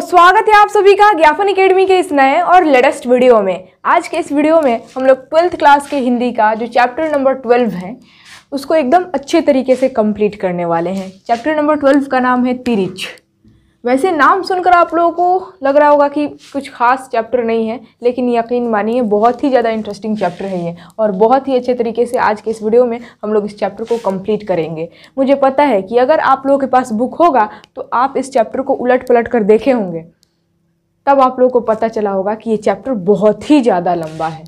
स्वागत है आप सभी का ज्ञापन एकेडमी के इस नए और लेटेस्ट वीडियो में आज के इस वीडियो में हम लोग ट्वेल्थ क्लास के हिंदी का जो चैप्टर नंबर ट्वेल्व है उसको एकदम अच्छे तरीके से कंप्लीट करने वाले हैं चैप्टर नंबर ट्वेल्व का नाम है तिरिच वैसे नाम सुनकर आप लोगों को लग रहा होगा कि कुछ खास चैप्टर नहीं है लेकिन यकीन मानिए बहुत ही ज़्यादा इंटरेस्टिंग चैप्टर है ये और बहुत ही अच्छे तरीके से आज के इस वीडियो में हम लोग इस चैप्टर को कंप्लीट करेंगे मुझे पता है कि अगर आप लोगों के पास बुक होगा तो आप इस चैप्टर को उलट पलट कर देखे होंगे तब आप लोगों को पता चला होगा कि ये चैप्टर बहुत ही ज़्यादा लंबा है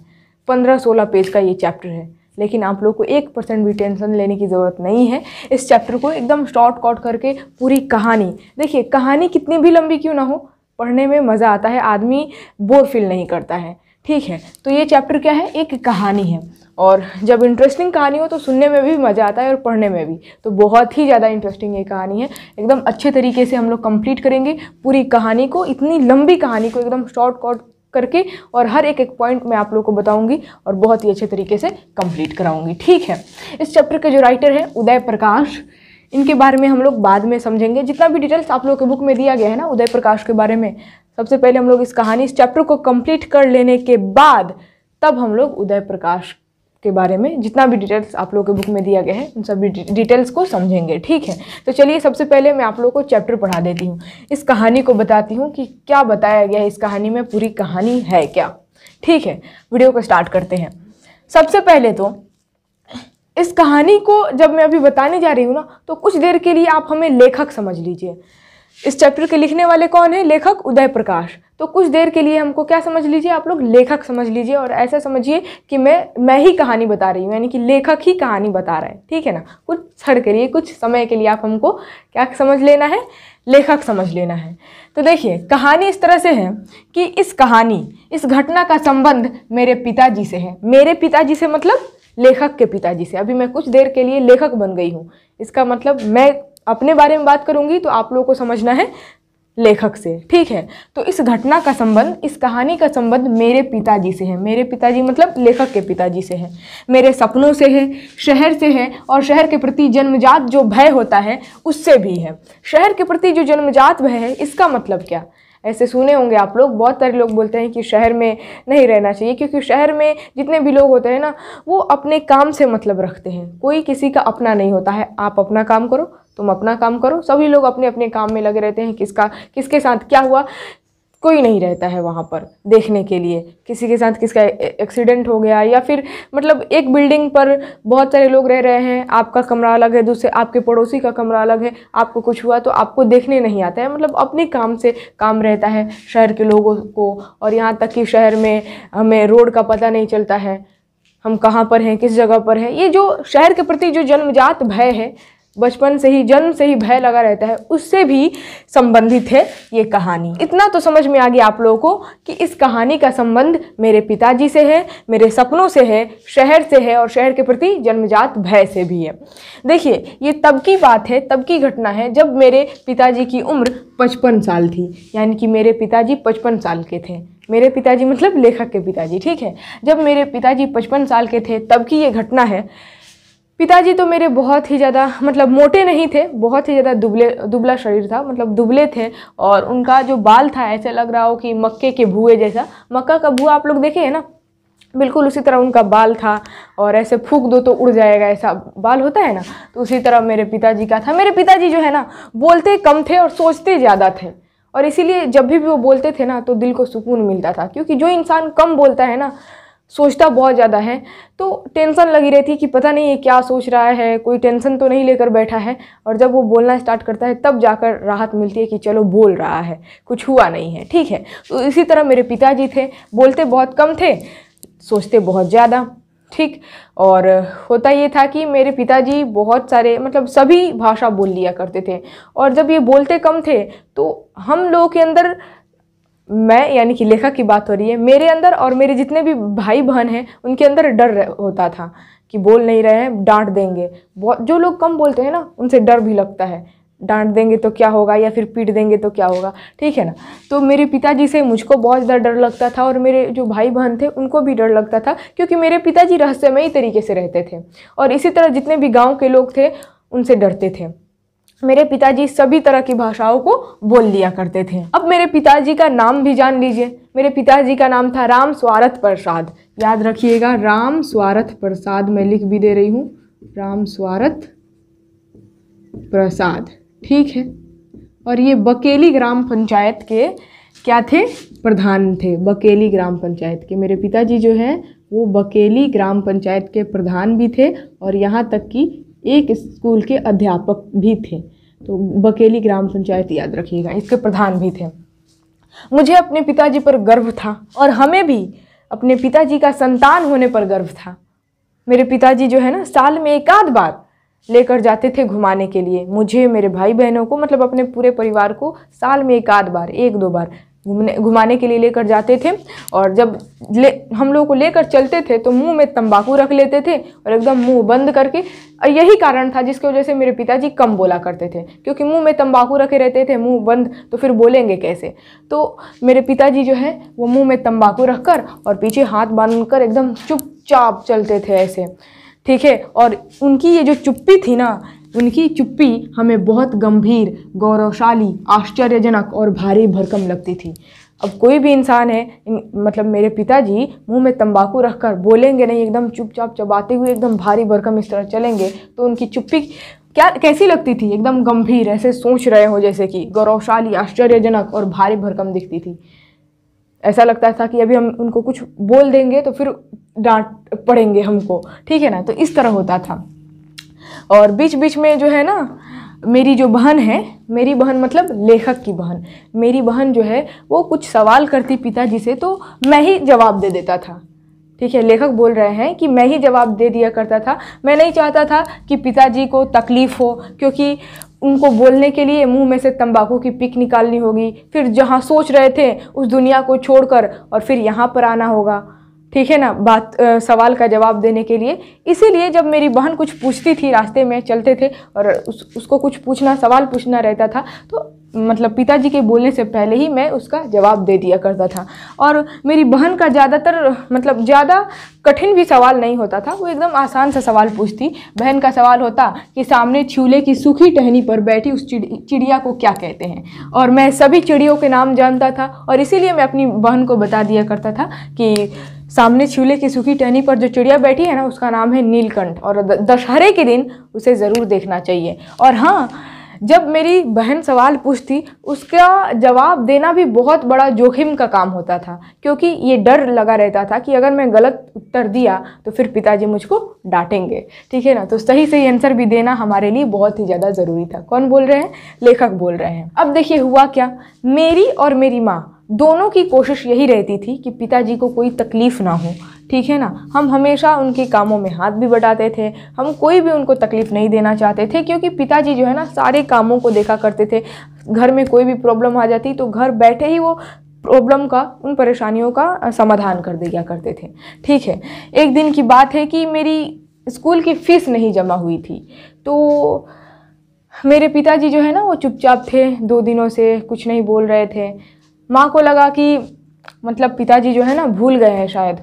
पंद्रह सोलह पेज का ये चैप्टर है लेकिन आप लोग को एक परसेंट भी टेंशन लेने की ज़रूरत नहीं है इस चैप्टर को एकदम शॉर्ट कॉट करके पूरी कहानी देखिए कहानी कितनी भी लंबी क्यों ना हो पढ़ने में मज़ा आता है आदमी बोर फील नहीं करता है ठीक है तो ये चैप्टर क्या है एक कहानी है और जब इंटरेस्टिंग कहानी हो तो सुनने में भी मज़ा आता है और पढ़ने में भी तो बहुत ही ज़्यादा इंटरेस्टिंग ये कहानी है एकदम अच्छे तरीके से हम लोग कंप्लीट करेंगे पूरी कहानी को इतनी लंबी कहानी को एकदम शॉर्ट कॉट करके और हर एक एक पॉइंट मैं आप लोग को बताऊंगी और बहुत ही अच्छे तरीके से कंप्लीट कराऊंगी ठीक है इस चैप्टर के जो राइटर हैं उदय प्रकाश इनके बारे में हम लोग बाद में समझेंगे जितना भी डिटेल्स आप लोग के बुक में दिया गया है ना उदय प्रकाश के बारे में सबसे पहले हम लोग इस कहानी इस चैप्टर को कम्प्लीट कर लेने के बाद तब हम लोग उदय प्रकाश के बारे में जितना भी डिटेल्स आप लोगों के बुक में दिया गया है उन सभी डिटेल्स को समझेंगे ठीक है तो चलिए सबसे पहले मैं आप लोगों को चैप्टर पढ़ा देती हूँ इस कहानी को बताती हूँ कि क्या बताया गया है इस कहानी में पूरी कहानी है क्या ठीक है वीडियो को स्टार्ट करते हैं सबसे पहले तो इस कहानी को जब मैं अभी बताने जा रही हूँ ना तो कुछ देर के लिए आप हमें लेखक समझ लीजिए इस चैप्टर के लिखने वाले कौन है लेखक उदय प्रकाश तो कुछ देर के लिए हमको क्या समझ लीजिए आप लोग लेखक समझ लीजिए और ऐसा समझिए कि मैं मैं ही कहानी बता रही हूँ यानी कि लेखक ही कहानी बता रहा है ठीक है ना कुछ क्षण के लिए कुछ समय के लिए आप हमको क्या समझ लेना है लेखक समझ लेना है तो देखिए कहानी इस तरह से है कि इस कहानी इस घटना का संबंध मेरे पिताजी से है मेरे पिताजी से मतलब लेखक के पिताजी से अभी मैं कुछ देर के लिए लेखक बन गई हूँ इसका मतलब मैं अपने बारे में बात करूँगी तो आप लोगों को समझना है लेखक से ठीक है तो इस घटना का संबंध इस कहानी का संबंध मेरे पिताजी से है मेरे पिताजी मतलब लेखक के पिताजी से है मेरे सपनों से है शहर से है और शहर के प्रति जन्मजात जो भय होता है उससे भी है शहर के प्रति जो जन्मजात भय है इसका मतलब क्या ऐसे सुने होंगे आप लोग बहुत सारे लोग बोलते हैं कि शहर में नहीं रहना चाहिए क्योंकि शहर में जितने भी लोग होते हैं ना वो अपने काम से मतलब रखते हैं कोई किसी का अपना नहीं होता है आप अपना काम करो तुम अपना काम करो सभी लोग अपने अपने काम में लगे रहते हैं किसका किसके साथ क्या हुआ कोई नहीं रहता है वहाँ पर देखने के लिए किसी के साथ किसका एक्सीडेंट हो गया या फिर मतलब एक बिल्डिंग पर बहुत सारे लोग रह रहे हैं आपका कमरा अलग है दूसरे आपके पड़ोसी का कमरा अलग है आपको कुछ हुआ तो आपको देखने नहीं आता है मतलब अपने काम से काम रहता है शहर के लोगों को और यहाँ तक कि शहर में हमें रोड का पता नहीं चलता है हम कहाँ पर हैं किस जगह पर हैं ये जो शहर के प्रति जो जन्मजात भय है बचपन से ही जन्म से ही भय लगा रहता है उससे भी संबंधित है ये कहानी इतना तो समझ में आ गया आप लोगों को कि इस कहानी का संबंध मेरे पिताजी से है मेरे सपनों से है शहर से है और शहर के प्रति जन्मजात भय से भी है देखिए ये तब की बात है तब की घटना है जब मेरे पिताजी की उम्र पचपन साल थी यानी कि मेरे पिताजी पचपन साल के थे मेरे पिताजी मतलब लेखक के पिताजी ठीक है जब मेरे पिताजी पचपन साल के थे तब की ये घटना है पिताजी तो मेरे बहुत ही ज़्यादा मतलब मोटे नहीं थे बहुत ही ज़्यादा दुबले दुबला शरीर था मतलब दुबले थे और उनका जो बाल था ऐसे लग रहा हो कि मक्के के भुए जैसा मक्का का भुआ आप लोग देखे हैं ना बिल्कुल उसी तरह उनका बाल था और ऐसे फूक दो तो उड़ जाएगा ऐसा बाल होता है ना तो उसी तरह मेरे पिताजी का था मेरे पिताजी जो है ना बोलते कम थे और सोचते ज़्यादा थे और इसीलिए जब भी वो बोलते थे ना तो दिल को सुकून मिलता था क्योंकि जो इंसान कम बोलता है ना सोचता बहुत ज़्यादा है तो टेंशन लगी रहती है कि पता नहीं ये क्या सोच रहा है कोई टेंशन तो नहीं लेकर बैठा है और जब वो बोलना स्टार्ट करता है तब जाकर राहत मिलती है कि चलो बोल रहा है कुछ हुआ नहीं है ठीक है तो इसी तरह मेरे पिताजी थे बोलते बहुत कम थे सोचते बहुत ज़्यादा ठीक और होता ये था कि मेरे पिताजी बहुत सारे मतलब सभी भाषा बोल लिया करते थे और जब ये बोलते कम थे तो हम लोगों के अंदर मैं यानी कि लेखक की बात हो रही है मेरे अंदर और मेरे जितने भी भाई बहन हैं उनके अंदर डर होता था कि बोल नहीं रहे हैं डांट देंगे बहुत जो लोग कम बोलते हैं ना उनसे डर भी लगता है डांट देंगे तो क्या होगा या फिर पीट देंगे तो क्या होगा ठीक है ना तो मेरे पिताजी से मुझको बहुत ज़्यादा डर लगता था और मेरे जो भाई बहन थे उनको भी डर लगता था क्योंकि मेरे पिताजी रहस्यमयी तरीके से रहते थे और इसी तरह जितने भी गाँव के लोग थे उनसे डरते थे मेरे पिताजी सभी तरह की भाषाओं को बोल लिया करते थे अब मेरे पिताजी का नाम भी जान लीजिए मेरे पिताजी का नाम था राम स्वारथ प्रसाद याद रखिएगा राम स्वारथ प्रसाद मैं लिख भी दे रही हूँ राम स्वारथ प्रसाद ठीक है और ये बकेली ग्राम पंचायत के क्या थे प्रधान थे बकेली ग्राम पंचायत के मेरे पिताजी जो हैं वो बकेली ग्राम पंचायत के प्रधान भी थे और यहाँ तक कि एक स्कूल के अध्यापक भी थे तो बकेली ग्राम पंचायत याद रखिएगा इसके प्रधान भी थे मुझे अपने पिताजी पर गर्व था और हमें भी अपने पिताजी का संतान होने पर गर्व था मेरे पिताजी जो है ना साल में एक आध बार लेकर जाते थे घुमाने के लिए मुझे मेरे भाई बहनों को मतलब अपने पूरे परिवार को साल में एक आध बार एक दो बार घूमने घुमाने के लिए लेकर जाते थे और जब ले हम लोगों को लेकर चलते थे तो मुंह में तंबाकू रख लेते थे और एकदम मुंह बंद करके यही कारण था जिसकी वजह से मेरे पिताजी कम बोला करते थे क्योंकि मुंह में तंबाकू रखे रहते थे मुंह बंद तो फिर बोलेंगे कैसे तो मेरे पिताजी जो है वो मुंह में रख कर और पीछे हाथ कर एकदम चुपचाप चलते थे ऐसे ठीक है और उनकी ये जो चुप्पी थी ना उनकी चुप्पी हमें बहुत गंभीर गौरवशाली आश्चर्यजनक और भारी भरकम लगती थी अब कोई भी इंसान है मतलब मेरे पिताजी मुंह में तंबाकू रखकर बोलेंगे नहीं एकदम चुपचाप चबाते हुए एकदम भारी भरकम इस तरह चलेंगे तो उनकी चुप्पी क्या कैसी लगती थी एकदम गंभीर ऐसे सोच रहे हो जैसे कि गौरवशाली आश्चर्यजनक और भारी भरकम दिखती थी ऐसा लगता था कि अभी हम उनको कुछ बोल देंगे तो फिर डांट पड़ेंगे हमको ठीक है ना तो इस तरह होता था और बीच बीच में जो है ना मेरी जो बहन है मेरी बहन मतलब लेखक की बहन मेरी बहन जो है वो कुछ सवाल करती पिताजी से तो मैं ही जवाब दे देता था ठीक है लेखक बोल रहे हैं कि मैं ही जवाब दे दिया करता था मैं नहीं चाहता था कि पिताजी को तकलीफ़ हो क्योंकि उनको बोलने के लिए मुंह में से तंबाकू की पिक निकालनी होगी फिर जहाँ सोच रहे थे उस दुनिया को छोड़कर और फिर यहाँ पर आना होगा ठीक है ना बात आ, सवाल का जवाब देने के लिए इसीलिए जब मेरी बहन कुछ पूछती थी रास्ते में चलते थे और उस, उसको कुछ पूछना सवाल पूछना रहता था तो मतलब पिताजी के बोलने से पहले ही मैं उसका जवाब दे दिया करता था और मेरी बहन का ज़्यादातर मतलब ज़्यादा कठिन भी सवाल नहीं होता था वो एकदम आसान सा सवाल पूछती बहन का सवाल होता कि सामने छूले की सूखी टहनी पर बैठी उस चिड़िया को क्या कहते हैं और मैं सभी चिड़ियों के नाम जानता था और इसीलिए मैं अपनी बहन को बता दिया करता था कि सामने चूल्हे की सूखी टहनी पर जो चिड़िया बैठी है ना उसका नाम है नीलकंठ और दशहरे के दिन उसे ज़रूर देखना चाहिए और हाँ जब मेरी बहन सवाल पूछती उसका जवाब देना भी बहुत बड़ा जोखिम का काम होता था क्योंकि ये डर लगा रहता था कि अगर मैं गलत उत्तर दिया तो फिर पिताजी मुझको डांटेंगे ठीक है ना तो सही सही आंसर भी देना हमारे लिए बहुत ही ज़्यादा ज़रूरी था कौन बोल रहे हैं लेखक बोल रहे हैं अब देखिए हुआ क्या मेरी और मेरी माँ दोनों की कोशिश यही रहती थी कि पिताजी को कोई तकलीफ़ ना हो ठीक है ना हम हमेशा उनके कामों में हाथ भी बटाते थे हम कोई भी उनको तकलीफ़ नहीं देना चाहते थे क्योंकि पिताजी जो है ना सारे कामों को देखा करते थे घर में कोई भी प्रॉब्लम आ जाती तो घर बैठे ही वो प्रॉब्लम का उन परेशानियों का समाधान कर दिया करते थे ठीक है एक दिन की बात है कि मेरी स्कूल की फ़ीस नहीं जमा हुई थी तो मेरे पिताजी जो है ना वो चुपचाप थे दो दिनों से कुछ नहीं बोल रहे थे माँ को लगा कि मतलब पिताजी जो है ना भूल गए हैं शायद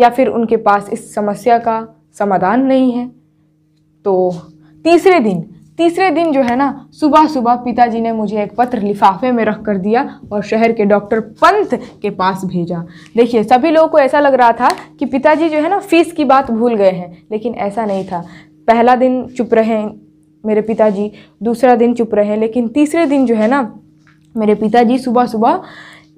या फिर उनके पास इस समस्या का समाधान नहीं है तो तीसरे दिन तीसरे दिन जो है ना सुबह सुबह पिताजी ने मुझे एक पत्र लिफाफे में रख कर दिया और शहर के डॉक्टर पंत के पास भेजा देखिए सभी लोगों को ऐसा लग रहा था कि पिताजी जो है ना फीस की बात भूल गए हैं लेकिन ऐसा नहीं था पहला दिन चुप रहे मेरे पिताजी दूसरा दिन चुप रहे लेकिन तीसरे दिन जो है ना मेरे पिताजी सुबह सुबह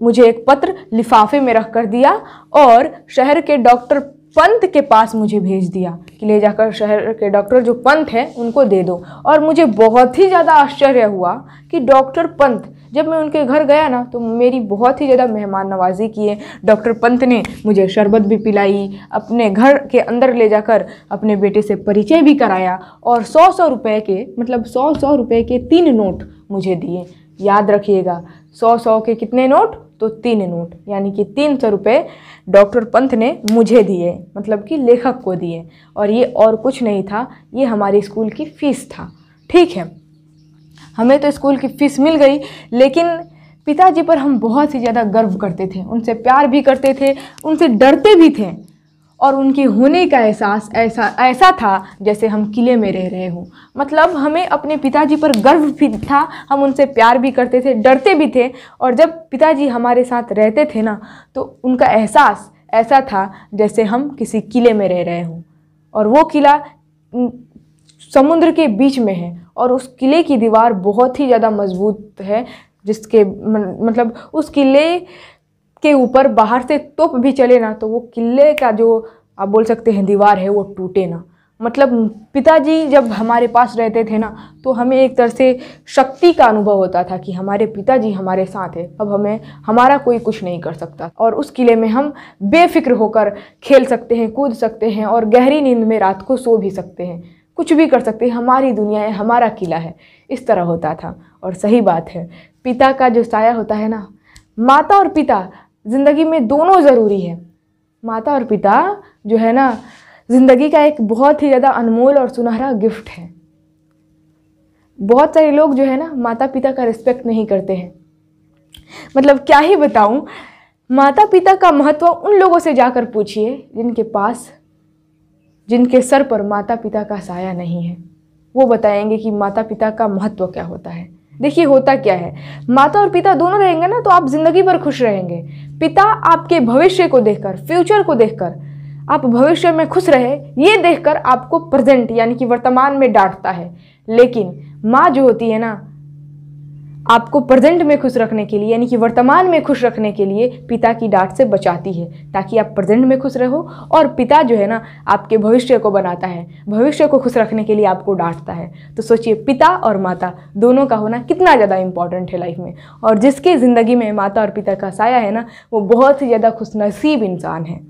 मुझे एक पत्र लिफाफे में रख कर दिया और शहर के डॉक्टर पंत के पास मुझे भेज दिया कि ले जाकर शहर के डॉक्टर जो पंत हैं उनको दे दो और मुझे बहुत ही ज़्यादा आश्चर्य हुआ कि डॉक्टर पंत जब मैं उनके घर गया ना तो मेरी बहुत ही ज़्यादा मेहमान नवाजी किए डॉक्टर पंत ने मुझे शरबत भी पिलाई अपने घर के अंदर ले जाकर अपने बेटे से परिचय भी कराया और सौ सौ रुपये के मतलब सौ सौ रुपये के तीन नोट मुझे दिए याद रखिएगा सौ सौ के कितने नोट तो तीन नोट यानी कि तीन सौ रुपये डॉक्टर पंथ ने मुझे दिए मतलब कि लेखक को दिए और ये और कुछ नहीं था ये हमारे स्कूल की फ़ीस था ठीक है हमें तो स्कूल की फ़ीस मिल गई लेकिन पिताजी पर हम बहुत ही ज़्यादा गर्व करते थे उनसे प्यार भी करते थे उनसे डरते भी थे और उनके होने का एहसास ऐसा ऐसा था जैसे हम किले में रह रहे हों मतलब हमें अपने पिताजी पर गर्व भी था हम उनसे प्यार भी करते थे डरते भी थे और जब पिताजी हमारे साथ रहते थे ना तो उनका एहसास ऐसा था जैसे हम किसी किले में रह रहे हों और वो किला समुद्र के बीच में है और उस किले की दीवार बहुत ही ज़्यादा मजबूत है जिसके मतलब उस किले के ऊपर बाहर से तोप भी चले ना तो वो किले का जो आप बोल सकते हैं दीवार है वो टूटे ना मतलब पिताजी जब हमारे पास रहते थे ना तो हमें एक तरह से शक्ति का अनुभव होता था कि हमारे पिताजी हमारे साथ हैं अब हमें हमारा कोई कुछ नहीं कर सकता और उस किले में हम बेफिक्र होकर खेल सकते हैं कूद सकते हैं और गहरी नींद में रात को सो भी सकते हैं कुछ भी कर सकते हैं हमारी दुनिया है हमारा किला है इस तरह होता था और सही बात है पिता का जो साया होता है ना माता और पिता ज़िंदगी में दोनों ज़रूरी है माता और पिता जो है ना ज़िंदगी का एक बहुत ही ज़्यादा अनमोल और सुनहरा गिफ्ट है बहुत सारे लोग जो है ना माता पिता का रिस्पेक्ट नहीं करते हैं मतलब क्या ही बताऊं माता पिता का महत्व उन लोगों से जाकर पूछिए जिनके पास जिनके सर पर माता पिता का साया नहीं है वो बताएंगे कि माता पिता का महत्व क्या होता है देखिए होता क्या है माता और पिता दोनों रहेंगे ना तो आप जिंदगी भर खुश रहेंगे पिता आपके भविष्य को देखकर फ्यूचर को देखकर आप भविष्य में खुश रहे ये देखकर आपको प्रेजेंट यानी कि वर्तमान में डांटता है लेकिन माँ जो होती है ना आपको प्रेजेंट में खुश रखने के लिए यानी कि वर्तमान में खुश रखने के लिए पिता की डांट से बचाती है ताकि आप प्रेजेंट में खुश रहो और पिता जो है ना आपके भविष्य को बनाता है भविष्य को खुश रखने के लिए आपको डांटता है तो सोचिए पिता और माता दोनों का होना कितना ज़्यादा इंपॉर्टेंट है लाइफ में और जिसके ज़िंदगी में माता और पिता का साया है ना वो बहुत ही ज़्यादा खुशनसीब इंसान है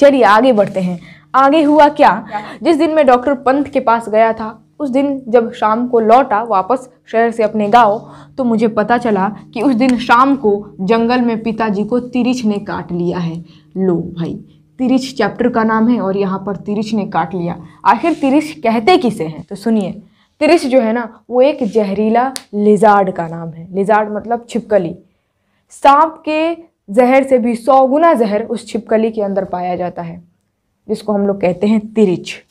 चलिए आगे बढ़ते हैं आगे हुआ क्या जिस दिन मैं डॉक्टर पंत के पास गया था उस दिन जब शाम को लौटा वापस शहर से अपने गांव तो मुझे पता चला कि उस दिन शाम को जंगल में पिताजी को तिरिछ ने काट लिया है लो भाई तिरिछ चैप्टर का नाम है और यहाँ पर तिरिछ ने काट लिया आखिर तिरिछ कहते किसे हैं तो सुनिए तिरिछ जो है ना वो एक जहरीला लिजार्ड का नाम है लिजार्ड मतलब छिपकली सांप के जहर से भी सौ गुना जहर उस छिपकली के अंदर पाया जाता है जिसको हम लोग कहते हैं तिरिछ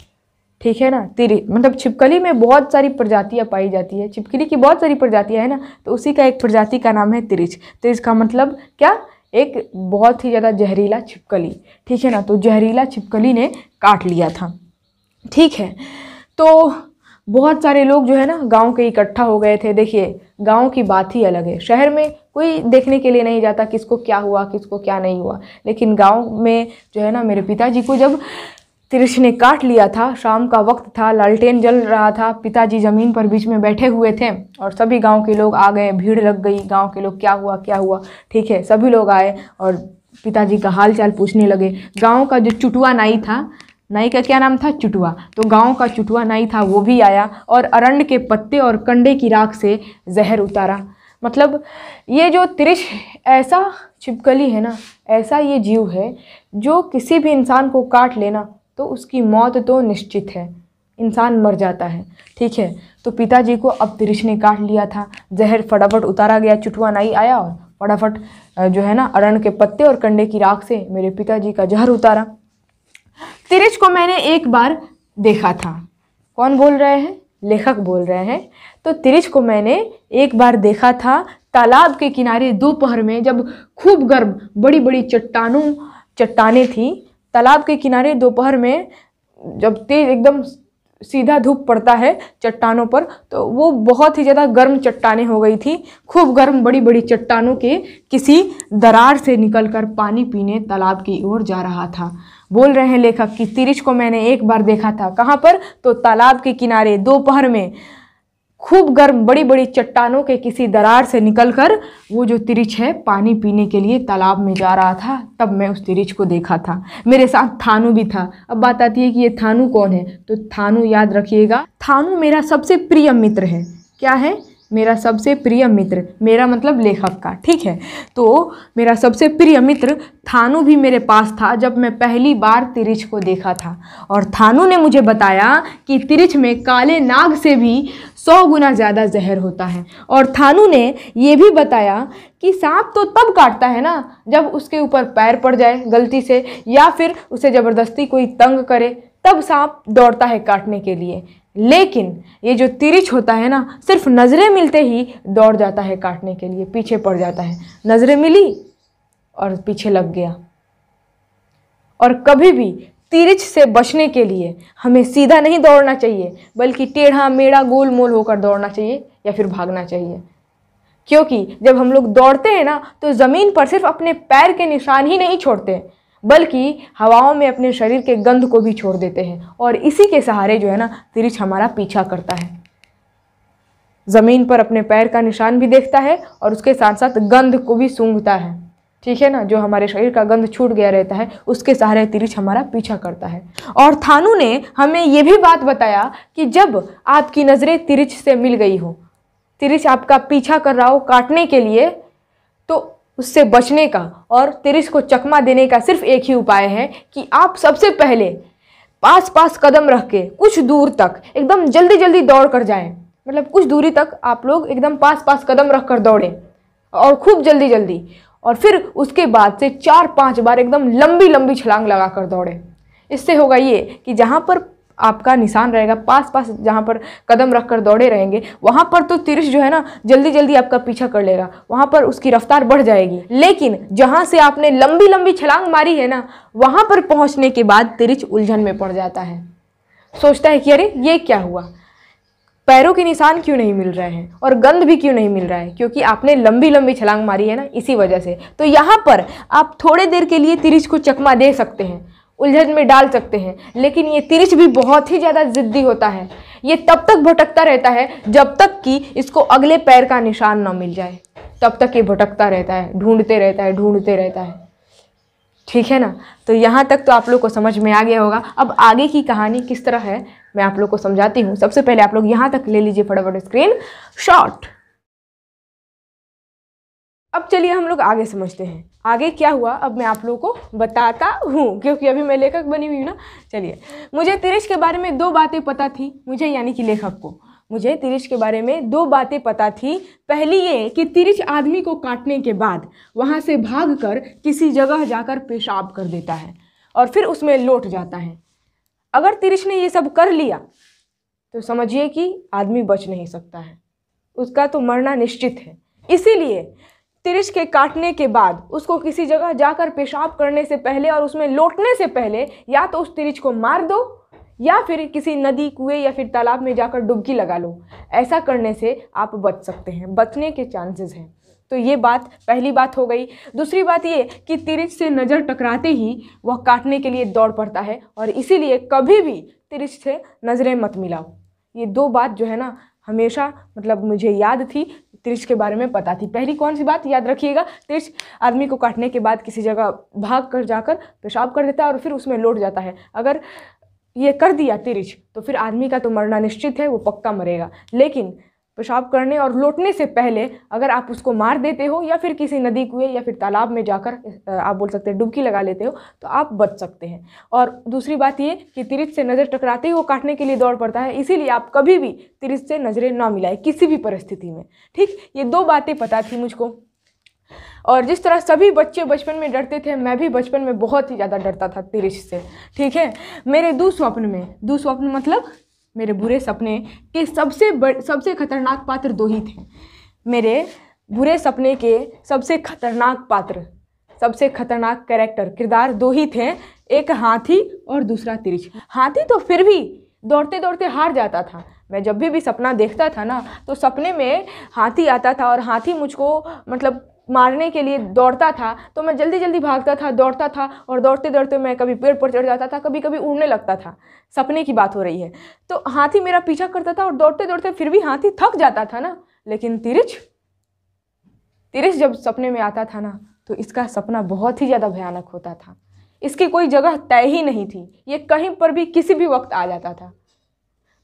ठीक है ना तिरी मतलब छिपकली में बहुत सारी प्रजातियाँ पाई जाती है छिपकली की बहुत सारी प्रजातियाँ है ना तो उसी का एक प्रजाति का नाम है तिरिछ तिरिच तो का मतलब क्या एक बहुत ही ज़्यादा जहरीला छिपकली ठीक है ना तो जहरीला छिपकली ने काट लिया था ठीक है तो बहुत सारे लोग जो है ना गांव के इकट्ठा हो गए थे देखिए गांव की बात ही अलग है शहर में कोई देखने के लिए नहीं जाता किसको क्या हुआ किसको क्या नहीं हुआ लेकिन गांव में जो है ना मेरे पिताजी को जब तिरछ ने काट लिया था शाम का वक्त था लालटेन जल रहा था पिताजी ज़मीन पर बीच में बैठे हुए थे और सभी गांव के लोग आ गए भीड़ लग गई गांव के लोग क्या हुआ क्या हुआ ठीक है सभी लोग आए और पिताजी का हाल चाल पूछने लगे गांव का जो चुटुआ नाई था नाई का क्या नाम था चुटुआ तो गांव का चुटुआ नाई था वो भी आया और अरंड के पत्ते और कंडे की राख से जहर उतारा मतलब ये जो त्रिश ऐसा छिपकली है ना ऐसा ये जीव है जो किसी भी इंसान को काट लेना तो उसकी मौत तो निश्चित है इंसान मर जाता है ठीक है तो पिताजी को अब तिरिश ने काट लिया था जहर फटाफट उतारा गया चुटवा नाई आया और फटाफट जो है ना अरण के पत्ते और कंडे की राख से मेरे पिताजी का जहर उतारा तिरिश को मैंने एक बार देखा था कौन बोल रहे हैं लेखक बोल रहे हैं तो तिरिश को मैंने एक बार देखा था तालाब के किनारे दोपहर में जब खूब गर्म बड़ी बड़ी चट्टानों चट्टाने थी तालाब के किनारे दोपहर में जब तेज एकदम सीधा धूप पड़ता है चट्टानों पर तो वो बहुत ही ज़्यादा गर्म चट्टाने हो गई थी खूब गर्म बड़ी बड़ी चट्टानों के किसी दरार से निकलकर पानी पीने तालाब की ओर जा रहा था बोल रहे हैं लेखक कि तिरिश को मैंने एक बार देखा था कहाँ पर तो तालाब के किनारे दोपहर में खूब गर्म बड़ी बड़ी चट्टानों के किसी दरार से निकलकर वो जो तिरिछ है पानी पीने के लिए तालाब में जा रहा था तब मैं उस तिरिछ को देखा था मेरे साथ थानू भी था अब बात आती है कि ये थानू कौन है तो थानू याद रखिएगा थानू मेरा सबसे प्रिय मित्र है क्या है मेरा सबसे प्रिय मित्र मेरा मतलब लेखक का ठीक है तो मेरा सबसे प्रिय मित्र थानू भी मेरे पास था जब मैं पहली बार तिरिछ को देखा था और थानू ने मुझे बताया कि तिरिछ में काले नाग से भी सौ गुना ज़्यादा जहर होता है और थानू ने यह भी बताया कि सांप तो तब काटता है ना जब उसके ऊपर पैर पड़ जाए गलती से या फिर उसे ज़बरदस्ती कोई तंग करे तब सांप दौड़ता है काटने के लिए लेकिन ये जो तिरिच होता है ना सिर्फ नज़रें मिलते ही दौड़ जाता है काटने के लिए पीछे पड़ जाता है नज़रें मिली और पीछे लग गया और कभी भी तिरिच से बचने के लिए हमें सीधा नहीं दौड़ना चाहिए बल्कि टेढ़ा मेढ़ा गोल मोल होकर दौड़ना चाहिए या फिर भागना चाहिए क्योंकि जब हम लोग दौड़ते हैं ना तो ज़मीन पर सिर्फ अपने पैर के निशान ही नहीं छोड़ते बल्कि हवाओं में अपने शरीर के गंध को भी छोड़ देते हैं और इसी के सहारे जो है ना तिरिछ हमारा पीछा करता है ज़मीन पर अपने पैर का निशान भी देखता है और उसके साथ साथ गंध को भी सूंघता है ठीक है ना जो हमारे शरीर का गंध छूट गया रहता है उसके सहारे तिरिछ हमारा पीछा करता है और थानू ने हमें ये भी बात बताया कि जब आपकी नज़रें तिरिछ से मिल गई हो तिरिछ आपका पीछा कर रहा हो काटने के लिए उससे बचने का और तिरिस को चकमा देने का सिर्फ एक ही उपाय है कि आप सबसे पहले पास पास कदम रख के कुछ दूर तक एकदम जल्दी जल्दी दौड़ कर जाएं मतलब कुछ दूरी तक आप लोग एकदम पास पास कदम रख कर दौड़ें और खूब जल्दी जल्दी और फिर उसके बाद से चार पांच बार एकदम लंबी लंबी छलांग लगा कर दौड़ें इससे होगा ये कि जहाँ पर आपका निशान रहेगा पास पास जहाँ पर कदम रख कर दौड़े रहेंगे वहाँ पर तो तिरछ जो है ना जल्दी जल्दी आपका पीछा कर लेगा वहाँ पर उसकी रफ्तार बढ़ जाएगी लेकिन जहाँ से आपने लंबी लंबी छलांग मारी है ना वहाँ पर पहुँचने के बाद तिरछ उलझन में पड़ जाता है सोचता है कि अरे ये क्या हुआ पैरों के निशान क्यों नहीं मिल रहे हैं और गंध भी क्यों नहीं मिल रहा है क्योंकि आपने लंबी लंबी छलांग मारी है ना इसी वजह से तो यहाँ पर आप थोड़े देर के लिए तिरछ को चकमा दे सकते हैं उलझन में डाल सकते हैं लेकिन ये तिरछ भी बहुत ही ज़्यादा ज़िद्दी होता है ये तब तक भटकता रहता है जब तक कि इसको अगले पैर का निशान ना मिल जाए तब तक ये भटकता रहता है ढूंढते रहता है ढूंढते रहता है ठीक है ना तो यहाँ तक तो आप लोग को समझ में आ गया होगा अब आगे की कहानी किस तरह है मैं आप लोग को समझाती हूँ सबसे पहले आप लोग यहाँ तक ले लीजिए फटाफट स्क्रीन शॉट अब चलिए हम लोग आगे समझते हैं आगे क्या हुआ अब मैं आप लोगों को बताता हूँ क्योंकि अभी मैं लेखक बनी हुई हूँ ना चलिए मुझे तिरिश के बारे में दो बातें पता थी मुझे यानी कि लेखक को मुझे तिरिश के बारे में दो बातें पता थी पहली ये कि तिरिश आदमी को काटने के बाद वहाँ से भाग कर किसी जगह जाकर पेशाब कर देता है और फिर उसमें लौट जाता है अगर तिरिश ने ये सब कर लिया तो समझिए कि आदमी बच नहीं सकता है उसका तो मरना निश्चित है इसीलिए तिरिश के काटने के बाद उसको किसी जगह जाकर पेशाब करने से पहले और उसमें लौटने से पहले या तो उस तिरिश को मार दो या फिर किसी नदी कुएं या फिर तालाब में जाकर डुबकी लगा लो ऐसा करने से आप बच सकते हैं बचने के चांसेस हैं तो ये बात पहली बात हो गई दूसरी बात ये कि तिरिच से नज़र टकराते ही वह काटने के लिए दौड़ पड़ता है और इसीलिए कभी भी तिरिच से नज़रें मत मिलाओ ये दो बात जो है ना हमेशा मतलब मुझे याद थी तिरछ के बारे में पता थी पहली कौन सी बात याद रखिएगा तिरछ आदमी को काटने के बाद किसी जगह भाग कर जाकर पेशाब कर देता है और फिर उसमें लौट जाता है अगर ये कर दिया तिरछ तो फिर आदमी का तो मरना निश्चित है वो पक्का मरेगा लेकिन पेशाब करने और लौटने से पहले अगर आप उसको मार देते हो या फिर किसी नदी कुएँ या फिर तालाब में जाकर आप बोल सकते हैं डुबकी लगा लेते हो तो आप बच सकते हैं और दूसरी बात ये कि तिरछ से नज़र टकराते ही वो काटने के लिए दौड़ पड़ता है इसीलिए आप कभी भी तिरछ से नज़रें ना मिलाए किसी भी परिस्थिति में ठीक ये दो बातें पता थी मुझको और जिस तरह सभी बच्चे बचपन में डरते थे मैं भी बचपन में बहुत ही ज़्यादा डरता था तिरिश से ठीक है मेरे दो स्वप्न में दो स्वप्न मतलब मेरे बुरे सपने के सबसे बड़ सबसे खतरनाक पात्र दो ही थे मेरे बुरे सपने के सबसे खतरनाक पात्र सबसे खतरनाक कैरेक्टर किरदार दो ही थे एक हाथी और दूसरा तिरिच हाथी तो फिर भी दौड़ते दौड़ते हार जाता था मैं जब भी भी सपना देखता था ना तो सपने में हाथी आता था और हाथी मुझको मतलब मारने के लिए दौड़ता था तो मैं जल्दी जल्दी भागता था दौड़ता था और दौड़ते दौड़ते मैं कभी पेड़ पर चढ़ जाता था कभी कभी उड़ने लगता था सपने की बात हो रही है तो हाथी मेरा पीछा करता था और दौड़ते दौड़ते फिर भी हाथी थक जाता था ना लेकिन तिरछ तिरछ जब सपने में आता था ना तो इसका सपना बहुत ही ज़्यादा भयानक होता था इसकी कोई जगह तय ही नहीं थी ये कहीं पर भी किसी भी वक्त आ जाता था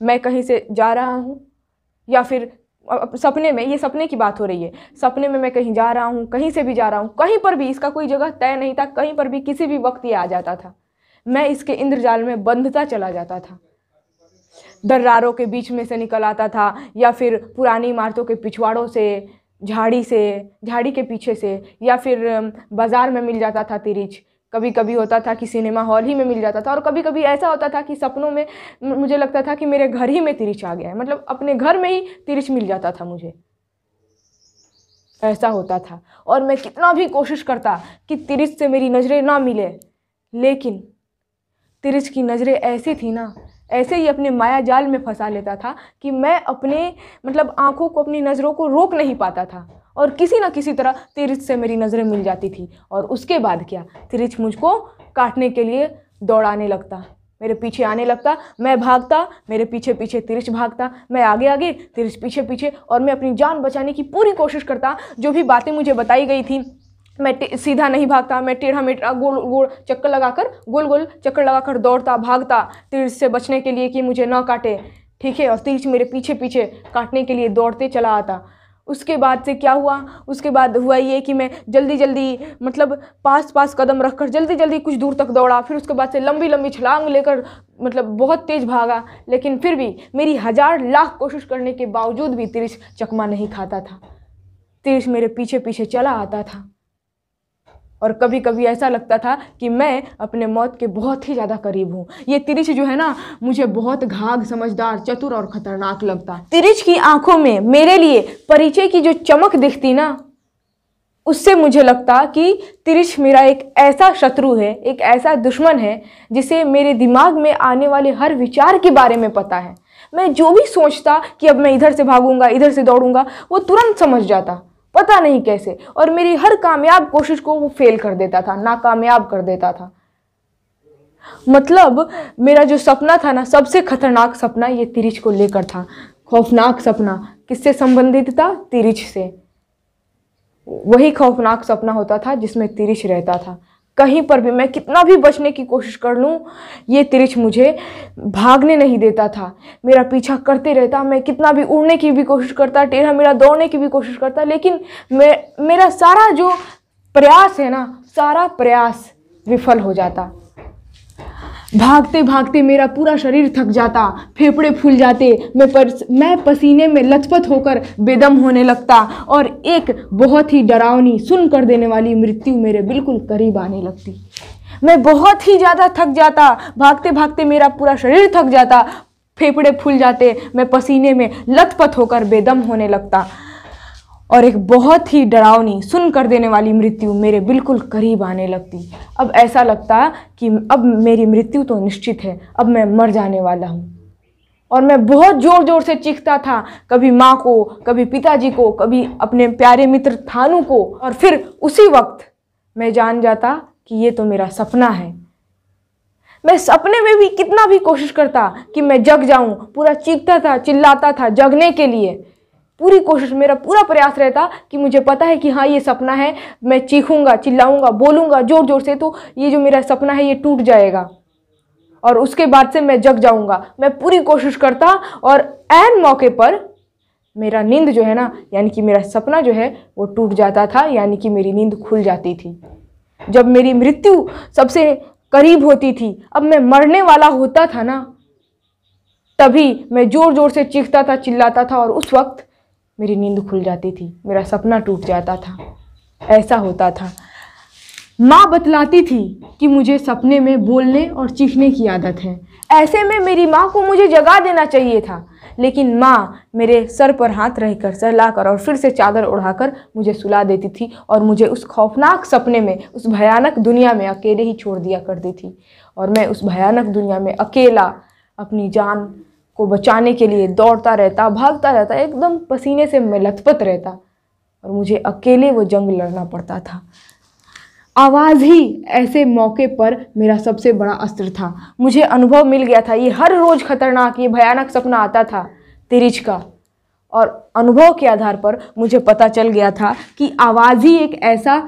मैं कहीं से जा रहा हूँ या फिर सपने में ये सपने की बात हो रही है सपने में मैं कहीं जा रहा हूँ कहीं से भी जा रहा हूँ कहीं पर भी इसका कोई जगह तय नहीं था कहीं पर भी किसी भी वक्त ये आ जाता था मैं इसके इंद्रजाल में बंधता चला जाता था दर्रारों के बीच में से निकल आता था या फिर पुरानी इमारतों के पिछवाड़ों से झाड़ी से झाड़ी के पीछे से या फिर बाज़ार में मिल जाता था तिरिछ कभी कभी होता था कि सिनेमा हॉल ही में मिल जाता था और कभी कभी ऐसा होता था कि सपनों में मुझे लगता था कि मेरे घर ही में तिरिच आ गया है मतलब अपने घर में ही तिरिच मिल जाता था मुझे ऐसा होता था और मैं कितना भी कोशिश करता कि तिरिच से मेरी नज़रें ना मिले लेकिन तिरिच की नज़रें ऐसी थी ना ऐसे ही अपने माया जाल में फंसा लेता था कि मैं अपने मतलब आँखों को अपनी नज़रों को रोक नहीं पाता था और किसी ना किसी तरह तिरिच से मेरी नज़रें मिल जाती थी और उसके बाद क्या तिरिच मुझको काटने के लिए दौड़ाने लगता मेरे पीछे आने लगता मैं भागता मेरे पीछे पीछे तिरिच भागता मैं आगे आगे तिरिच पीछे पीछे और मैं अपनी जान बचाने की पूरी कोशिश करता जो भी बातें मुझे बताई गई थी मैं सीधा नहीं भागता मैं टेढ़ा मेढ़ा गोल गोल चक्कर लगाकर गोल गोल चक्कर लगाकर दौड़ता भागता तिरिच से बचने के लिए कि मुझे ना काटे ठीक है और तिरिच मेरे पीछे पीछे काटने के लिए दौड़ते चला आता उसके बाद से क्या हुआ उसके बाद हुआ ये कि मैं जल्दी जल्दी मतलब पास पास कदम रखकर जल्दी जल्दी कुछ दूर तक दौड़ा फिर उसके बाद से लंबी लंबी छलांग लेकर मतलब बहुत तेज़ भागा लेकिन फिर भी मेरी हज़ार लाख कोशिश करने के बावजूद भी तिरिश चकमा नहीं खाता था तिरिश मेरे पीछे पीछे चला आता था और कभी कभी ऐसा लगता था कि मैं अपने मौत के बहुत ही ज़्यादा करीब हूँ ये तिरिछ जो है ना मुझे बहुत घाग समझदार चतुर और खतरनाक लगता तिरिछ की आंखों में मेरे लिए परिचय की जो चमक दिखती ना उससे मुझे लगता कि तिरिछ मेरा एक ऐसा शत्रु है एक ऐसा दुश्मन है जिसे मेरे दिमाग में आने वाले हर विचार के बारे में पता है मैं जो भी सोचता कि अब मैं इधर से भागूंगा इधर से दौड़ूंगा वो तुरंत समझ जाता पता नहीं कैसे और मेरी हर कामयाब कोशिश को वो फेल कर देता था नाकामयाब कर देता था मतलब मेरा जो सपना था ना सबसे खतरनाक सपना ये तिरिच को लेकर था खौफनाक सपना किससे संबंधित था तिरिच से वही खौफनाक सपना होता था जिसमें तिरिच रहता था कहीं पर भी मैं कितना भी बचने की कोशिश कर लूँ ये तिरिछ मुझे भागने नहीं देता था मेरा पीछा करते रहता मैं कितना भी उड़ने की भी कोशिश करता टेढ़ा मेरा दौड़ने की भी कोशिश करता लेकिन मैं मेरा सारा जो प्रयास है ना सारा प्रयास विफल हो जाता भागते भागते मेरा पूरा शरीर थक जाता फेफड़े फूल जाते मैं पर मैं पसीने में लथपथ होकर बेदम होने लगता और एक बहुत ही डरावनी सुन कर देने वाली मृत्यु मेरे बिल्कुल करीब आने लगती मैं बहुत ही ज़्यादा थक जाता भागते भागते मेरा पूरा शरीर थक जाता फेफड़े फूल जाते मैं पसीने में लथपथ होकर बेदम होने लगता और एक बहुत ही डरावनी सुन कर देने वाली मृत्यु मेरे बिल्कुल करीब आने लगती अब ऐसा लगता कि अब मेरी मृत्यु तो निश्चित है अब मैं मर जाने वाला हूँ और मैं बहुत ज़ोर ज़ोर से चीखता था कभी माँ को कभी पिताजी को कभी अपने प्यारे मित्र थानू को और फिर उसी वक्त मैं जान जाता कि ये तो मेरा सपना है मैं सपने में भी कितना भी कोशिश करता कि मैं जग जाऊं पूरा चीखता था चिल्लाता था जगने के लिए पूरी कोशिश मेरा पूरा प्रयास रहता कि मुझे पता है कि हाँ ये सपना है मैं चीखूंगा चिल्लाऊंगा बोलूंगा ज़ोर ज़ोर से तो ये जो मेरा सपना है ये टूट जाएगा और उसके बाद से मैं जग जाऊँगा मैं पूरी कोशिश करता और एन मौके पर मेरा नींद जो है ना यानी कि मेरा सपना जो है वो टूट जाता था यानी कि मेरी नींद खुल जाती थी जब मेरी मृत्यु सबसे करीब होती थी अब मैं मरने वाला होता था ना तभी मैं ज़ोर ज़ोर से चीखता था चिल्लाता था और उस वक्त मेरी नींद खुल जाती थी मेरा सपना टूट जाता था ऐसा होता था माँ बतलाती थी कि मुझे सपने में बोलने और चीखने की आदत है ऐसे में मेरी माँ को मुझे जगा देना चाहिए था लेकिन माँ मेरे सर पर हाथ रहकर सर ला कर और फिर से चादर उड़ाकर मुझे सुला देती थी और मुझे उस खौफनाक सपने में उस भयानक दुनिया में अकेले ही छोड़ दिया करती थी और मैं उस भयानक दुनिया में अकेला अपनी जान को बचाने के लिए दौड़ता रहता भागता रहता एकदम पसीने से मैं लथपथ रहता और मुझे अकेले वो जंग लड़ना पड़ता था आवाज़ ही ऐसे मौके पर मेरा सबसे बड़ा अस्त्र था मुझे अनुभव मिल गया था ये हर रोज़ खतरनाक ये भयानक सपना आता था तिरिच का और अनुभव के आधार पर मुझे पता चल गया था कि आवाज़ ही एक ऐसा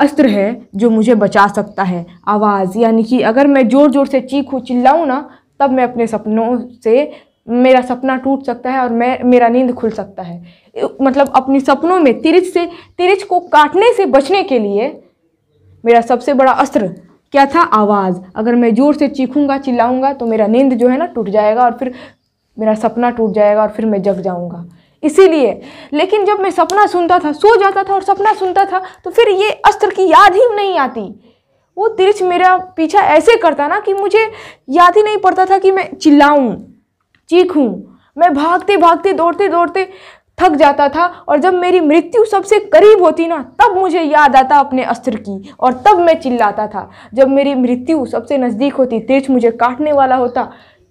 अस्त्र है जो मुझे बचा सकता है आवाज़ यानी कि अगर मैं ज़ोर ज़ोर से चीखूँ चिल्लाऊँ ना तब मैं अपने सपनों से मेरा सपना टूट सकता है और मैं मेरा नींद खुल सकता है मतलब अपनी सपनों में तिरिच से तिरिच को काटने से बचने के लिए मेरा सबसे बड़ा अस्त्र क्या था आवाज़ अगर मैं ज़ोर से चीखूंगा चिल्लाऊंगा तो मेरा नींद जो है ना टूट जाएगा और फिर मेरा सपना टूट जाएगा और फिर मैं जग जाऊंगा इसीलिए लेकिन जब मैं सपना सुनता था सो जाता था और सपना सुनता था तो फिर ये अस्त्र की याद ही नहीं आती वो तिरछ मेरा पीछा ऐसे करता ना कि मुझे याद ही नहीं पड़ता था कि मैं चिल्लाऊँ चीखूँ मैं भागते भागते दौड़ते दौड़ते थक जाता था और जब मेरी मृत्यु सबसे करीब होती ना तब मुझे याद आता अपने अस्त्र की और तब मैं चिल्लाता था जब मेरी मृत्यु सबसे नज़दीक होती तेज मुझे काटने वाला होता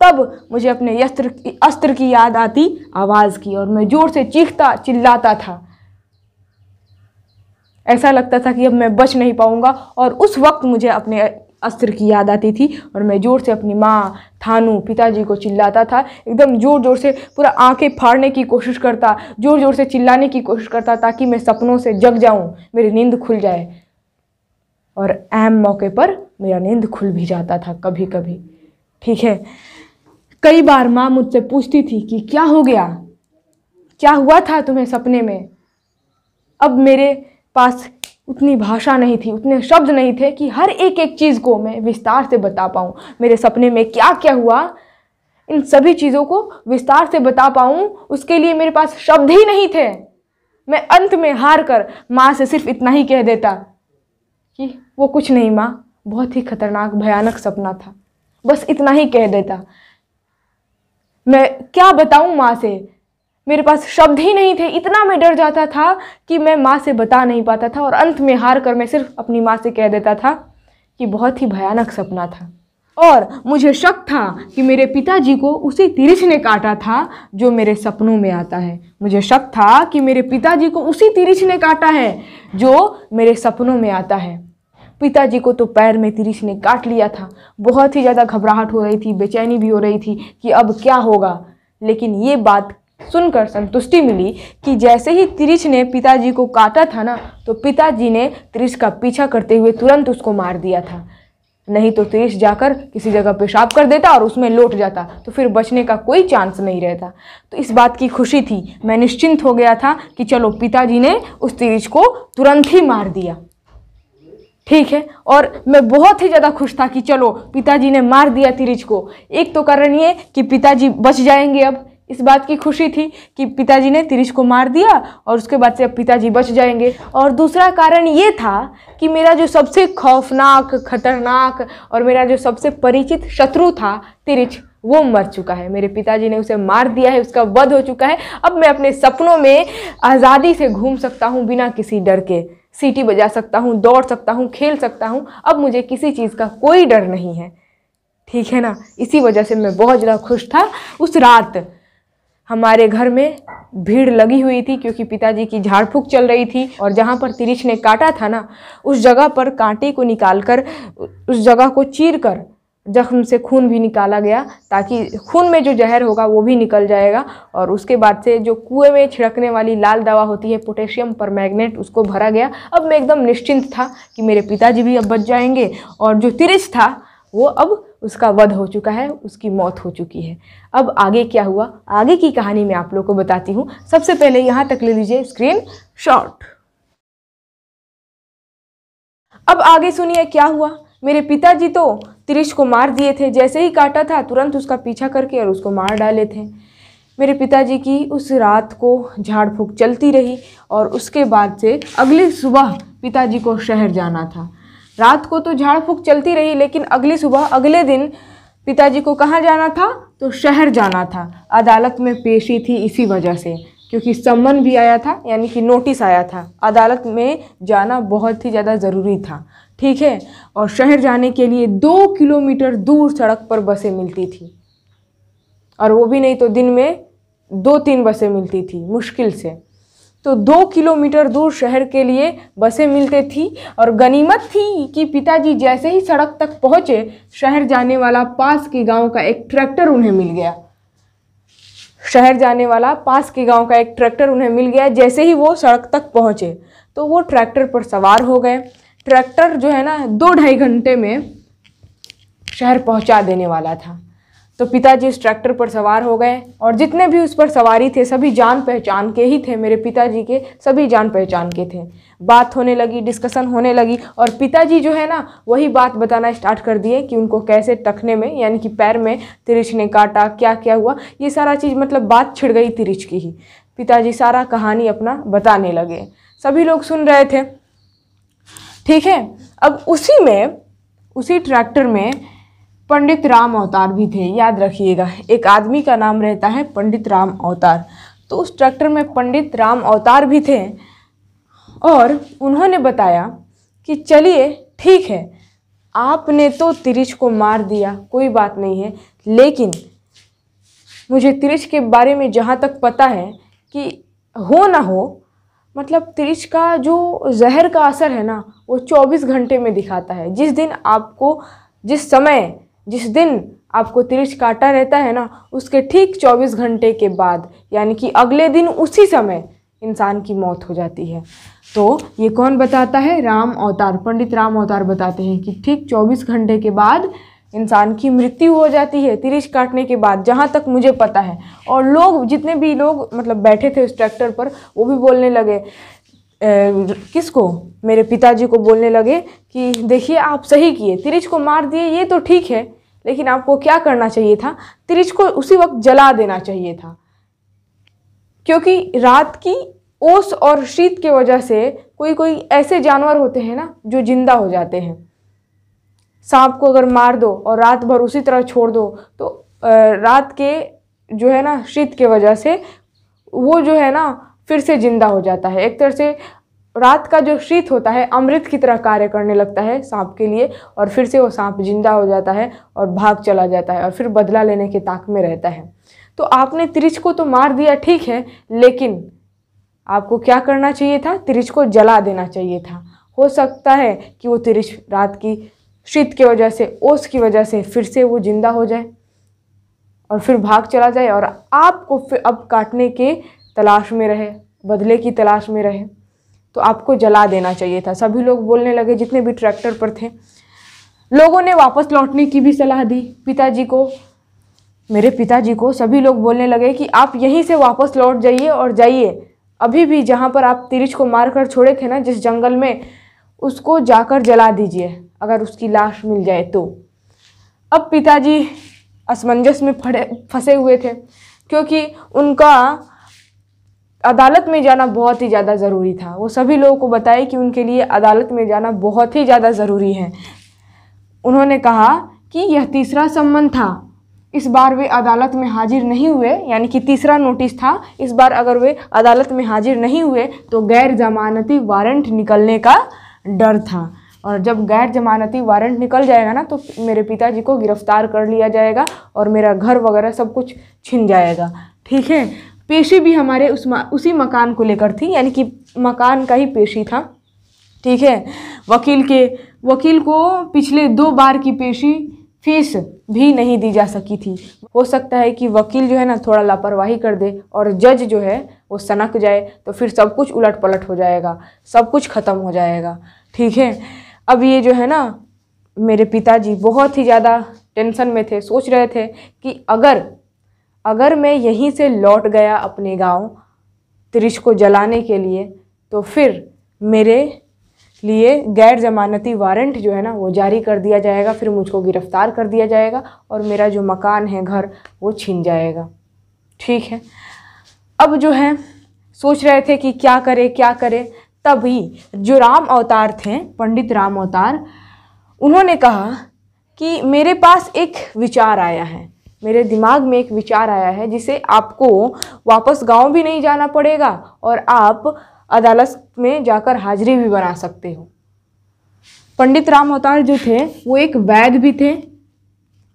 तब मुझे अपने अस्त्र अस्त्र की याद आती आवाज़ की और मैं ज़ोर से चीखता चिल्लाता था ऐसा लगता था कि अब मैं बच नहीं पाऊँगा और उस वक्त मुझे अपने अस्त्र की याद आती थी और मैं ज़ोर से अपनी माँ थानू पिताजी को चिल्लाता था एकदम ज़ोर ज़ोर से पूरा आंखें फाड़ने की कोशिश करता ज़ोर ज़ोर से चिल्लाने की कोशिश करता ताकि मैं सपनों से जग जाऊँ मेरी नींद खुल जाए और अहम मौके पर मेरा नींद खुल भी जाता था कभी कभी ठीक है कई बार माँ मुझसे पूछती थी कि क्या हो गया क्या हुआ था तुम्हें सपने में अब मेरे पास उतनी भाषा नहीं थी उतने शब्द नहीं थे कि हर एक एक चीज़ को मैं विस्तार से बता पाऊँ मेरे सपने में क्या क्या हुआ इन सभी चीज़ों को विस्तार से बता पाऊँ उसके लिए मेरे पास शब्द ही नहीं थे मैं अंत में हार कर माँ से सिर्फ इतना ही कह देता कि वो कुछ नहीं माँ बहुत ही खतरनाक भयानक सपना था बस इतना ही कह देता मैं क्या बताऊँ माँ से मेरे पास शब्द ही नहीं थे इतना मैं डर जाता था कि मैं माँ से बता नहीं पाता था और अंत में हार कर मैं सिर्फ अपनी माँ से कह देता था कि बहुत ही भयानक सपना था और मुझे शक था कि मेरे पिताजी को उसी तिरिछ ने काटा था जो मेरे सपनों में आता है मुझे शक था कि मेरे पिताजी को उसी तिरिछ ने काटा है जो मेरे सपनों में आता है पिताजी को तो पैर में तिरिछ ने काट लिया था बहुत ही ज़्यादा घबराहट हो रही थी बेचैनी भी हो रही थी कि अब क्या होगा लेकिन ये बात सुनकर संतुष्टि मिली कि जैसे ही तिरिछ ने पिताजी को काटा था ना तो पिताजी ने तिरिछ का पीछा करते हुए तुरंत उसको मार दिया था नहीं तो त्रिश जाकर किसी जगह पेशाब कर देता और उसमें लौट जाता तो फिर बचने का कोई चांस नहीं रहता तो इस बात की खुशी थी मैं निश्चिंत हो गया था कि चलो पिताजी ने उस तिरिश को तुरंत ही मार दिया ठीक है और मैं बहुत ही ज़्यादा खुश था कि चलो पिताजी ने मार दिया तिरिज को एक तो कारण ये कि पिताजी बच जाएंगे अब इस बात की खुशी थी कि पिताजी ने तिरिश को मार दिया और उसके बाद से अब पिताजी बच जाएंगे और दूसरा कारण ये था कि मेरा जो सबसे खौफनाक खतरनाक और मेरा जो सबसे परिचित शत्रु था तिरिच वो मर चुका है मेरे पिताजी ने उसे मार दिया है उसका वध हो चुका है अब मैं अपने सपनों में आज़ादी से घूम सकता हूँ बिना किसी डर के सीटी बजा सकता हूँ दौड़ सकता हूँ खेल सकता हूँ अब मुझे किसी चीज़ का कोई डर नहीं है ठीक है ना इसी वजह से मैं बहुत ज़्यादा खुश था उस रात हमारे घर में भीड़ लगी हुई थी क्योंकि पिताजी की झाड़ चल रही थी और जहाँ पर तिरिछ ने काटा था ना उस जगह पर कांटे को निकालकर उस जगह को चीर कर जख्म से खून भी निकाला गया ताकि खून में जो जहर होगा वो भी निकल जाएगा और उसके बाद से जो कुएं में छिड़कने वाली लाल दवा होती है पोटेशियम पर मैग्नेट उसको भरा गया अब मैं एकदम निश्चिंत था कि मेरे पिताजी भी अब बच जाएंगे और जो तिरिछ था वो अब उसका वध हो चुका है उसकी मौत हो चुकी है अब आगे क्या हुआ आगे की कहानी मैं आप लोग को बताती हूँ सबसे पहले यहाँ तक ले लीजिए स्क्रीन शॉट अब आगे सुनिए क्या हुआ मेरे पिताजी तो तिरिश को मार दिए थे जैसे ही काटा था तुरंत उसका पीछा करके और उसको मार डाले थे मेरे पिताजी की उस रात को झाड़ फूक चलती रही और उसके बाद से अगली सुबह पिताजी को शहर जाना था रात को तो झाड़ फूक चलती रही लेकिन अगली सुबह अगले दिन पिताजी को कहाँ जाना था तो शहर जाना था अदालत में पेशी थी इसी वजह से क्योंकि सम्मन भी आया था यानी कि नोटिस आया था अदालत में जाना बहुत ही ज़्यादा ज़रूरी था ठीक है और शहर जाने के लिए दो किलोमीटर दूर सड़क पर बसें मिलती थी और वो भी नहीं तो दिन में दो तीन बसें मिलती थी मुश्किल से तो दो किलोमीटर दूर शहर के लिए बसें मिलते थी और गनीमत थी कि पिताजी जैसे ही सड़क तक पहुँचे शहर जाने वाला पास के गांव का एक ट्रैक्टर उन्हें मिल गया शहर जाने वाला पास के गांव का एक ट्रैक्टर उन्हें मिल गया जैसे ही वो सड़क तक पहुँचे तो वो ट्रैक्टर पर सवार हो गए ट्रैक्टर जो है ना दो ढाई घंटे में शहर पहुंचा देने वाला था तो पिताजी उस ट्रैक्टर पर सवार हो गए और जितने भी उस पर सवारी थे सभी जान पहचान के ही थे मेरे पिताजी के सभी जान पहचान के थे बात होने लगी डिस्कशन होने लगी और पिताजी जो है ना वही बात बताना स्टार्ट कर दिए कि उनको कैसे टखने में यानी कि पैर में तिरिछ ने काटा क्या क्या हुआ ये सारा चीज़ मतलब बात छिड़ गई तिरिछ की ही पिताजी सारा कहानी अपना बताने लगे सभी लोग सुन रहे थे ठीक है अब उसी में उसी ट्रैक्टर में पंडित राम अवतार भी थे याद रखिएगा एक आदमी का नाम रहता है पंडित राम अवतार तो उस ट्रैक्टर में पंडित राम अवतार भी थे और उन्होंने बताया कि चलिए ठीक है आपने तो तिरिछ को मार दिया कोई बात नहीं है लेकिन मुझे तिरिछ के बारे में जहाँ तक पता है कि हो ना हो मतलब तिरिछ का जो जहर का असर है ना वो 24 घंटे में दिखाता है जिस दिन आपको जिस समय जिस दिन आपको तिरछ काटा रहता है ना उसके ठीक 24 घंटे के बाद यानी कि अगले दिन उसी समय इंसान की मौत हो जाती है तो ये कौन बताता है राम अवतार पंडित राम अवतार बताते हैं कि ठीक 24 घंटे के बाद इंसान की मृत्यु हो जाती है तिरछ काटने के बाद जहाँ तक मुझे पता है और लोग जितने भी लोग मतलब बैठे थे उस ट्रैक्टर पर वो भी बोलने लगे किसको मेरे पिताजी को बोलने लगे कि देखिए आप सही किए तिरिछ को मार दिए ये तो ठीक है लेकिन आपको क्या करना चाहिए था त्रिज को उसी वक्त जला देना चाहिए था क्योंकि रात की ओस और शीत की वजह से कोई कोई ऐसे जानवर होते हैं ना जो जिंदा हो जाते हैं सांप को अगर मार दो और रात भर उसी तरह छोड़ दो तो रात के जो है ना शीत के वजह से वो जो है ना फिर से ज़िंदा हो जाता है एक तरह से रात का जो शीत होता है अमृत की तरह कार्य करने लगता है सांप के लिए और फिर से वो सांप जिंदा हो जाता है और भाग चला जाता है और फिर बदला लेने के ताक में रहता है तो आपने त्रिज को तो मार दिया ठीक है लेकिन आपको क्या करना चाहिए था त्रिज को जला देना चाहिए था हो सकता है कि वो त्रिज रात की शीत की वजह से ओस की वजह से फिर से वो जिंदा हो जाए और फिर भाग चला जाए और आपको फिर अब काटने के तलाश में रहे बदले की तलाश में रहे तो आपको जला देना चाहिए था सभी लोग बोलने लगे जितने भी ट्रैक्टर पर थे लोगों ने वापस लौटने की भी सलाह दी पिताजी को मेरे पिताजी को सभी लोग बोलने लगे कि आप यहीं से वापस लौट जाइए और जाइए अभी भी जहाँ पर आप तिरिज को मार कर छोड़े थे ना जिस जंगल में उसको जाकर जला दीजिए अगर उसकी लाश मिल जाए तो अब पिताजी असमंजस में फड़े फंसे हुए थे क्योंकि उनका अदालत में जाना बहुत ही ज़्यादा ज़रूरी था वो सभी लोगों को बताए कि उनके लिए अदालत में जाना बहुत ही ज़्यादा ज़रूरी है उन्होंने कहा कि यह तीसरा सम्मन था इस बार वे अदालत में हाजिर नहीं हुए यानी कि तीसरा नोटिस था इस बार अगर वे अदालत में हाजिर नहीं हुए तो गैर जमानती वारंट निकलने का डर था और जब गैर जमानती वारंट निकल जाएगा ना तो मेरे पिताजी को गिरफ्तार कर लिया जाएगा और मेरा घर वगैरह सब कुछ छिन जाएगा ठीक है पेशी भी हमारे उस उसी मकान को लेकर थी यानी कि मकान का ही पेशी था ठीक है वकील के वकील को पिछले दो बार की पेशी फीस भी नहीं दी जा सकी थी हो सकता है कि वकील जो है ना थोड़ा लापरवाही कर दे और जज जो है वो सनक जाए तो फिर सब कुछ उलट पलट हो जाएगा सब कुछ ख़त्म हो जाएगा ठीक है अब ये जो है ना मेरे पिताजी बहुत ही ज़्यादा टेंशन में थे सोच रहे थे कि अगर अगर मैं यहीं से लौट गया अपने गांव त्रिश को जलाने के लिए तो फिर मेरे लिए गैर जमानती वारंट जो है ना वो जारी कर दिया जाएगा फिर मुझको गिरफ़्तार कर दिया जाएगा और मेरा जो मकान है घर वो छीन जाएगा ठीक है अब जो है सोच रहे थे कि क्या करे क्या करें तभी जो राम अवतार थे पंडित राम अवतार उन्होंने कहा कि मेरे पास एक विचार आया है मेरे दिमाग में एक विचार आया है जिसे आपको वापस गांव भी नहीं जाना पड़ेगा और आप अदालत में जाकर हाजिरी भी बना सकते हो पंडित राम अवतार जो थे वो एक वैद भी थे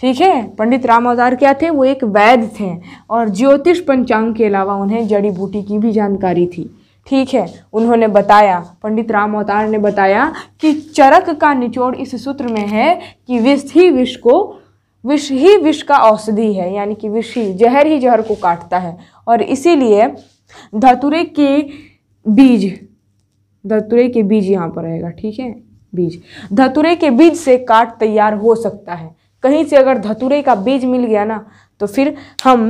ठीक है पंडित राम अवतार क्या थे वो एक वैद थे और ज्योतिष पंचांग के अलावा उन्हें जड़ी बूटी की भी जानकारी थी ठीक है उन्होंने बताया पंडित राम अवतार ने बताया कि चरक का निचोड़ इस सूत्र में है कि विष ही विष को विष ही विष का औषधि है यानी कि विष ही जहर ही जहर को काटता है और इसीलिए धतुरे के बीज धतुरे के बीज यहाँ पर रहेगा ठीक है बीज धतुरे के बीज से काट तैयार हो सकता है कहीं से अगर धतुरे का बीज मिल गया ना तो फिर हम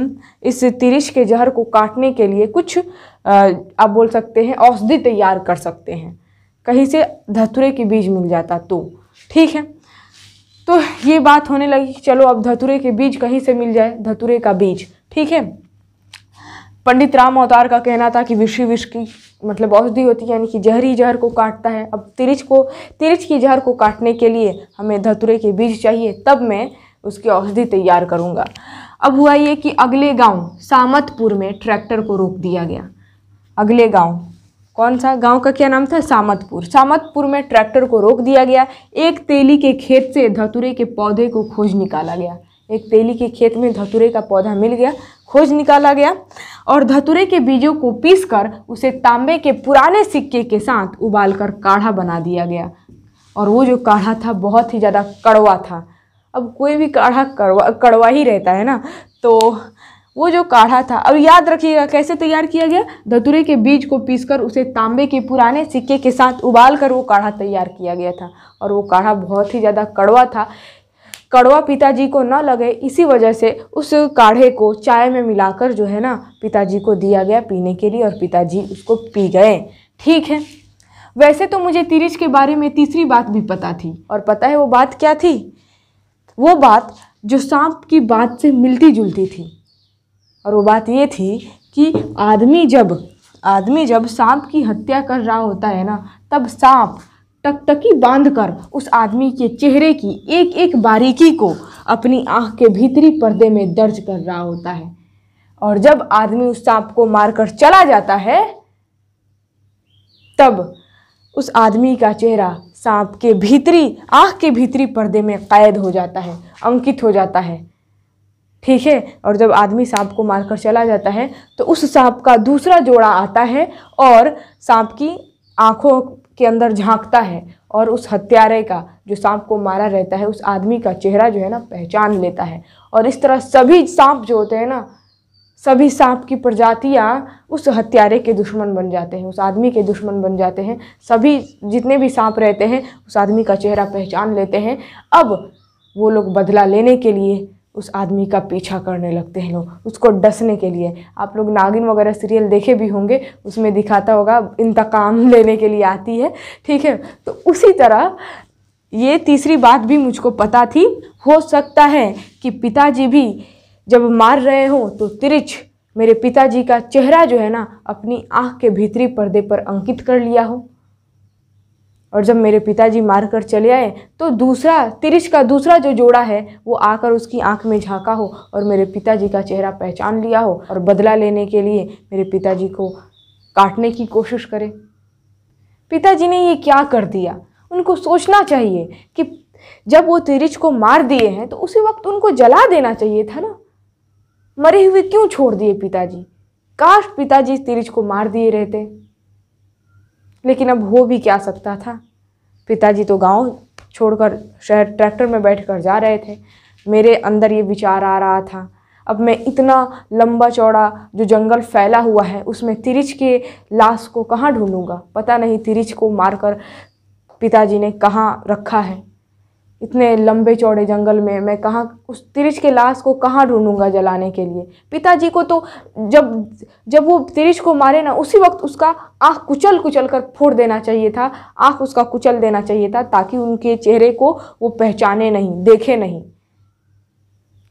इस तिरिश के जहर को काटने के लिए कुछ आप बोल सकते हैं औषधि तैयार कर सकते हैं कहीं से धतुरे के बीज मिल जाता तो ठीक है तो ये बात होने लगी कि चलो अब धतुरे के बीज कहीं से मिल जाए धतुरे का बीज ठीक है पंडित राम अवतार का कहना था कि विषि विष की मतलब औषधि होती है यानी कि जहरी जहर को काटता है अब तिरिच को तिरिच की जहर को काटने के लिए हमें धतुरे के बीज चाहिए तब मैं उसकी औषधि तैयार करूँगा अब हुआ ये कि अगले गांव सामतपुर में ट्रैक्टर को रोक दिया गया अगले गांव कौन सा गांव का क्या नाम था सामतपुर सामतपुर में ट्रैक्टर को रोक दिया गया एक तेली के खेत से धतुरे के पौधे को खोज निकाला गया एक तेली के खेत में धतुरे का पौधा मिल गया खोज निकाला गया और धतुरे के बीजों को पीसकर उसे तांबे के पुराने सिक्के के साथ उबालकर काढ़ा बना दिया गया और वो जो काढ़ा था बहुत ही ज़्यादा कड़वा था अब कोई भी काढ़ा कड़वा कड़वा ही रहता है ना तो वो जो काढ़ा था अब याद रखिएगा कैसे तैयार किया गया धतुरे के बीज को पीसकर उसे तांबे के पुराने सिक्के के साथ उबाल कर वो काढ़ा तैयार किया गया था और वो काढ़ा बहुत ही ज़्यादा कड़वा था कड़वा पिताजी को न लगे इसी वजह से उस काढ़े को चाय में मिलाकर जो है ना पिताजी को दिया गया पीने के लिए और पिताजी उसको पी गए ठीक है वैसे तो मुझे तिरिज के बारे में तीसरी बात भी पता थी और पता है वो बात क्या थी वो बात जो सांप की बात से मिलती जुलती थी और वो बात ये थी कि आदमी जब आदमी जब सांप की हत्या कर रहा होता है ना तब सांप टकटकी बांधकर उस आदमी के चेहरे की एक एक बारीकी को अपनी आँख के भीतरी पर्दे में दर्ज कर रहा होता है और जब आदमी उस सांप को मारकर चला जाता है तब उस आदमी का चेहरा सांप के भीतरी आँख के भीतरी पर्दे में कैद हो जाता है अंकित हो जाता है ठीक है और जब आदमी सांप को मारकर चला जाता है तो उस सांप का दूसरा जोड़ा आता है और सांप की आँखों के अंदर झांकता है और उस हत्यारे का जो सांप को मारा रहता है उस आदमी का चेहरा जो है ना पहचान लेता है और इस तरह सभी सांप जो होते हैं ना सभी सांप की प्रजातियाँ उस हत्यारे के दुश्मन बन जाते हैं उस आदमी के दुश्मन बन जाते हैं सभी जितने भी सांप रहते हैं उस आदमी का चेहरा पहचान लेते हैं अब वो लोग बदला लेने के लिए उस आदमी का पीछा करने लगते हैं लोग उसको डसने के लिए आप लोग नागिन वगैरह सीरियल देखे भी होंगे उसमें दिखाता होगा इंतकाम लेने के लिए आती है ठीक है तो उसी तरह ये तीसरी बात भी मुझको पता थी हो सकता है कि पिताजी भी जब मार रहे हों तो तिरिच मेरे पिताजी का चेहरा जो है ना अपनी आँख के भीतरी पर्दे पर अंकित कर लिया हो और जब मेरे पिताजी मारकर चले आए तो दूसरा तिरिश का दूसरा जो जोड़ा है वो आकर उसकी आंख में झांका हो और मेरे पिताजी का चेहरा पहचान लिया हो और बदला लेने के लिए मेरे पिताजी को काटने की कोशिश करे पिताजी ने ये क्या कर दिया उनको सोचना चाहिए कि जब वो तिरिश को मार दिए हैं तो उसी वक्त उनको जला देना चाहिए था ना मरे हुए क्यों छोड़ दिए पिताजी काश पिताजी तिरिज को मार दिए रहते लेकिन अब हो भी क्या सकता था पिताजी तो गांव छोड़कर शहर ट्रैक्टर में बैठकर जा रहे थे मेरे अंदर ये विचार आ रहा था अब मैं इतना लंबा चौड़ा जो जंगल फैला हुआ है उसमें तिरिच के लाश को कहाँ ढूंढूंगा पता नहीं तिरिच को मारकर पिताजी ने कहाँ रखा है इतने लंबे चौड़े जंगल में मैं कहाँ उस तिरिश के लाश को कहाँ ढूंढूंगा जलाने के लिए पिताजी को तो जब जब वो तिरिश को मारे ना उसी वक्त उसका आँख कुचल कुचल कर फोड़ देना चाहिए था आँख उसका कुचल देना चाहिए था ताकि उनके चेहरे को वो पहचाने नहीं देखे नहीं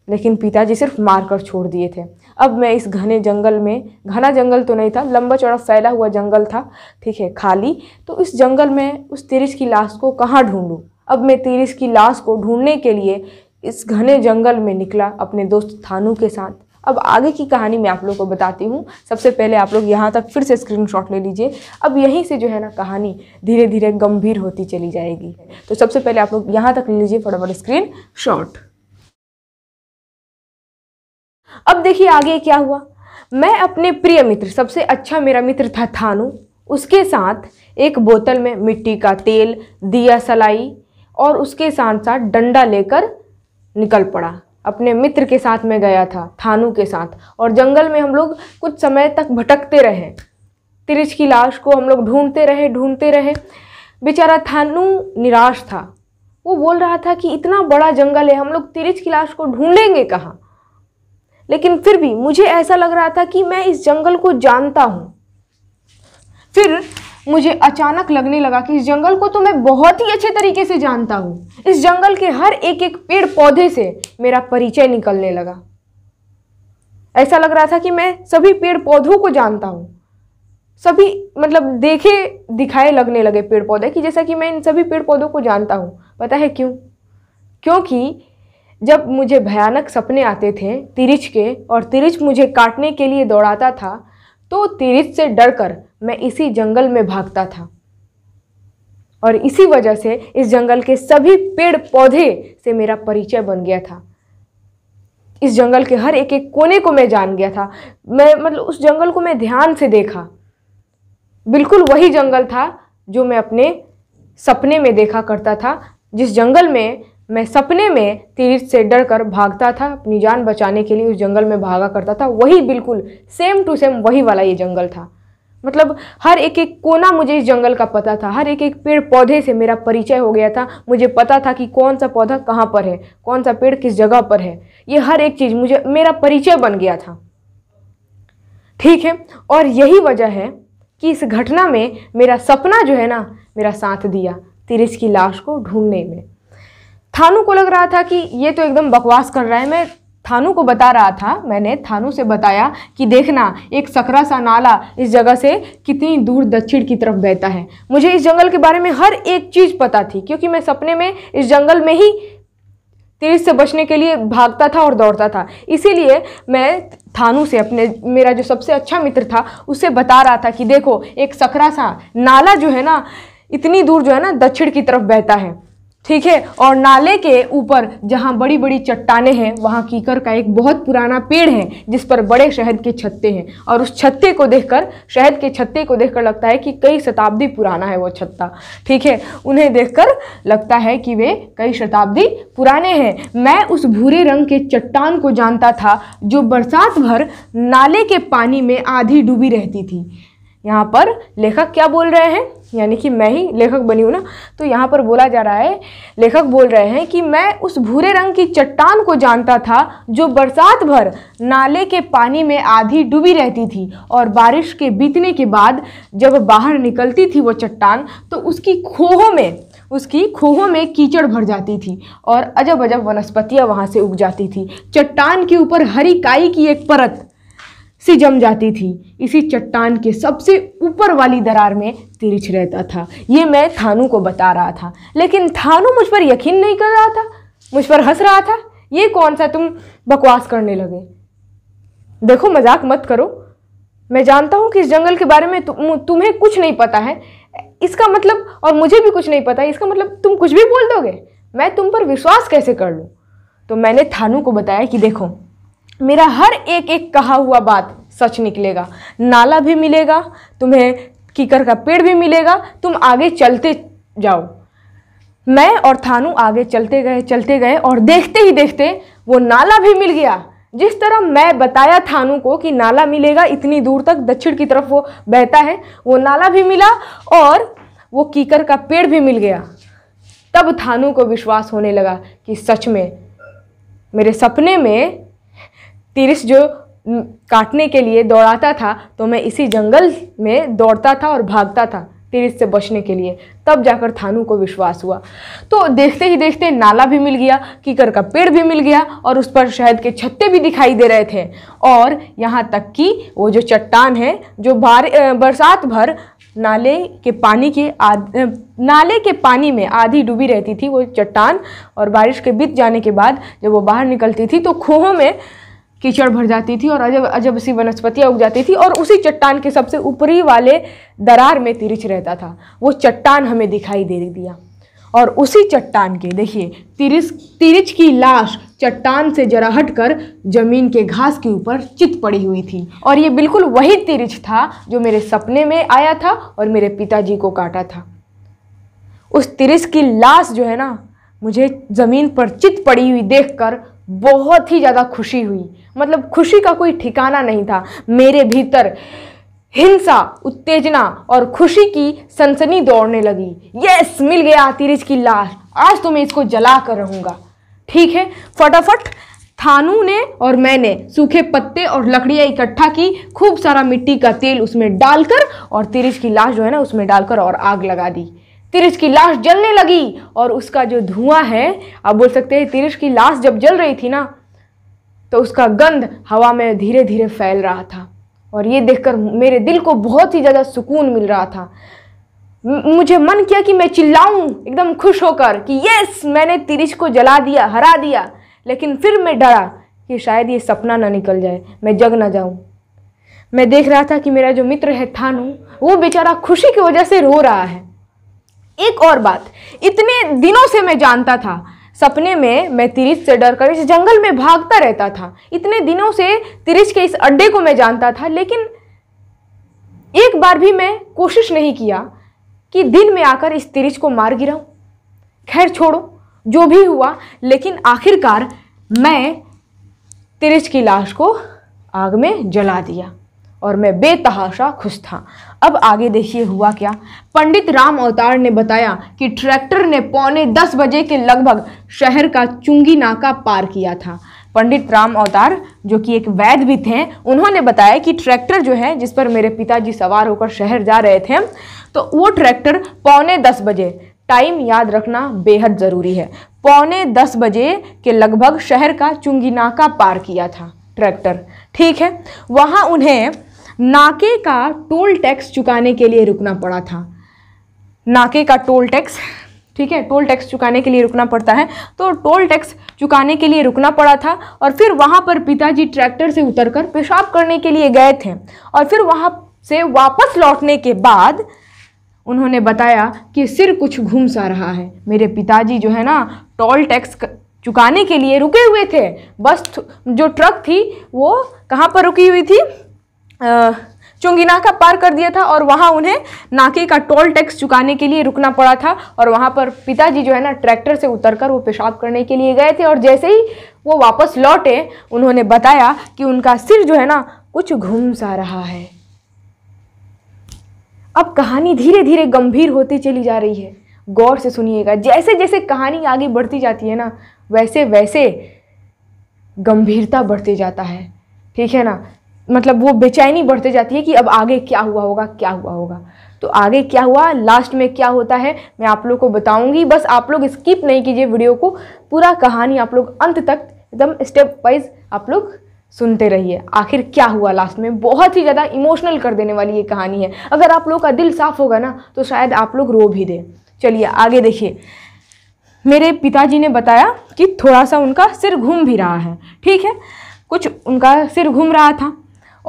लेकिन पिताजी सिर्फ मार कर छोड़ दिए थे अब मैं इस घने जंगल में घना जंगल तो नहीं था लंबा चौड़ा फैला हुआ जंगल था ठीक है खाली तो इस जंगल में उस तिरिश की लाश को कहाँ ढूंढूँ अब मैं तीरिस की लाश को ढूंढने के लिए इस घने जंगल में निकला अपने दोस्त थानू के साथ अब आगे की कहानी मैं आप लोगों को बताती हूँ सबसे पहले आप लोग यहाँ तक फिर से स्क्रीनशॉट ले लीजिए अब यहीं से जो है ना कहानी धीरे धीरे गंभीर होती चली जाएगी तो सबसे पहले आप लोग यहाँ तक ले लीजिए फटाफट स्क्रीन शॉट अब देखिए आगे क्या हुआ मैं अपने प्रिय मित्र सबसे अच्छा मेरा मित्र था थानू उसके साथ एक बोतल में मिट्टी का तेल दिया सलाई और उसके साथ साथ डंडा लेकर निकल पड़ा अपने मित्र के साथ में गया था थानू के साथ और जंगल में हम लोग कुछ समय तक भटकते रहे तिरिच की लाश को हम लोग ढूंढते रहे ढूंढते रहे बेचारा थानू निराश था वो बोल रहा था कि इतना बड़ा जंगल है हम लोग तिरिच की लाश को ढूंढेंगे कहाँ लेकिन फिर भी मुझे ऐसा लग रहा था कि मैं इस जंगल को जानता हूँ फिर मुझे अचानक लगने लगा कि इस जंगल को तो मैं बहुत ही अच्छे तरीके से जानता हूँ इस जंगल के हर एक एक पेड़ पौधे से मेरा परिचय निकलने लगा ऐसा लग रहा था कि मैं सभी पेड़ पौधों को जानता हूँ सभी मतलब देखे दिखाए लगने लगे पेड़ पौधे कि जैसा कि मैं इन सभी पेड़ पौधों को जानता हूँ पता है क्यों क्योंकि जब मुझे भयानक सपने आते थे तिरिछ के और तिरिछ मुझे काटने के लिए दौड़ाता था तो तिरिछ से डरकर मैं इसी जंगल में भागता था और इसी वजह से इस जंगल के सभी पेड़ पौधे से मेरा परिचय बन गया था इस जंगल के हर एक एक कोने को मैं जान गया था मैं मतलब उस जंगल को मैं ध्यान से देखा बिल्कुल वही जंगल था जो मैं अपने सपने में देखा करता था जिस जंगल में मैं सपने में तीर से डर कर भागता था अपनी जान बचाने के लिए उस जंगल में भागा करता था वही बिल्कुल सेम टू सेम वही वाला ये जंगल था मतलब हर एक एक कोना मुझे इस जंगल का पता था हर एक एक पेड़ पौधे से मेरा परिचय हो गया था मुझे पता था कि कौन सा पौधा कहाँ पर है कौन सा पेड़ किस जगह पर है ये हर एक चीज़ मुझे मेरा परिचय बन गया था ठीक है और यही वजह है कि इस घटना में मेरा सपना जो है ना मेरा साथ दिया तिरिस की लाश को ढूंढने में थानू को लग रहा था कि ये तो एकदम बकवास कर रहा है मैं थानू को बता रहा था मैंने थानू से बताया कि देखना एक सकरा सा नाला इस जगह से कितनी दूर दक्षिण की तरफ बहता है मुझे इस जंगल के बारे में हर एक चीज़ पता थी क्योंकि मैं सपने में इस जंगल में ही तेज से बचने के लिए भागता था और दौड़ता था इसीलिए मैं थानू से अपने मेरा जो सबसे अच्छा मित्र था उसे बता रहा था कि देखो एक सकरा सा नाला जो है ना इतनी दूर जो है ना दक्षिण की तरफ बहता है ठीक है और नाले के ऊपर जहाँ बड़ी बड़ी चट्टाने हैं वहाँ कीकर का एक बहुत पुराना पेड़ है जिस पर बड़े शहद के छत्ते हैं और उस छत्ते को देखकर शहद के छत्ते को देखकर लगता है कि कई शताब्दी पुराना है वो छत्ता ठीक है उन्हें देखकर लगता है कि वे कई शताब्दी पुराने हैं मैं उस भूरे रंग के चट्टान को जानता था जो बरसात भर नाले के पानी में आधी डूबी रहती थी यहाँ पर लेखक क्या बोल रहे हैं यानी कि मैं ही लेखक बनी हूँ ना तो यहाँ पर बोला जा रहा है लेखक बोल रहे हैं कि मैं उस भूरे रंग की चट्टान को जानता था जो बरसात भर नाले के पानी में आधी डूबी रहती थी और बारिश के बीतने के बाद जब बाहर निकलती थी वो चट्टान तो उसकी खोहों में उसकी खोहों में कीचड़ भर जाती थी और अजब अजब वनस्पतियाँ वहाँ से उग जाती थी चट्टान के ऊपर हरी काई की एक परत से जम जाती थी इसी चट्टान के सबसे ऊपर वाली दरार में तिरछ रहता था ये मैं थानू को बता रहा था लेकिन थानू मुझ पर यकीन नहीं कर रहा था मुझ पर हंस रहा था ये कौन सा तुम बकवास करने लगे देखो मजाक मत करो मैं जानता हूँ कि इस जंगल के बारे में तु, तुम्हें कुछ नहीं पता है इसका मतलब और मुझे भी कुछ नहीं पता इसका मतलब तुम कुछ भी बोल दोगे मैं तुम पर विश्वास कैसे कर लूँ तो मैंने थानू को बताया कि देखो मेरा हर एक एक कहा हुआ बात सच निकलेगा नाला भी मिलेगा तुम्हें कीकर का पेड़ भी मिलेगा तुम आगे चलते जाओ मैं और थानू आगे चलते गए चलते गए और देखते ही देखते वो नाला भी मिल गया जिस तरह मैं बताया थानू को कि नाला मिलेगा इतनी दूर तक दक्षिण की तरफ वो बहता है वो नाला भी मिला और वो कीकर का पेड़ भी मिल गया तब थानू को विश्वास होने लगा कि सच में मेरे सपने में तिरिस जो काटने के लिए दौड़ाता था तो मैं इसी जंगल में दौड़ता था और भागता था तिरिस से बचने के लिए तब जाकर थानू को विश्वास हुआ तो देखते ही देखते नाला भी मिल गया कीकर का पेड़ भी मिल गया और उस पर शहद के छत्ते भी दिखाई दे रहे थे और यहाँ तक कि वो जो चट्टान है जो बरसात भर नाले के पानी के आद नाले के पानी में आधी डूबी रहती थी वो चट्टान और बारिश के बीत जाने के बाद जब वो बाहर निकलती थी तो खूहों में कीचड़ भर जाती थी और अजब अजब सी वनस्पतियाँ उग जाती थी और उसी चट्टान के सबसे ऊपरी वाले दरार में तिरिच रहता था वो चट्टान हमें दिखाई दे दिया और उसी चट्टान के देखिए तिरिस तिरिच की लाश चट्टान से जरा हट कर जमीन के घास के ऊपर चित पड़ी हुई थी और ये बिल्कुल वही तिरिच था जो मेरे सपने में आया था और मेरे पिताजी को काटा था उस तिरिस की लाश जो है ना मुझे ज़मीन पर चित पड़ी हुई देखकर बहुत ही ज़्यादा खुशी हुई मतलब खुशी का कोई ठिकाना नहीं था मेरे भीतर हिंसा उत्तेजना और खुशी की सनसनी दौड़ने लगी यस मिल गया तिरिज की लाश आज तो मैं इसको जला कर रहूँगा ठीक है फटाफट थानू ने और मैंने सूखे पत्ते और लकड़ियाँ इकट्ठा की खूब सारा मिट्टी का तेल उसमें डालकर और तिरिज की लाश जो है ना उसमें डालकर और आग लगा दी तिरिश की लाश जलने लगी और उसका जो धुआं है आप बोल सकते हैं तिरिश की लाश जब जल रही थी ना तो उसका गंध हवा में धीरे धीरे फैल रहा था और ये देखकर मेरे दिल को बहुत ही ज़्यादा सुकून मिल रहा था मुझे मन किया कि मैं चिल्लाऊं एकदम खुश होकर कि यस मैंने तिरिश को जला दिया हरा दिया लेकिन फिर मैं डरा कि शायद ये सपना ना निकल जाए मैं जग ना जाऊं मैं देख रहा था कि मेरा जो मित्र है थानू वो बेचारा खुशी की वजह से रो रहा है एक और बात इतने दिनों से मैं जानता था सपने में मैं तिरिज से डर कर इस जंगल में भागता रहता था इतने दिनों से तिरिज के इस अड्डे को मैं जानता था लेकिन एक बार भी मैं कोशिश नहीं किया कि दिन में आकर इस तिरिज को मार गिराऊं खैर छोड़ो जो भी हुआ लेकिन आखिरकार मैं तिरिज की लाश को आग में जला दिया और मैं बेतहाशा खुश था अब आगे देखिए हुआ क्या पंडित राम अवतार ने बताया कि ट्रैक्टर ने पौने दस बजे के लगभग शहर का चुंगी नाका पार किया था पंडित राम अवतार जो कि एक वैद्य भी थे उन्होंने बताया कि ट्रैक्टर जो है जिस पर मेरे पिताजी सवार होकर शहर जा रहे थे तो वो ट्रैक्टर पौने दस बजे टाइम याद रखना बेहद ज़रूरी है पौने दस बजे के लगभग शहर का चुंगी नाका पार किया था ट्रैक्टर ठीक है वहाँ उन्हें नाके का टोल टैक्स चुकाने के लिए रुकना पड़ा था नाके का टोल टैक्स ठीक है टोल टैक्स चुकाने के लिए रुकना पड़ता है तो टोल टैक्स चुकाने के लिए रुकना पड़ा था और फिर वहाँ पर पिताजी ट्रैक्टर से उतरकर पेशाब करने के लिए गए थे और फिर वहाँ से वापस लौटने के बाद उन्होंने बताया कि सिर कुछ घूम सा रहा है मेरे पिताजी जो है ना टोल टैक्स चुकाने के लिए रुके हुए थे बस जो ट्रक थी वो कहाँ पर रुकी हुई थी नाका पार कर दिया था और वहाँ उन्हें नाके का टोल टैक्स चुकाने के लिए रुकना पड़ा था और वहाँ पर पिताजी जो है ना ट्रैक्टर से उतरकर वो पेशाब करने के लिए गए थे और जैसे ही वो वापस लौटे उन्होंने बताया कि उनका सिर जो है ना कुछ घूम सा रहा है अब कहानी धीरे धीरे गंभीर होती चली जा रही है गौर से सुनिएगा जैसे जैसे कहानी आगे बढ़ती जाती है ना वैसे वैसे गंभीरता बढ़ती जाता है ठीक है ना मतलब वो बेचैनी बढ़ते जाती है कि अब आगे क्या हुआ होगा क्या हुआ होगा तो आगे क्या हुआ लास्ट में क्या होता है मैं आप लोग को बताऊंगी बस आप लोग स्किप नहीं कीजिए वीडियो को पूरा कहानी आप लोग अंत तक एकदम स्टेप वाइज आप लोग सुनते रहिए आखिर क्या हुआ लास्ट में बहुत ही ज़्यादा इमोशनल कर देने वाली ये कहानी है अगर आप लोग का दिल साफ़ होगा ना तो शायद आप लोग रो भी दें चलिए आगे देखिए मेरे पिताजी ने बताया कि थोड़ा सा उनका सिर घूम भी रहा है ठीक है कुछ उनका सिर घूम रहा था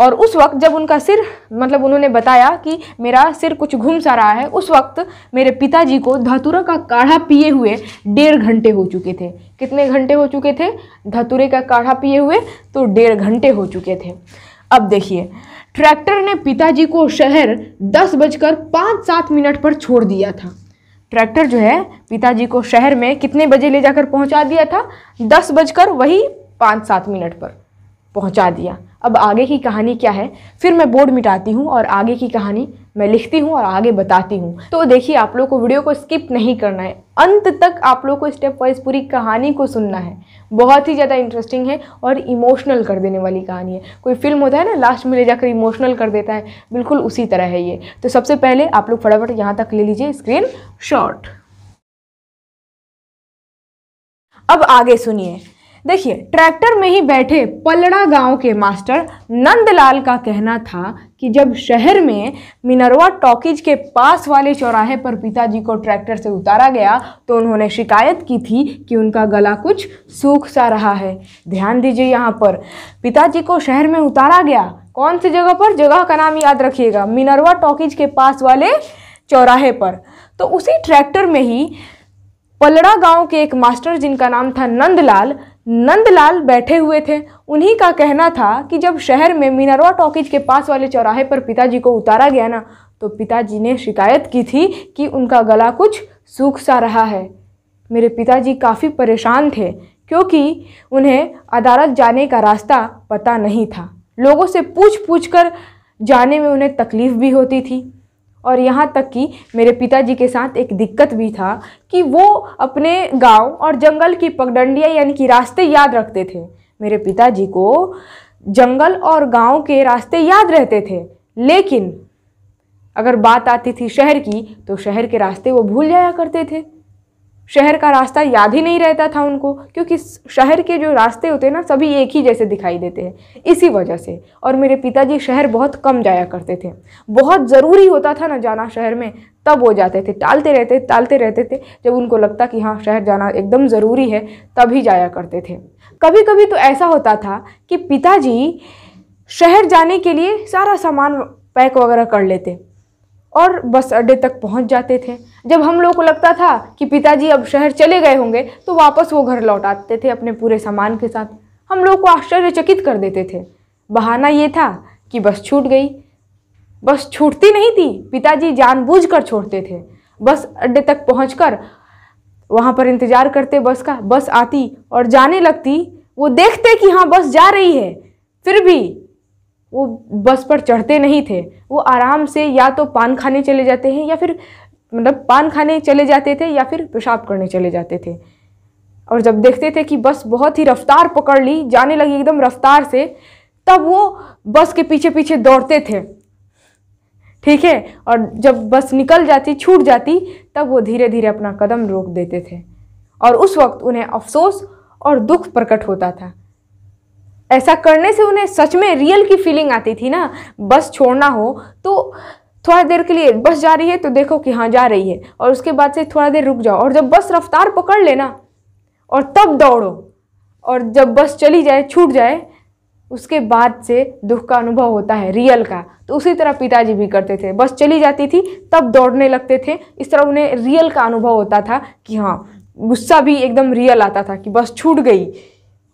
और उस वक्त जब उनका सिर मतलब उन्होंने बताया कि मेरा सिर कुछ घूम सा रहा है उस वक्त मेरे पिताजी को धतूरा का काढ़ा पिए हुए डेढ़ घंटे हो चुके थे कितने घंटे हो चुके थे धतूरे का काढ़ा पिए हुए तो डेढ़ घंटे हो चुके थे अब देखिए ट्रैक्टर ने पिताजी को शहर दस बजकर पाँच सात मिनट पर छोड़ दिया था ट्रैक्टर जो है पिताजी को शहर में कितने बजे ले जाकर पहुंचा दिया था दस बजकर वही पाँच सात मिनट पर पहुंचा दिया अब आगे की कहानी क्या है फिर मैं बोर्ड मिटाती हूँ और आगे की कहानी मैं लिखती हूँ और आगे बताती हूँ तो देखिए आप लोग को वीडियो को स्किप नहीं करना है अंत तक आप लोग को स्टेप वाइज पूरी कहानी को सुनना है बहुत ही ज़्यादा इंटरेस्टिंग है और इमोशनल कर देने वाली कहानी है कोई फिल्म होता है ना लास्ट में ले जाकर इमोशनल कर देता है बिल्कुल उसी तरह है ये तो सबसे पहले आप लोग फटाफट यहाँ तक ले लीजिए स्क्रीन शॉट अब आगे सुनिए देखिए ट्रैक्टर में ही बैठे पलड़ा गांव के मास्टर नंदलाल का कहना था कि जब शहर में मिनरवा टॉकीज के पास वाले चौराहे पर पिताजी को ट्रैक्टर से उतारा गया तो उन्होंने शिकायत की थी कि उनका गला कुछ सूख सा रहा है ध्यान दीजिए यहाँ पर पिताजी को शहर में उतारा गया कौन सी जगह पर जगह का नाम याद रखिएगा मिनरवा टॉकीज के पास वाले चौराहे पर तो उसी ट्रैक्टर में ही पलड़ा गांव के एक मास्टर जिनका नाम था नंदलाल नंदलाल बैठे हुए थे उन्हीं का कहना था कि जब शहर में मिनरवा टॉकीज के पास वाले चौराहे पर पिताजी को उतारा गया ना तो पिताजी ने शिकायत की थी कि उनका गला कुछ सूख सा रहा है मेरे पिताजी काफ़ी परेशान थे क्योंकि उन्हें अदालत जाने का रास्ता पता नहीं था लोगों से पूछ पूछ कर जाने में उन्हें तकलीफ़ भी होती थी और यहाँ तक कि मेरे पिताजी के साथ एक दिक्कत भी था कि वो अपने गांव और जंगल की पगडंडियाँ यानी कि रास्ते याद रखते थे मेरे पिताजी को जंगल और गांव के रास्ते याद रहते थे लेकिन अगर बात आती थी शहर की तो शहर के रास्ते वो भूल जाया करते थे शहर का रास्ता याद ही नहीं रहता था उनको क्योंकि शहर के जो रास्ते होते हैं ना सभी एक ही जैसे दिखाई देते हैं इसी वजह से और मेरे पिताजी शहर बहुत कम जाया करते थे बहुत ज़रूरी होता था ना जाना शहर में तब वो जाते थे टालते रहते टालते रहते थे जब उनको लगता कि हाँ शहर जाना एकदम ज़रूरी है तभी जाया करते थे कभी कभी तो ऐसा होता था कि पिताजी शहर जाने के लिए सारा सामान पैक वगैरह कर लेते और बस अड्डे तक पहुंच जाते थे जब हम लोग को लगता था कि पिताजी अब शहर चले गए होंगे तो वापस वो घर लौट आते थे अपने पूरे सामान के साथ हम लोग को आश्चर्यचकित कर देते थे बहाना ये था कि बस छूट गई बस छूटती नहीं थी पिताजी जानबूझकर छोड़ते थे बस अड्डे तक पहुँच कर वहाँ पर इंतज़ार करते बस का बस आती और जाने लगती वो देखते कि हाँ बस जा रही है फिर भी वो बस पर चढ़ते नहीं थे वो आराम से या तो पान खाने चले जाते हैं या फिर मतलब पान खाने चले जाते थे या फिर पेशाब करने चले जाते थे और जब देखते थे कि बस बहुत ही रफ्तार पकड़ ली जाने लगी एकदम रफ्तार से तब वो बस के पीछे पीछे दौड़ते थे ठीक है और जब बस निकल जाती छूट जाती तब वो धीरे धीरे अपना कदम रोक देते थे और उस वक्त उन्हें अफसोस और दुख प्रकट होता था ऐसा करने से उन्हें सच में रियल की फीलिंग आती थी ना बस छोड़ना हो तो थोड़ा देर के लिए बस जा रही है तो देखो कि हाँ जा रही है और उसके बाद से थोड़ा देर रुक जाओ और जब बस रफ्तार पकड़ लेना और तब दौड़ो और जब बस चली जाए छूट जाए उसके बाद से दुख का अनुभव होता है रियल का तो उसी तरह पिताजी भी करते थे बस चली जाती थी तब दौड़ने लगते थे इस तरह उन्हें रियल का अनुभव होता था कि हाँ गुस्सा भी एकदम रियल आता था कि बस छूट गई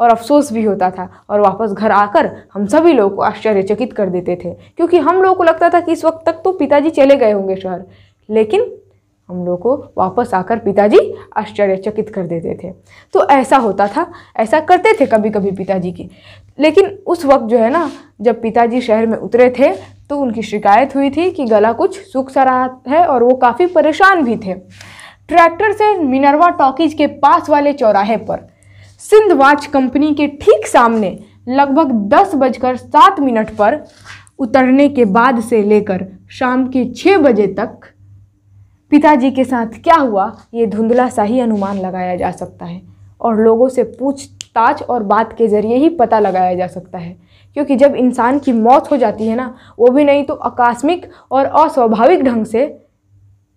और अफसोस भी होता था और वापस घर आकर हम सभी लोगों को आश्चर्यचकित कर देते थे क्योंकि हम लोगों को लगता था कि इस वक्त तक तो पिताजी चले गए होंगे शहर लेकिन हम लोग को वापस आकर पिताजी आश्चर्यचकित कर देते थे तो ऐसा होता था ऐसा करते थे कभी कभी पिताजी की लेकिन उस वक्त जो है ना जब पिताजी शहर में उतरे थे तो उनकी शिकायत हुई थी कि गला कुछ सूख सा रहा है और वो काफ़ी परेशान भी थे ट्रैक्टर से मिनरवा टॉकीज के पास वाले चौराहे पर सिंध वाच कंपनी के ठीक सामने लगभग दस बजकर सात मिनट पर उतरने के बाद से लेकर शाम के छः बजे तक पिताजी के साथ क्या हुआ ये धुंधला सा ही अनुमान लगाया जा सकता है और लोगों से पूछताछ और बात के ज़रिए ही पता लगाया जा सकता है क्योंकि जब इंसान की मौत हो जाती है ना वो भी नहीं तो आकस्मिक और अस्वाभाविक ढंग से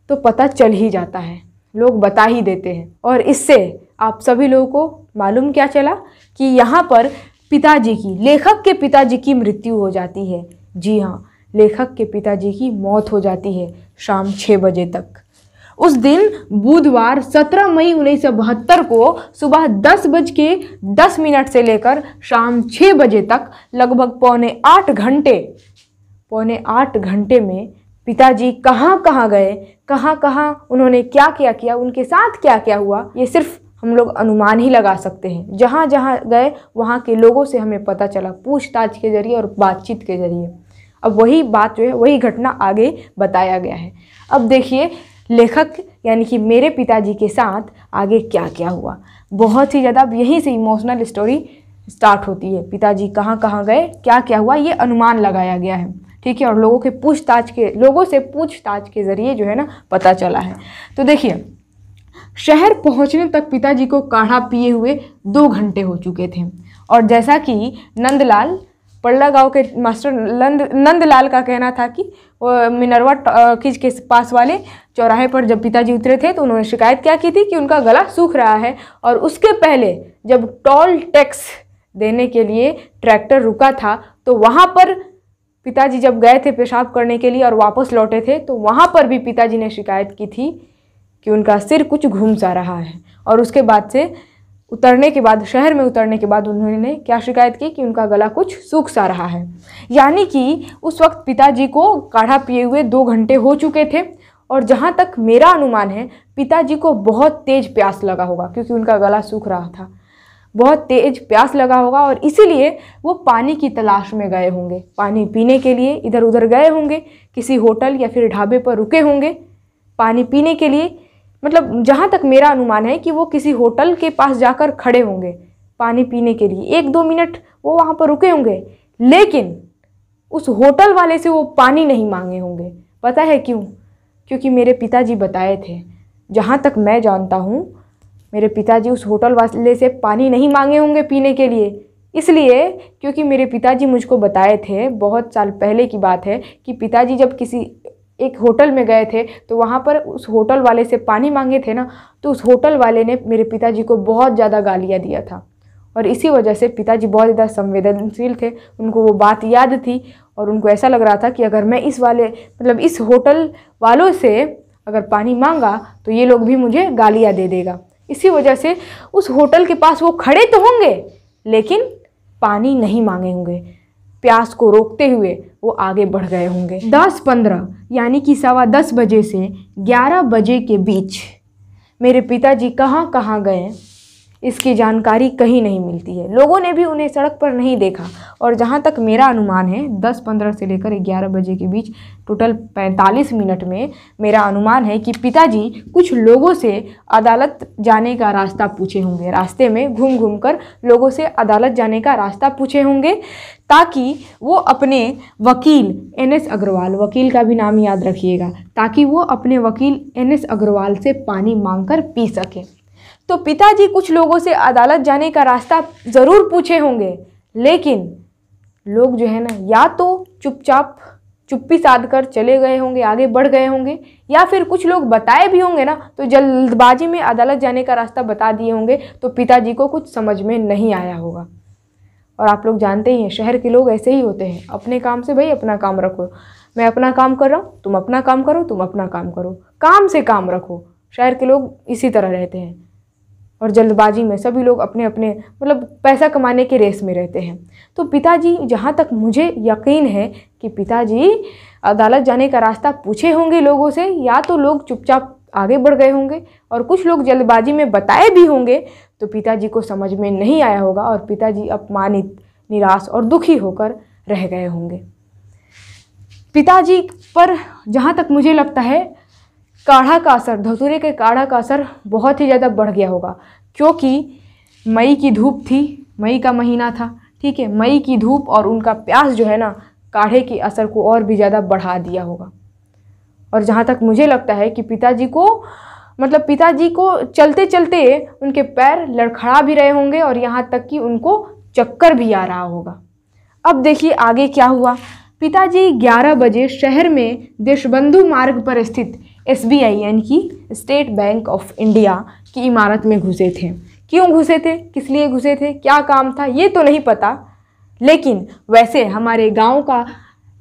तो पता चल ही जाता है लोग बता ही देते हैं और इससे आप सभी लोगों को मालूम क्या चला कि यहाँ पर पिताजी की लेखक के पिताजी की मृत्यु हो जाती है जी हाँ लेखक के पिताजी की मौत हो जाती है शाम छः बजे तक उस दिन बुधवार 17 मई उन्नीस को सुबह दस बज के दस मिनट से लेकर शाम छः बजे तक लगभग पौने आठ घंटे पौने आठ घंटे में पिताजी कहाँ कहाँ गए कहाँ कहाँ उन्होंने क्या क्या किया उनके साथ क्या क्या हुआ ये सिर्फ हम लोग अनुमान ही लगा सकते हैं जहाँ जहाँ गए वहाँ के लोगों से हमें पता चला पूछताछ के जरिए और बातचीत के जरिए अब वही बात जो है वही घटना आगे बताया गया है अब देखिए लेखक यानी कि मेरे पिताजी के साथ आगे क्या क्या हुआ बहुत ही ज़्यादा अब यहीं से इमोशनल स्टोरी स्टार्ट होती है पिताजी कहाँ कहाँ गए क्या क्या हुआ ये अनुमान लगाया गया है ठीक है और लोगों के पूछताछ के लोगों से पूछताछ के ज़रिए जो है ना पता चला है तो देखिए शहर पहुंचने तक पिताजी को काढ़ा पिए हुए दो घंटे हो चुके थे और जैसा कि नंदलाल पल्ला गांव के मास्टर नंद नंदलाल का कहना था कि मिनरवा खिज के पास वाले चौराहे पर जब पिताजी उतरे थे तो उन्होंने शिकायत क्या की थी कि उनका गला सूख रहा है और उसके पहले जब टॉल टैक्स देने के लिए ट्रैक्टर रुका था तो वहाँ पर पिताजी जब गए थे पेशाब करने के लिए और वापस लौटे थे तो वहाँ पर भी पिताजी ने शिकायत की थी कि उनका सिर कुछ घूम सा रहा है और उसके बाद से उतरने के बाद शहर में उतरने के बाद उन्होंने क्या शिकायत की कि उनका गला कुछ सूख सा रहा है यानी कि उस वक्त पिताजी को काढ़ा पिए हुए दो घंटे हो चुके थे और जहाँ तक मेरा अनुमान है पिताजी को बहुत तेज़ प्यास लगा होगा क्योंकि उनका गला सूख रहा था बहुत तेज प्यास लगा होगा और इसीलिए वो पानी की तलाश में गए होंगे पानी पीने के लिए इधर उधर गए होंगे किसी होटल या फिर ढाबे पर रुके होंगे पानी पीने के लिए मतलब जहाँ तक मेरा अनुमान है कि वो किसी होटल के पास जाकर खड़े होंगे पानी पीने के लिए एक दो मिनट वो वहाँ पर रुके होंगे लेकिन उस होटल वाले से वो पानी नहीं मांगे होंगे पता है क्यों क्योंकि मेरे पिताजी बताए थे जहाँ तक मैं जानता हूँ मेरे पिताजी उस होटल वाले से पानी नहीं मांगे होंगे पीने के लिए इसलिए क्योंकि मेरे पिताजी मुझको बताए थे बहुत साल पहले की बात है कि पिताजी जब किसी एक होटल में गए थे तो वहाँ पर उस होटल वाले से पानी मांगे थे ना तो उस होटल वाले ने मेरे पिताजी को बहुत ज़्यादा गालियाँ दिया था और इसी वजह से पिताजी बहुत ज़्यादा संवेदनशील थे उनको वो बात याद थी और उनको ऐसा लग रहा था कि अगर मैं इस वाले मतलब इस होटल वालों से अगर पानी मांगा तो ये लोग भी मुझे गालियाँ दे देगा इसी वजह से उस होटल के पास वो खड़े तो होंगे लेकिन पानी नहीं मांगे होंगे प्यास को रोकते हुए वो आगे बढ़ गए होंगे दस पंद्रह यानी कि सवा दस बजे से ग्यारह बजे के बीच मेरे पिताजी कहाँ कहाँ गए इसकी जानकारी कहीं नहीं मिलती है लोगों ने भी उन्हें सड़क पर नहीं देखा और जहाँ तक मेरा अनुमान है 10-15 से लेकर 11 बजे के बीच टोटल 45 मिनट में मेरा अनुमान है कि पिताजी कुछ लोगों से अदालत जाने का रास्ता पूछे होंगे रास्ते में घूम घूम कर लोगों से अदालत जाने का रास्ता पूछे होंगे ताकि वो अपने वकील एन एस अग्रवाल वकील का भी नाम याद रखिएगा ताकि वो अपने वकील एन एस अग्रवाल से पानी मांग पी सकें तो पिताजी कुछ लोगों से अदालत जाने का रास्ता ज़रूर पूछे होंगे लेकिन लोग जो है ना या तो चुपचाप चुप्पी साध कर चले गए होंगे आगे बढ़ गए होंगे या फिर कुछ लोग बताए भी होंगे ना तो जल्दबाजी में अदालत जाने का रास्ता बता दिए होंगे तो पिताजी को कुछ समझ में नहीं आया होगा और आप लोग जानते ही हैं शहर के लोग ऐसे ही होते हैं अपने काम से भाई अपना काम रखो मैं अपना काम कर रहा हूँ तुम अपना काम करो तुम अपना काम करो काम से काम रखो शहर के लोग इसी तरह रहते हैं और जल्दबाजी में सभी लोग अपने अपने मतलब पैसा कमाने के रेस में रहते हैं तो पिताजी जहाँ तक मुझे यकीन है कि पिताजी अदालत जाने का रास्ता पूछे होंगे लोगों से या तो लोग चुपचाप आगे बढ़ गए होंगे और कुछ लोग जल्दबाजी में बताए भी होंगे तो पिताजी को समझ में नहीं आया होगा और पिताजी अपमानित निराश और दुखी होकर रह गए होंगे पिताजी पर जहाँ तक मुझे लगता है काढ़ा का असर धतूरे के काढ़ा का असर बहुत ही ज़्यादा बढ़ गया होगा क्योंकि मई की धूप थी मई का महीना था ठीक है मई की धूप और उनका प्यास जो है ना काढ़े के असर को और भी ज़्यादा बढ़ा दिया होगा और जहाँ तक मुझे लगता है कि पिताजी को मतलब पिताजी को चलते चलते उनके पैर लड़खड़ा भी रहे होंगे और यहाँ तक कि उनको चक्कर भी आ रहा होगा अब देखिए आगे क्या हुआ पिताजी 11 बजे शहर में देशबंधु मार्ग पर स्थित एस यानी कि स्टेट बैंक ऑफ इंडिया की इमारत में घुसे थे क्यों घुसे थे किस लिए घुसे थे क्या काम था ये तो नहीं पता लेकिन वैसे हमारे गांव का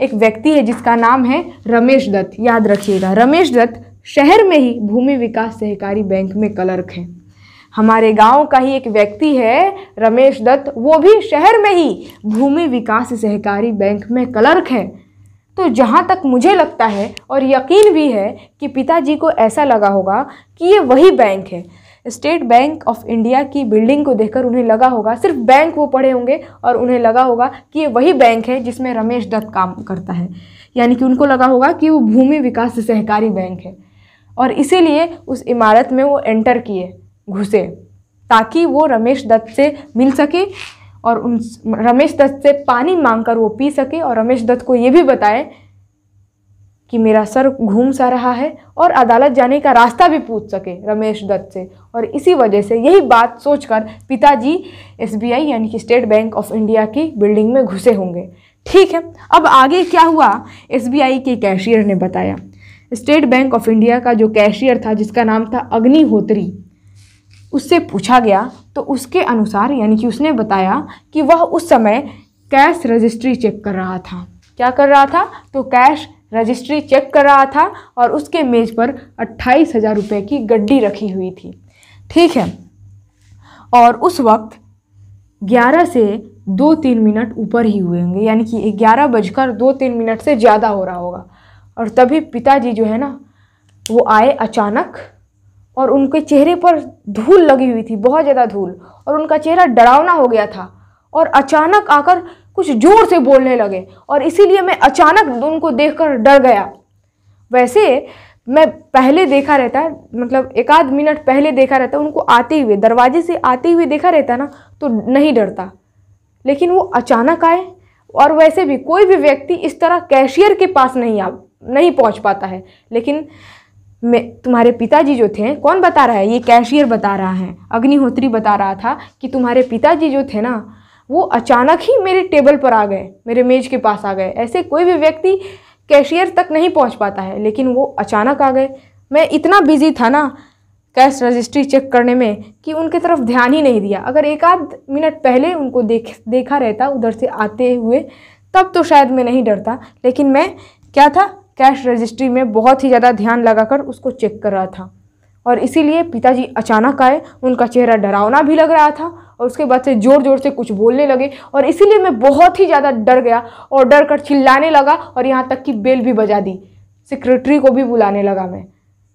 एक व्यक्ति है जिसका नाम है रमेश दत्त याद रखिएगा रमेश दत्त शहर में ही भूमि विकास सहकारी बैंक में क्लर्क हैं हमारे गांव का ही एक व्यक्ति है रमेश दत्त वो भी शहर में ही भूमि विकास सहकारी बैंक में क्लर्क हैं तो जहाँ तक मुझे लगता है और यकीन भी है कि पिताजी को ऐसा लगा होगा कि ये वही बैंक है स्टेट बैंक ऑफ इंडिया की बिल्डिंग को देखकर उन्हें लगा होगा सिर्फ बैंक वो पढ़े होंगे और उन्हें लगा होगा कि ये वही बैंक है जिसमें रमेश दत्त काम करता है यानी कि उनको लगा होगा कि वो भूमि विकास सहकारी बैंक है और इसीलिए उस इमारत में वो एंटर किए घुसे ताकि वो रमेश दत्त से मिल सके और उन रमेश दत्त से पानी मांगकर वो पी सके और रमेश दत्त को ये भी बताए कि मेरा सर घूम सा रहा है और अदालत जाने का रास्ता भी पूछ सके रमेश दत्त से और इसी वजह से यही बात सोचकर पिताजी एसबीआई यानी कि स्टेट बैंक ऑफ इंडिया की बिल्डिंग में घुसे होंगे ठीक है अब आगे क्या हुआ एसबीआई के कैशियर ने बताया स्टेट बैंक ऑफ इंडिया का जो कैशियर था जिसका नाम था अग्निहोत्री उससे पूछा गया तो उसके अनुसार यानी कि उसने बताया कि वह उस समय कैश रजिस्ट्री चेक कर रहा था क्या कर रहा था तो कैश रजिस्ट्री चेक कर रहा था और उसके मेज़ पर अट्ठाईस हज़ार रुपये की गड्डी रखी हुई थी ठीक है और उस वक्त ग्यारह से दो तीन मिनट ऊपर ही हुए होंगे यानी कि ग्यारह बजकर दो तीन मिनट से ज़्यादा हो रहा होगा और तभी पिताजी जो है ना वो आए अचानक और उनके चेहरे पर धूल लगी हुई थी बहुत ज़्यादा धूल और उनका चेहरा डरावना हो गया था और अचानक आकर कुछ जोर से बोलने लगे और इसीलिए मैं अचानक उनको देख डर गया वैसे मैं पहले देखा रहता मतलब एक आध मिनट पहले देखा रहता उनको आते हुए दरवाजे से आते हुए देखा रहता ना तो नहीं डरता लेकिन वो अचानक आए और वैसे भी कोई भी व्यक्ति इस तरह कैशियर के पास नहीं आ नहीं पहुंच पाता है लेकिन मैं तुम्हारे पिताजी जो थे कौन बता रहा है ये कैशियर बता रहा है अग्निहोत्री बता रहा था कि तुम्हारे पिताजी जो थे ना वो अचानक ही मेरे टेबल पर आ गए मेरे मेज के पास आ गए ऐसे कोई भी व्यक्ति कैशियर तक नहीं पहुंच पाता है लेकिन वो अचानक आ गए मैं इतना बिजी था ना कैश रजिस्ट्री चेक करने में कि उनके तरफ ध्यान ही नहीं दिया अगर एक आध मिनट पहले उनको देख देखा रहता उधर से आते हुए तब तो शायद मैं नहीं डरता लेकिन मैं क्या था कैश रजिस्ट्री में बहुत ही ज़्यादा ध्यान लगाकर उसको चेक कर रहा था और इसीलिए पिताजी अचानक आए उनका चेहरा डरावना भी लग रहा था और उसके बाद से ज़ोर ज़ोर से कुछ बोलने लगे और इसीलिए मैं बहुत ही ज़्यादा डर गया और डर कर चिल्लाने लगा और यहाँ तक कि बेल भी बजा दी सेक्रेटरी को भी बुलाने लगा मैं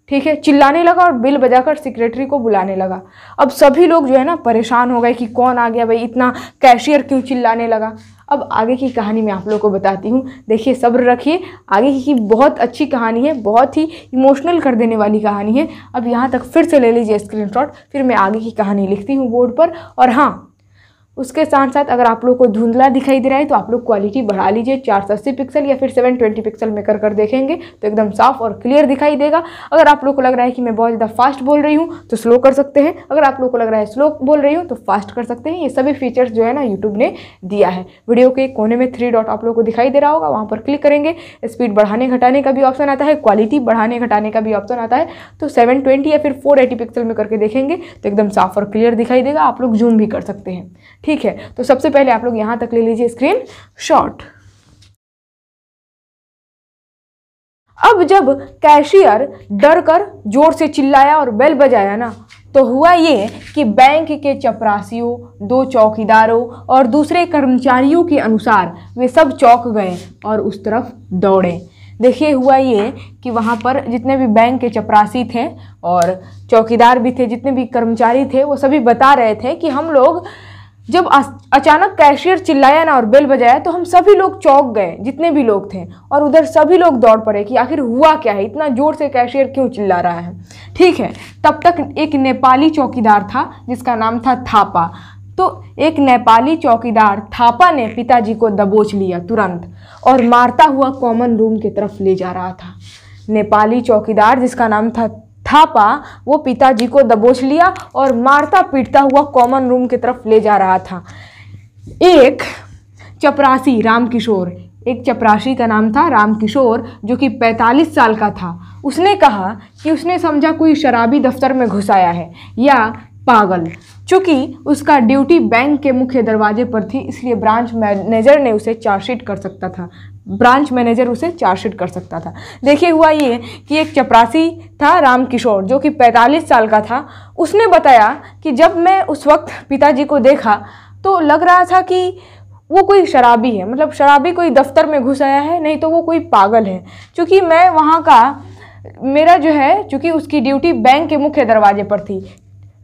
ठीक है चिल्लाने लगा और बिल बजाकर सेक्रेटरी को बुलाने लगा अब सभी लोग जो है ना परेशान हो गए कि कौन आ गया भाई इतना कैशियर क्यों चिल्लाने लगा अब आगे की कहानी मैं आप लोग को बताती हूँ देखिए सब्र रखिए आगे की बहुत अच्छी कहानी है बहुत ही इमोशनल कर देने वाली कहानी है अब यहाँ तक फिर से ले लीजिए स्क्रीनशॉट फिर मैं आगे की कहानी लिखती हूँ बोर्ड पर और हाँ उसके साथ साथ अगर आप लोग को धुंधला दिखाई दे रहा है तो आप लोग क्वालिटी बढ़ा लीजिए चार सौ अस्सी पिक्सल या फिर सेवन ट्वेंटी पिक्सल में कर कर देखेंगे तो एकदम साफ और क्लियर दिखाई देगा अगर आप लोग को लग रहा है कि मैं बहुत ज़्यादा फास्ट बोल रही हूँ तो स्लो कर सकते हैं अगर आप लोग को लग रहा है स्लो बोल रही हूँ तो फास्ट कर सकते हैं ये सभी फीचर्स जो है ना यूट्यूब ने दिया है वीडियो के कोने में थ्री डॉट आप लोग को दिखाई दे रहा होगा वहाँ पर क्लिक करेंगे स्पीड बढ़ाने घटाने का भी ऑप्शन आता है क्वालिटी बढ़ाने घटाने का भी ऑप्शन आता है तो सेवन ट्वेंटी या फिर फोर एटी पिक्सल में करके देखेंगे तो एकदम साफ और क्लियर दिखाई देगा आप लोग जूम भी कर सकते हैं ठीक है तो सबसे पहले आप लोग यहाँ तक ले लीजिए स्क्रीन शॉट अब जब कैशियर डर कर जोर से चिल्लाया और बेल बजाया ना तो हुआ ये कि बैंक के चपरासियों दो चौकीदारों और दूसरे कर्मचारियों के अनुसार वे सब चौक गए और उस तरफ दौड़े देखिए हुआ ये कि वहाँ पर जितने भी बैंक के चपरासी थे और चौकीदार भी थे जितने भी कर्मचारी थे वो सभी बता रहे थे कि हम लोग जब अचानक कैशियर चिल्लाया ना और बेल बजाया तो हम सभी लोग चौंक गए जितने भी लोग थे और उधर सभी लोग दौड़ पड़े कि आखिर हुआ क्या है इतना ज़ोर से कैशियर क्यों चिल्ला रहा है ठीक है तब तक एक नेपाली चौकीदार था जिसका नाम था थापा तो एक नेपाली चौकीदार थापा ने पिताजी को दबोच लिया तुरंत और मारता हुआ कॉमन रूम की तरफ ले जा रहा था नेपाली चौकीदार जिसका नाम था थापा वो पिताजी को दबोच लिया और मारता पीटता हुआ कॉमन रूम की तरफ ले जा रहा था एक चपरासी रामकिशोर एक चपरासी का नाम था रामकिशोर जो कि 45 साल का था उसने कहा कि उसने समझा कोई शराबी दफ्तर में घुसाया है या पागल चूँकि उसका ड्यूटी बैंक के मुख्य दरवाजे पर थी इसलिए ब्रांच मैनेजर ने उसे चार्जशीट कर सकता था ब्रांच मैनेजर उसे चार्जशीट कर सकता था देखिए हुआ ये कि एक चपरासी था रामकिशोर जो कि 45 साल का था उसने बताया कि जब मैं उस वक्त पिताजी को देखा तो लग रहा था कि वो कोई शराबी है मतलब शराबी कोई दफ्तर में घुस आया है नहीं तो वो कोई पागल है क्योंकि मैं वहाँ का मेरा जो है चूँकि उसकी ड्यूटी बैंक के मुख्य दरवाजे पर थी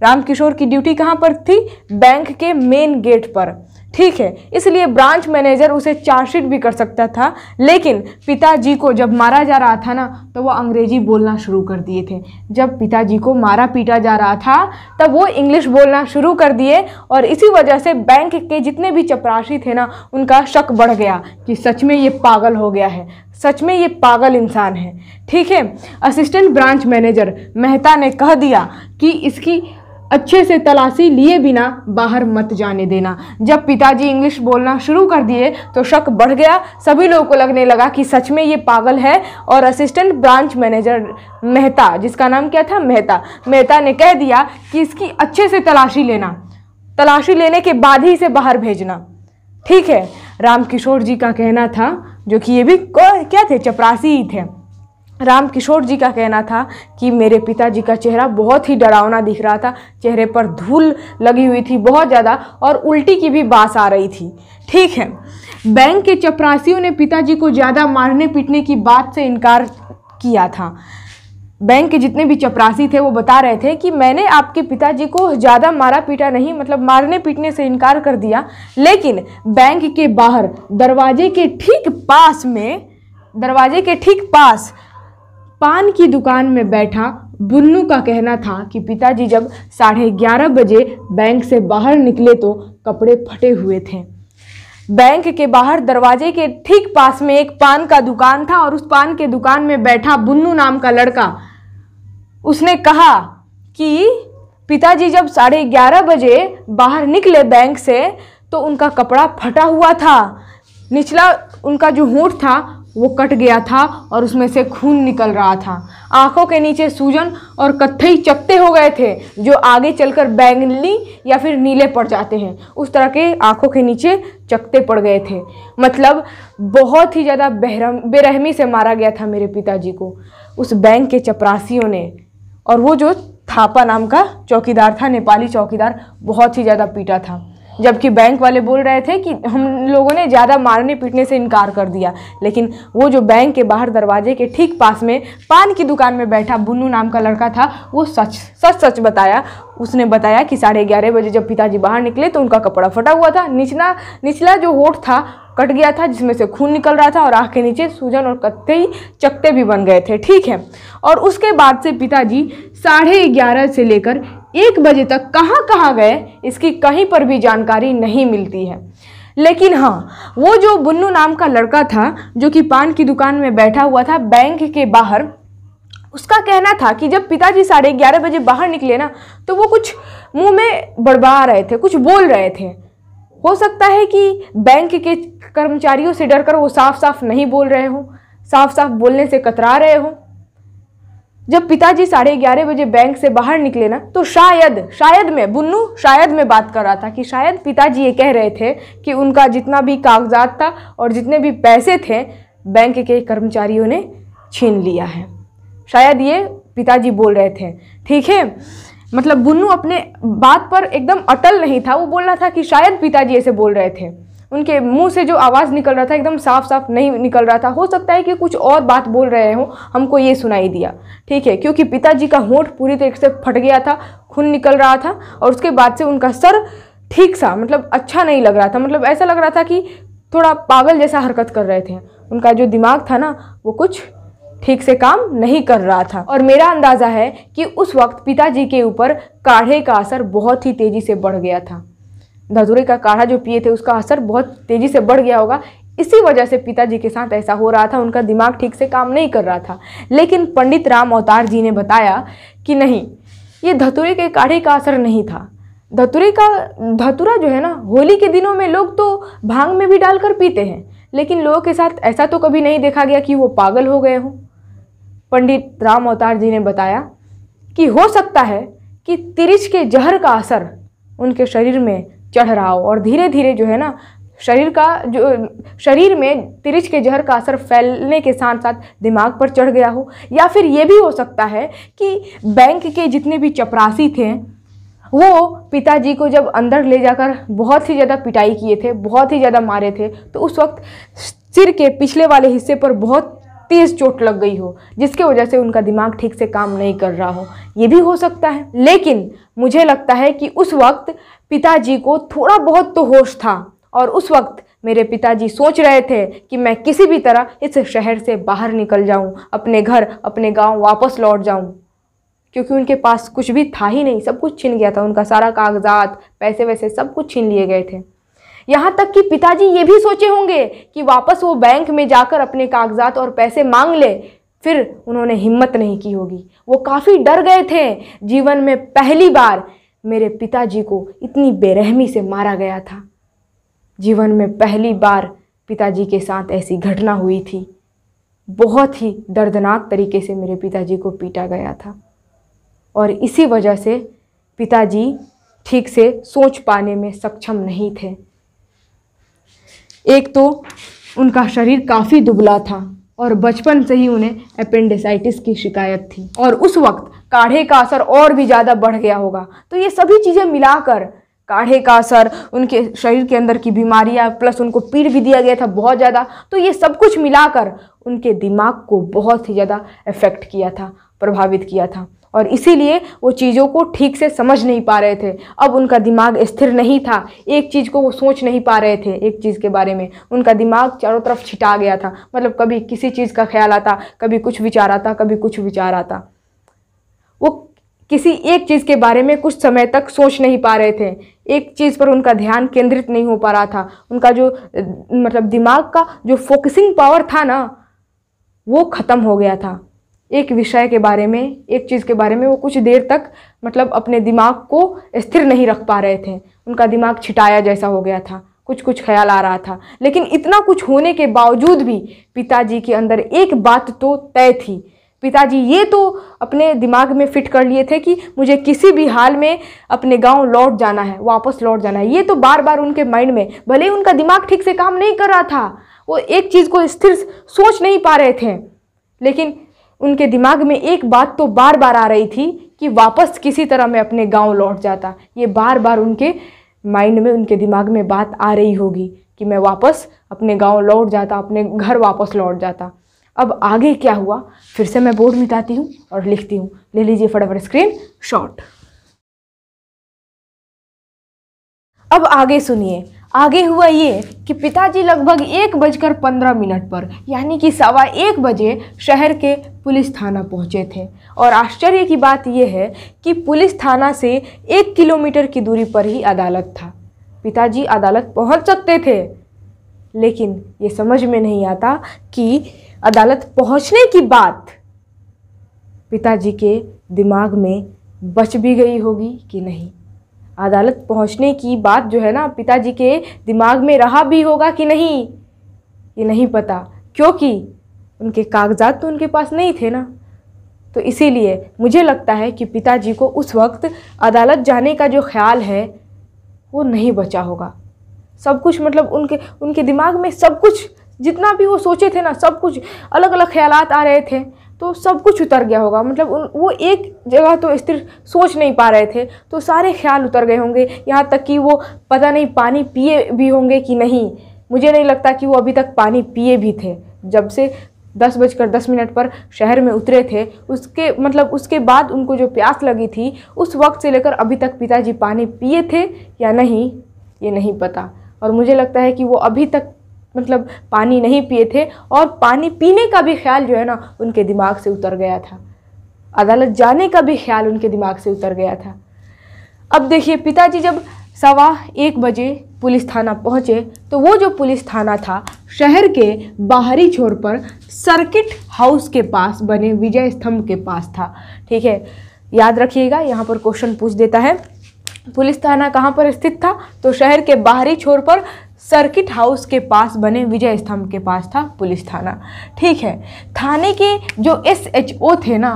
रामकिशोर की ड्यूटी कहाँ पर थी बैंक के मेन गेट पर ठीक है इसलिए ब्रांच मैनेजर उसे चार्जशीट भी कर सकता था लेकिन पिताजी को जब मारा जा रहा था ना तो वो अंग्रेजी बोलना शुरू कर दिए थे जब पिताजी को मारा पीटा जा रहा था तब वो इंग्लिश बोलना शुरू कर दिए और इसी वजह से बैंक के जितने भी चपरासी थे ना उनका शक बढ़ गया कि सच में ये पागल हो गया है सच में ये पागल इंसान है ठीक है असिस्टेंट ब्रांच मैनेजर मेहता ने कह दिया कि इसकी अच्छे से तलाशी लिए बिना बाहर मत जाने देना जब पिताजी इंग्लिश बोलना शुरू कर दिए तो शक बढ़ गया सभी लोगों को लगने लगा कि सच में ये पागल है और असिस्टेंट ब्रांच मैनेजर मेहता जिसका नाम क्या था मेहता मेहता ने कह दिया कि इसकी अच्छे से तलाशी लेना तलाशी लेने के बाद ही इसे बाहर भेजना ठीक है रामकिशोर जी का कहना था जो कि ये भी क्या थे चपरासी ही थे राम किशोर जी का कहना था कि मेरे पिताजी का चेहरा बहुत ही डरावना दिख रहा था चेहरे पर धूल लगी हुई थी बहुत ज़्यादा और उल्टी की भी बास आ रही थी ठीक है बैंक के चपरासियों ने पिताजी को ज़्यादा मारने पीटने की बात से इनकार किया था बैंक के जितने भी चपरासी थे वो बता रहे थे कि मैंने आपके पिताजी को ज़्यादा मारा पीटा नहीं मतलब मारने पीटने से इनकार कर दिया लेकिन बैंक के बाहर दरवाजे के ठीक पास में दरवाजे के ठीक पास पान की दुकान में बैठा बुन्नू का कहना था कि पिताजी जब साढ़े ग्यारह बजे बैंक से बाहर निकले तो कपड़े फटे हुए थे बैंक के बाहर दरवाजे के ठीक पास में एक पान का दुकान था और उस पान के दुकान में बैठा बुन्नू नाम का लड़का उसने कहा कि पिताजी जब साढ़े ग्यारह बजे बाहर निकले बैंक से तो उनका कपड़ा फटा हुआ था निचला उनका जो होंठ था वो कट गया था और उसमें से खून निकल रहा था आंखों के नीचे सूजन और कत्थई चपटे हो गए थे जो आगे चलकर बैंगनी या फिर नीले पड़ जाते हैं उस तरह के आंखों के नीचे चकते पड़ गए थे मतलब बहुत ही ज़्यादा बेहरम बेरहमी से मारा गया था मेरे पिताजी को उस बैंक के चपरासियों ने और वो जो थापा नाम का चौकीदार था नेपाली चौकीदार बहुत ही ज़्यादा पीटा था जबकि बैंक वाले बोल रहे थे कि हम लोगों ने ज़्यादा मारने पीटने से इनकार कर दिया लेकिन वो जो बैंक के बाहर दरवाजे के ठीक पास में पान की दुकान में बैठा बुन्नू नाम का लड़का था वो सच सच सच बताया उसने बताया कि साढ़े ग्यारह बजे जब पिताजी बाहर निकले तो उनका कपड़ा फटा हुआ था निचला निचला जो होठ था कट गया था जिसमें से खून निकल रहा था और आँख के नीचे सूजन और कत्ते ही चकते भी बन गए थे ठीक है और उसके बाद से पिताजी साढ़े ग्यारह से लेकर एक बजे तक कहाँ कहाँ गए इसकी कहीं पर भी जानकारी नहीं मिलती है लेकिन हाँ वो जो बुन्नू नाम का लड़का था जो कि पान की दुकान में बैठा हुआ था बैंक के बाहर उसका कहना था कि जब पिताजी साढ़े ग्यारह बजे बाहर निकले ना तो वो कुछ मुंह में बड़बड़ा रहे थे कुछ बोल रहे थे हो सकता है कि बैंक के कर्मचारियों से डरकर वो साफ साफ नहीं बोल रहे हों साफ साफ बोलने से कतरा रहे हों जब पिताजी साढ़े ग्यारह बजे बैंक से बाहर निकले ना तो शायद शायद मैं बुन्नू शायद मैं बात कर रहा था कि शायद पिताजी ये कह रहे थे कि उनका जितना भी कागजात था और जितने भी पैसे थे बैंक के कर्मचारियों ने छीन लिया है शायद ये पिताजी बोल रहे थे ठीक है मतलब बुन्नू अपने बात पर एकदम अटल नहीं था वो बोल रहा था कि शायद पिताजी ऐसे बोल रहे थे उनके मुंह से जो आवाज़ निकल रहा था एकदम साफ साफ नहीं निकल रहा था हो सकता है कि कुछ और बात बोल रहे हों हमको ये सुनाई दिया ठीक है क्योंकि पिताजी का होठ पूरी तरीके से फट गया था खून निकल रहा था और उसके बाद से उनका सर ठीक सा मतलब अच्छा नहीं लग रहा था मतलब ऐसा लग रहा था कि थोड़ा पागल जैसा हरकत कर रहे थे उनका जो दिमाग था ना वो कुछ ठीक से काम नहीं कर रहा था और मेरा अंदाज़ा है कि उस वक्त पिताजी के ऊपर काढ़े का असर बहुत ही तेज़ी से बढ़ गया था धतूरे का काढ़ा जो पिए थे उसका असर बहुत तेज़ी से बढ़ गया होगा इसी वजह से पिताजी के साथ ऐसा हो रहा था उनका दिमाग ठीक से काम नहीं कर रहा था लेकिन पंडित राम अवतार जी ने बताया कि नहीं ये धतूरे के काढ़े का असर नहीं था धतूरे का धतूरा जो है ना होली के दिनों में लोग तो भांग में भी डालकर पीते हैं लेकिन लोगों के साथ ऐसा तो कभी नहीं देखा गया कि वो पागल हो गए हों पंडित राम अवतार जी ने बताया कि हो सकता है कि तिरिछ के जहर का असर उनके शरीर में चढ़ रहा हो और धीरे धीरे जो है ना शरीर का जो शरीर में तिरिच के जहर का असर फैलने के साथ साथ दिमाग पर चढ़ गया हो या फिर ये भी हो सकता है कि बैंक के जितने भी चपरासी थे वो पिताजी को जब अंदर ले जाकर बहुत ही ज़्यादा पिटाई किए थे बहुत ही ज़्यादा मारे थे तो उस वक्त सिर के पिछले वाले हिस्से पर बहुत तेज़ चोट लग गई हो जिसके वजह से उनका दिमाग ठीक से काम नहीं कर रहा हो ये भी हो सकता है लेकिन मुझे लगता है कि उस वक्त पिताजी को थोड़ा बहुत तो होश था और उस वक्त मेरे पिताजी सोच रहे थे कि मैं किसी भी तरह इस शहर से बाहर निकल जाऊं, अपने घर अपने गांव वापस लौट जाऊं। क्योंकि उनके पास कुछ भी था ही नहीं सब कुछ छीन गया था उनका सारा कागजात पैसे वैसे सब कुछ छीन लिए गए थे यहाँ तक कि पिताजी ये भी सोचे होंगे कि वापस वो बैंक में जाकर अपने कागजात और पैसे मांग ले फिर उन्होंने हिम्मत नहीं की होगी वो काफ़ी डर गए थे जीवन में पहली बार मेरे पिताजी को इतनी बेरहमी से मारा गया था जीवन में पहली बार पिताजी के साथ ऐसी घटना हुई थी बहुत ही दर्दनाक तरीके से मेरे पिताजी को पीटा गया था और इसी वजह से पिताजी ठीक से सोच पाने में सक्षम नहीं थे एक तो उनका शरीर काफ़ी दुबला था और बचपन से ही उन्हें अपेंडिसाइटिस की शिकायत थी और उस वक्त काढ़े का असर और भी ज़्यादा बढ़ गया होगा तो ये सभी चीज़ें मिलाकर काढ़े का असर उनके शरीर के अंदर की बीमारियां प्लस उनको पीट भी दिया गया था बहुत ज़्यादा तो ये सब कुछ मिलाकर उनके दिमाग को बहुत ही ज़्यादा इफ़ेक्ट किया था प्रभावित किया था और इसीलिए वो चीज़ों को ठीक से समझ नहीं पा रहे थे अब उनका दिमाग स्थिर नहीं था एक चीज़ को वो सोच नहीं पा रहे थे एक चीज़ के बारे में उनका दिमाग चारों तरफ छिटा गया था मतलब कभी किसी चीज़ का ख्याल आता कभी कुछ विचार आता कभी कुछ विचार आता वो किसी एक चीज़ के बारे में कुछ समय तक सोच नहीं पा रहे थे एक चीज़ पर उनका ध्यान केंद्रित नहीं हो पा रहा था उनका जो मतलब दिमाग का जो फोकसिंग पावर था ना वो ख़त्म हो गया था एक विषय के बारे में एक चीज़ के बारे में वो कुछ देर तक मतलब अपने दिमाग को स्थिर नहीं रख पा रहे थे उनका दिमाग छिटाया जैसा हो गया था कुछ कुछ ख्याल आ रहा था लेकिन इतना कुछ होने के बावजूद भी पिताजी के अंदर एक बात तो तय थी पिताजी ये तो अपने दिमाग में फिट कर लिए थे कि मुझे किसी भी हाल में अपने गांव लौट जाना है वापस लौट जाना है ये तो बार बार उनके माइंड में भले ही उनका दिमाग ठीक से काम नहीं कर रहा था वो एक चीज़ को स्थिर सोच नहीं पा रहे थे लेकिन उनके दिमाग में एक बात तो बार बार आ रही थी कि वापस किसी तरह मैं अपने गाँव लौट जाता ये बार बार उनके माइंड में उनके दिमाग में बात आ रही होगी कि मैं वापस अपने गाँव लौट जाता अपने घर वापस लौट जाता अब आगे क्या हुआ फिर से मैं बोर्ड मिटाती हूँ और लिखती हूँ ले लीजिए फटाफट स्क्रीन शॉट अब आगे सुनिए आगे हुआ ये कि पिताजी लगभग एक बजकर पंद्रह मिनट पर यानी कि सवा एक बजे शहर के पुलिस थाना पहुँचे थे और आश्चर्य की बात यह है कि पुलिस थाना से एक किलोमीटर की दूरी पर ही अदालत था पिताजी अदालत पहुँच सकते थे लेकिन ये समझ में नहीं आता कि अदालत पहुंचने की बात पिताजी के दिमाग में बच भी गई होगी कि नहीं अदालत पहुंचने की बात जो है ना पिताजी के दिमाग में रहा भी होगा कि नहीं ये नहीं पता क्योंकि उनके कागजात तो उनके पास नहीं थे ना तो इसीलिए मुझे लगता है कि पिताजी को उस वक्त अदालत जाने का जो ख्याल है वो नहीं बचा होगा सब कुछ मतलब उनके उनके दिमाग में सब कुछ जितना भी वो सोचे थे ना सब कुछ अलग अलग ख्याल आ रहे थे तो सब कुछ उतर गया होगा मतलब उन वो एक जगह तो स्थिर सोच नहीं पा रहे थे तो सारे ख्याल उतर गए होंगे यहाँ तक कि वो पता नहीं पानी पिए भी होंगे कि नहीं मुझे नहीं लगता कि वो अभी तक पानी पिए भी थे जब से दस बजकर दस मिनट पर शहर में उतरे थे उसके मतलब उसके बाद उनको जो प्यास लगी थी उस वक्त से लेकर अभी तक पिताजी पानी पिए थे या नहीं ये नहीं पता और मुझे लगता है कि वो अभी तक मतलब पानी नहीं पिए थे और पानी पीने का भी ख्याल जो है ना उनके दिमाग से उतर गया था अदालत जाने का भी ख्याल उनके दिमाग से उतर गया था अब देखिए पिताजी जब सवा एक बजे पुलिस थाना पहुँचे तो वो जो पुलिस थाना था शहर के बाहरी छोर पर सर्किट हाउस के पास बने विजय स्तंभ के पास था ठीक है याद रखिएगा यहाँ पर क्वेश्चन पूछ देता है पुलिस थाना कहाँ पर स्थित था तो शहर के बाहरी छोर पर सर्किट हाउस के पास बने विजय स्तंभ के पास था पुलिस थाना ठीक है थाने के जो एस एच ओ थे ना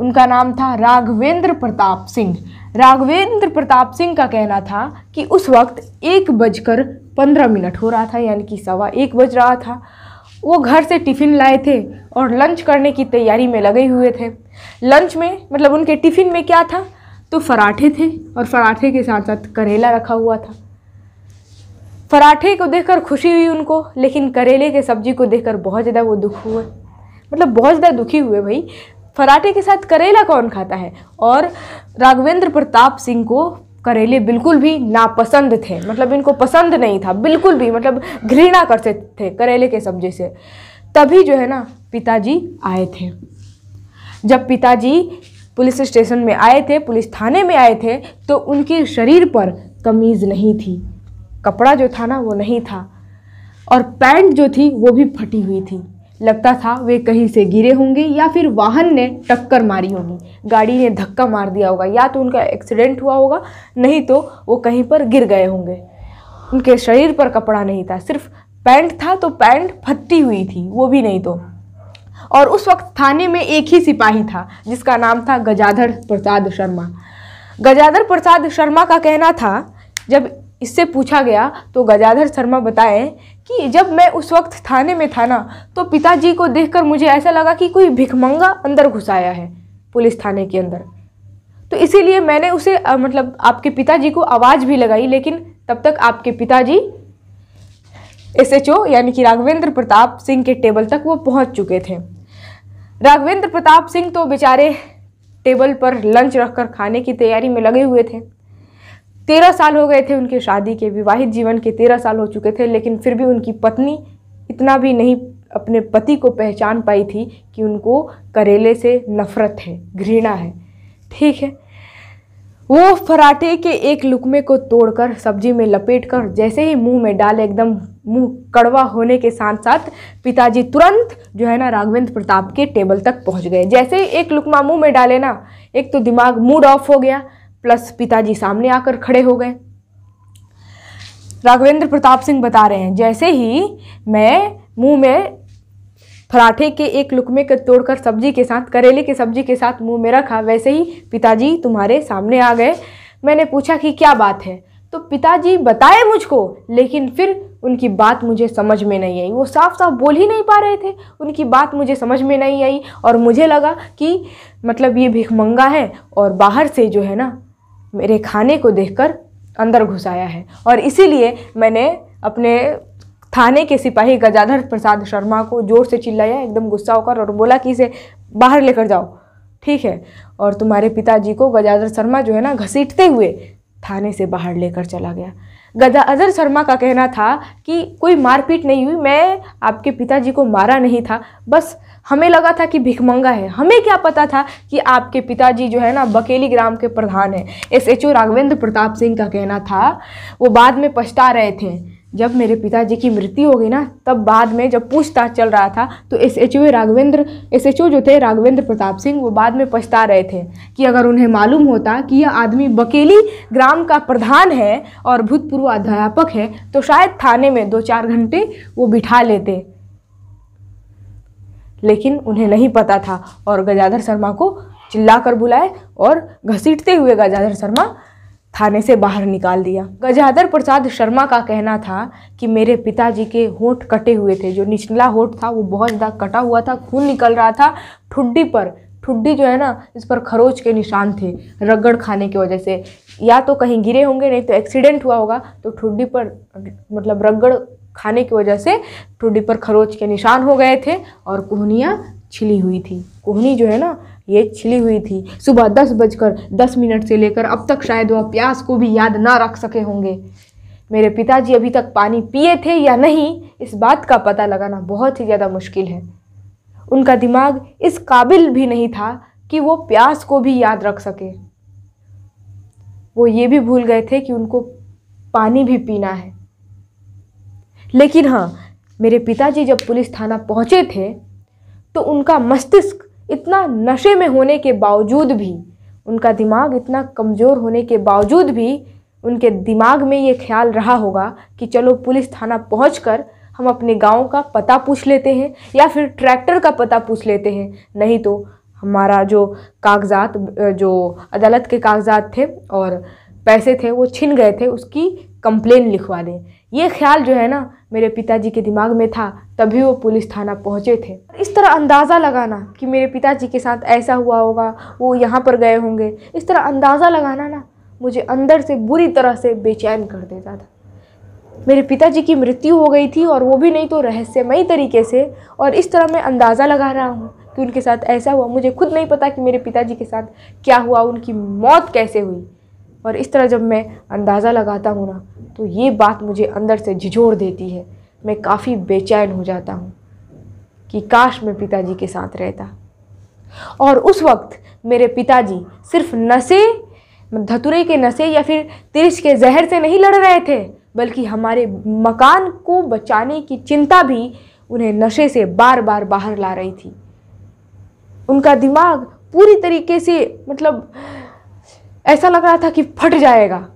उनका नाम था राघवेंद्र प्रताप सिंह राघवेंद्र प्रताप सिंह का कहना था कि उस वक्त एक बजकर पंद्रह मिनट हो रहा था यानी कि सवा एक बज रहा था वो घर से टिफ़िन लाए थे और लंच करने की तैयारी में लगे हुए थे लंच में मतलब उनके टिफ़िन में क्या था तो पराठे थे और पराठे के साथ साथ करेला रखा हुआ था पराठे को देखकर खुशी हुई उनको लेकिन करेले के सब्जी को देखकर बहुत ज़्यादा वो दुख हुए मतलब बहुत ज़्यादा दुखी हुए भाई पराठे के साथ करेला कौन खाता है और राघवेंद्र प्रताप सिंह को करेले बिल्कुल भी नापसंद थे मतलब इनको पसंद नहीं था बिल्कुल भी मतलब घृणा करते थे करेले के सब्जी से तभी जो है ना पिताजी आए थे जब पिताजी पुलिस स्टेशन में आए थे पुलिस थाने में आए थे तो उनके शरीर पर कमीज़ नहीं थी कपड़ा जो था ना वो नहीं था और पैंट जो थी वो भी फटी हुई थी लगता था वे कहीं से गिरे होंगे या फिर वाहन ने टक्कर मारी होगी गाड़ी ने धक्का मार दिया होगा या तो उनका एक्सीडेंट हुआ होगा नहीं तो वो कहीं पर गिर गए होंगे उनके शरीर पर कपड़ा नहीं था सिर्फ पैंट था तो पैंट फटी हुई थी वो भी नहीं तो और उस वक्त थाने में एक ही सिपाही था जिसका नाम था गजाधर प्रसाद शर्मा गजाधर प्रसाद शर्मा का कहना था जब इससे पूछा गया तो गजाधर शर्मा बताएं कि जब मैं उस वक्त थाने में था ना तो पिताजी को देखकर मुझे ऐसा लगा कि कोई भिखमंगा अंदर घुसाया है पुलिस थाने के अंदर तो इसीलिए मैंने उसे आ, मतलब आपके पिताजी को आवाज़ भी लगाई लेकिन तब तक आपके पिताजी एसएचओ यानी कि राघवेंद्र प्रताप सिंह के टेबल तक वो पहुंच चुके थे राघवेंद्र प्रताप सिंह तो बेचारे टेबल पर लंच रखकर खाने की तैयारी में लगे हुए थे तेरह साल हो गए थे उनके शादी के विवाहित जीवन के तेरह साल हो चुके थे लेकिन फिर भी उनकी पत्नी इतना भी नहीं अपने पति को पहचान पाई थी कि उनको करेले से नफ़रत है घृणा है ठीक है वो पराठे के एक लुकमे को तोड़कर सब्जी में लपेटकर जैसे ही मुंह में डाले एकदम मुंह कड़वा होने के साथ साथ पिताजी तुरंत जो है ना राघवेंद्र प्रताप के टेबल तक पहुंच गए जैसे ही एक लुकमा मुंह में डाले ना एक तो दिमाग मूड ऑफ हो गया प्लस पिताजी सामने आकर खड़े हो गए राघवेंद्र प्रताप सिंह बता रहे हैं जैसे ही मैं मुंह में पराठे के एक लुकमे को तोड़कर सब्जी के साथ करेले की सब्जी के साथ मुंह में रखा वैसे ही पिताजी तुम्हारे सामने आ गए मैंने पूछा कि क्या बात है तो पिताजी बताए मुझको लेकिन फिर उनकी बात मुझे समझ में नहीं आई वो साफ साफ बोल ही नहीं पा रहे थे उनकी बात मुझे समझ में नहीं आई और मुझे लगा कि मतलब ये भिखमंगा है और बाहर से जो है ना मेरे खाने को देखकर अंदर घुसाया है और इसीलिए मैंने अपने थाने के सिपाही गजाधर प्रसाद शर्मा को ज़ोर से चिल्लाया एकदम गुस्सा होकर और बोला कि इसे बाहर लेकर जाओ ठीक है और तुम्हारे पिताजी को गजाधर शर्मा जो है ना घसीटते हुए थाने से बाहर लेकर चला गया गदाधर शर्मा का कहना था कि कोई मारपीट नहीं हुई मैं आपके पिताजी को मारा नहीं था बस हमें लगा था कि भिखमंगा है हमें क्या पता था कि आपके पिताजी जो है ना बकेली ग्राम के प्रधान हैं S H O Raghavendra Pratap Singh का कहना था वो बाद में पछता रहे थे जब मेरे पिताजी की मृत्यु हो गई ना तब बाद में जब पूछताछ चल रहा था तो S H O Raghavendra S H O जो थे राघवेंद्र प्रताप सिंह वो बाद में पछता रहे थे कि अगर उन्हें मालूम होता कि यह आदमी बकेली ग्राम का प्रधान है और भूतपूर्व अध्यापक है तो शायद थाने में दो चार घंटे वो बिठा लेते लेकिन उन्हें नहीं पता था और गजाधर शर्मा को कर बुलाए और घसीटते हुए गजाधर शर्मा थाने से बाहर निकाल दिया गजाधर प्रसाद शर्मा का कहना था कि मेरे पिताजी के होठ कटे हुए थे जो निचला होठ था वो बहुत ज़्यादा कटा हुआ था खून निकल रहा था ठुड्डी पर ठुड्डी जो है ना इस पर खरोच के निशान थे रगड़ खाने की वजह से या तो कहीं गिरे होंगे नहीं तो एक्सीडेंट हुआ होगा तो ठुड्डी पर मतलब रगड़ खाने की वजह से ठुड्डी पर खरोच के निशान हो गए थे और कोहनियाँ छिली हुई थी कोहनी जो है ना ये छिली हुई थी सुबह दस बजकर दस मिनट से लेकर अब तक शायद वह प्यास को भी याद ना रख सके होंगे मेरे पिताजी अभी तक पानी पिए थे या नहीं इस बात का पता लगाना बहुत ही ज़्यादा मुश्किल है उनका दिमाग इस काबिल भी नहीं था कि वो प्यास को भी याद रख सके वो ये भी भूल गए थे कि उनको पानी भी पीना है लेकिन हाँ मेरे पिताजी जब पुलिस थाना पहुँचे थे तो उनका मस्तिष्क इतना नशे में होने के बावजूद भी उनका दिमाग इतना कमज़ोर होने के बावजूद भी उनके दिमाग में ये ख्याल रहा होगा कि चलो पुलिस थाना पहुँच कर हम अपने गांव का पता पूछ लेते हैं या फिर ट्रैक्टर का पता पूछ लेते हैं नहीं तो हमारा जो कागजात जो अदालत के कागजात थे और पैसे थे वो छिन गए थे उसकी कंप्लेन लिखवा दें ये ख्याल जो है ना मेरे पिताजी के दिमाग में था तभी वो पुलिस थाना पहुंचे थे इस तरह अंदाज़ा लगाना कि मेरे पिताजी के साथ ऐसा हुआ होगा वो यहाँ पर गए होंगे इस तरह अंदाज़ा लगाना ना मुझे अंदर से बुरी तरह से बेचैन कर देता था मेरे पिताजी की मृत्यु हो गई थी और वो भी नहीं तो रहस्यमय तरीके से और इस तरह मैं अंदाज़ा लगा रहा हूँ कि उनके साथ ऐसा हुआ मुझे खुद नहीं पता कि मेरे पिताजी के साथ क्या हुआ उनकी मौत कैसे हुई और इस तरह जब मैं अंदाज़ा लगाता हूँ ना तो ये बात मुझे अंदर से झिझोड़ देती है मैं काफ़ी बेचैन हो जाता हूँ कि काश मैं पिताजी के साथ रहता और उस वक्त मेरे पिताजी सिर्फ नशे धतुरे के नशे या फिर तिरछ के जहर से नहीं लड़ रहे थे बल्कि हमारे मकान को बचाने की चिंता भी उन्हें नशे से बार बार बाहर ला रही थी उनका दिमाग पूरी तरीके से मतलब ऐसा लग रहा था कि फट जाएगा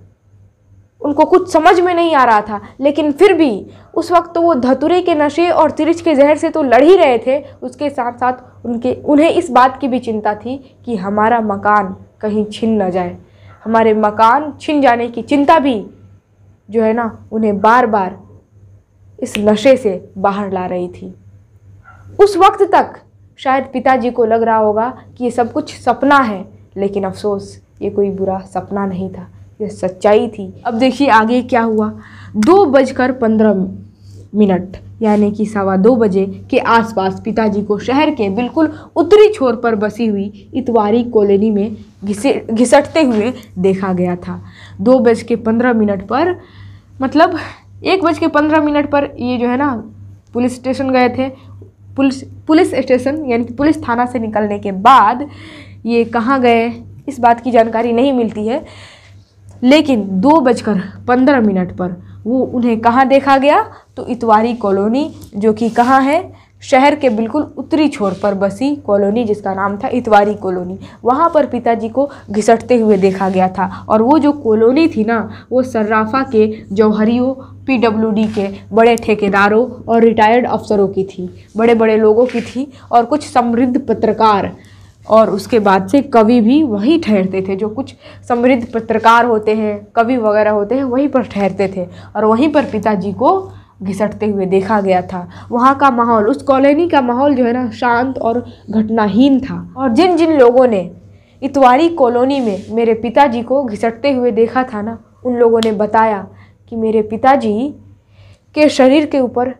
उनको कुछ समझ में नहीं आ रहा था लेकिन फिर भी उस वक्त तो वो धतुरे के नशे और तिरिच के जहर से तो लड़ ही रहे थे उसके साथ साथ उनके उन्हें इस बात की भी चिंता थी कि हमारा मकान कहीं छिन न जाए हमारे मकान छिन जाने की चिंता भी जो है ना उन्हें बार बार इस नशे से बाहर ला रही थी उस वक्त तक शायद पिताजी को लग रहा होगा कि ये सब कुछ सपना है लेकिन अफसोस ये कोई बुरा सपना नहीं था ये सच्चाई थी अब देखिए आगे क्या हुआ दो बजकर पंद्रह मिनट यानी कि सवा दो बजे के आसपास पिताजी को शहर के बिल्कुल उत्तरी छोर पर बसी हुई इतवारी कॉलोनी में घिसे घिसटते हुए देखा गया था दो बज के पंद्रह मिनट पर मतलब एक बज के पंद्रह मिनट पर ये जो है ना पुलिस स्टेशन गए थे पुलिस पुलिस स्टेशन यानी कि पुलिस थाना से निकलने के बाद ये कहाँ गए इस बात की जानकारी नहीं मिलती है लेकिन दो बजकर पंद्रह मिनट पर वो उन्हें कहाँ देखा गया तो इतवारी कॉलोनी जो कि कहाँ है शहर के बिल्कुल उत्तरी छोर पर बसी कॉलोनी जिसका नाम था इतवारी कॉलोनी वहाँ पर पिताजी को घिसटते हुए देखा गया था और वो जो कॉलोनी थी ना वो सर्राफा के जौहरियों पीडब्ल्यूडी के बड़े ठेकेदारों और रिटायर्ड अफसरों की थी बड़े बड़े लोगों की थी और कुछ समृद्ध पत्रकार और उसके बाद से कवि भी वही ठहरते थे जो कुछ समृद्ध पत्रकार होते हैं कवि वगैरह होते हैं वहीं पर ठहरते थे और वहीं पर पिताजी को घिसटते हुए देखा गया था वहाँ का माहौल उस कॉलोनी का माहौल जो है ना शांत और घटनाहीन था और जिन जिन लोगों ने इतवारी कॉलोनी में मेरे पिताजी को घिसटते हुए देखा था ना उन लोगों ने बताया कि मेरे पिताजी के शरीर के ऊपर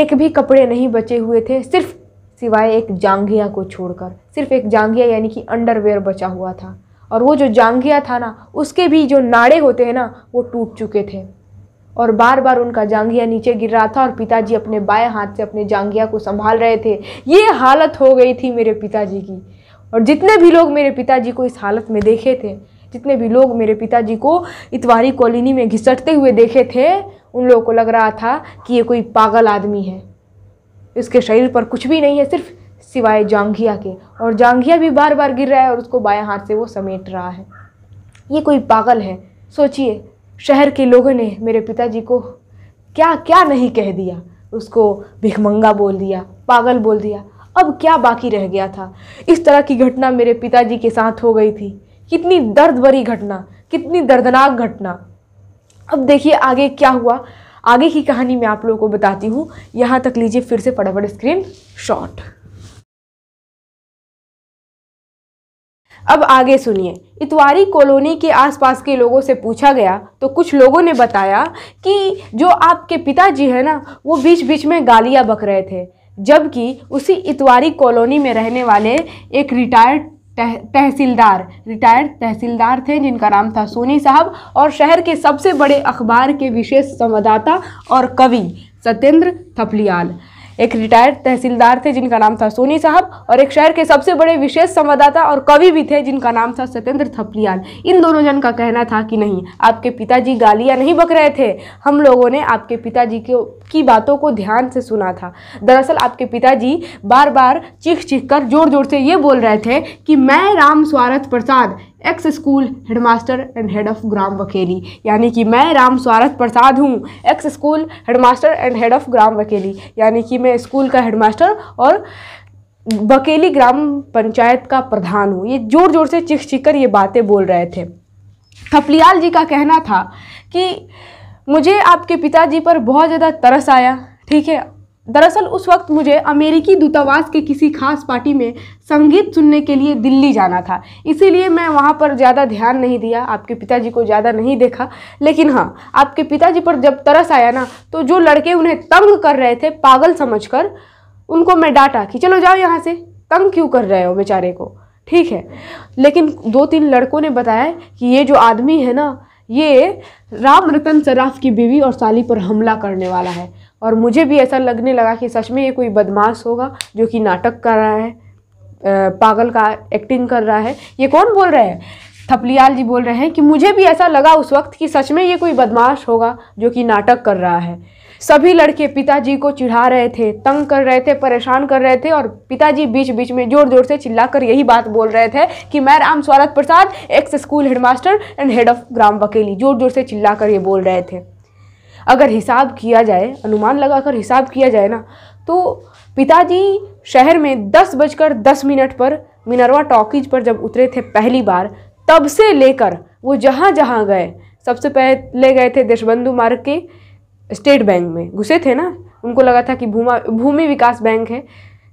एक भी कपड़े नहीं बचे हुए थे सिर्फ सिवाय एक जांघिया को छोड़कर सिर्फ एक जांघिया यानी कि अंडरवेयर बचा हुआ था और वो जो जांघिया था ना उसके भी जो नाड़े होते हैं ना वो टूट चुके थे और बार बार उनका जांघिया नीचे गिर रहा था और पिताजी अपने बाएं हाथ से अपने जांघिया को संभाल रहे थे ये हालत हो गई थी मेरे पिताजी की और जितने भी लोग मेरे पिताजी को इस हालत में देखे थे जितने भी लोग मेरे पिताजी को इतवारी कॉलोनी में घिसटते हुए देखे थे उन लोगों को लग रहा था कि ये कोई पागल आदमी है इसके शरीर पर कुछ भी नहीं है सिर्फ सिवाय जांघिया के और जांघिया भी बार बार गिर रहा है और उसको बाएं हाथ से वो समेट रहा है ये कोई पागल है सोचिए शहर के लोगों ने मेरे पिताजी को क्या क्या नहीं कह दिया उसको भिखमंगा बोल दिया पागल बोल दिया अब क्या बाकी रह गया था इस तरह की घटना मेरे पिताजी के साथ हो गई थी कितनी दर्द भरी घटना कितनी दर्दनाक घटना अब देखिए आगे क्या हुआ आगे की कहानी मैं आप लोगों को बताती हूँ यहाँ तक लीजिए फिर से फटाफट स्क्रीन शॉट अब आगे सुनिए इतवारी कॉलोनी के आसपास के लोगों से पूछा गया तो कुछ लोगों ने बताया कि जो आपके पिताजी हैं ना वो बीच बीच में गालियाँ बक रहे थे जबकि उसी इतवारी कॉलोनी में रहने वाले एक रिटायर्ड तह, तहसीलदार रिटायर्ड तहसीलदार थे जिनका नाम था सोनी साहब और शहर के सबसे बड़े अखबार के विशेष संवाददाता और कवि सत्येंद्र थपलियाल एक रिटायर्ड तहसीलदार थे जिनका नाम था सोनी साहब और एक शहर के सबसे बड़े विशेष संवाददाता और कवि भी थे जिनका नाम था सत्येंद्र थपलियाल इन दोनों जन का कहना था कि नहीं आपके पिताजी गालियाँ नहीं बक रहे थे हम लोगों ने आपके पिताजी के की बातों को ध्यान से सुना था दरअसल आपके पिताजी बार बार चीख चीख कर जोर जोर से ये बोल रहे थे कि मैं Ram Swarath Prasad ex school headmaster and head of gram Vakeli यानी कि मैं राम स्वारथ प्रसाद हूँ ex school headmaster and head of gram Vakeli यानी कि मैं स्कूल का हेडमास्टर और वकेली ग्राम पंचायत का प्रधान हूँ ये ज़ोर ज़ोर से चिख चिख कर ये बातें बोल रहे थे थपलियाल जी का कहना था कि मुझे आपके पिताजी पर बहुत ज़्यादा तरस आया ठीक है दरअसल उस वक्त मुझे अमेरिकी दूतावास के किसी खास पार्टी में संगीत सुनने के लिए दिल्ली जाना था इसीलिए मैं वहाँ पर ज़्यादा ध्यान नहीं दिया आपके पिताजी को ज़्यादा नहीं देखा लेकिन हाँ आपके पिताजी पर जब तरस आया ना तो जो लड़के उन्हें तंग कर रहे थे पागल समझकर उनको मैं डांटा कि चलो जाओ यहाँ से तंग क्यों कर रहे हो बेचारे को ठीक है लेकिन दो तीन लड़कों ने बताया कि ये जो आदमी है ना ये राम रतन सराफ की बीवी और साली पर हमला करने वाला है और मुझे भी ऐसा लगने लगा कि सच में ये कोई बदमाश होगा जो कि नाटक कर रहा है पागल का एक्टिंग कर रहा है ये कौन बोल रहे हैं थपलियाल जी बोल रहे हैं कि मुझे भी ऐसा लगा उस वक्त कि सच में ये कोई बदमाश होगा जो कि नाटक कर रहा है सभी लड़के पिताजी को चिढ़ा रहे थे तंग कर रहे थे परेशान कर रहे थे और पिताजी बीच बीच में ज़ोर ज़ोर से चिल्लाकर यही बात बोल रहे थे कि मैं Ram Swarat Prasad ex school headmaster and head of gram Bakeli ज़ोर ज़ोर से चिल्लाकर ये बोल रहे थे अगर हिसाब किया जाए अनुमान लगाकर हिसाब किया जाए ना तो पिताजी शहर में दस बजकर दस मिनट पर मिनरवा टॉकीज पर जब उतरे थे पहली बार तब से लेकर वो जहाँ जहाँ गए सबसे पहले गए थे देशबंधु मार्ग के स्टेट बैंक में घुसे थे ना उनको लगा था कि भूमा भूमि विकास बैंक है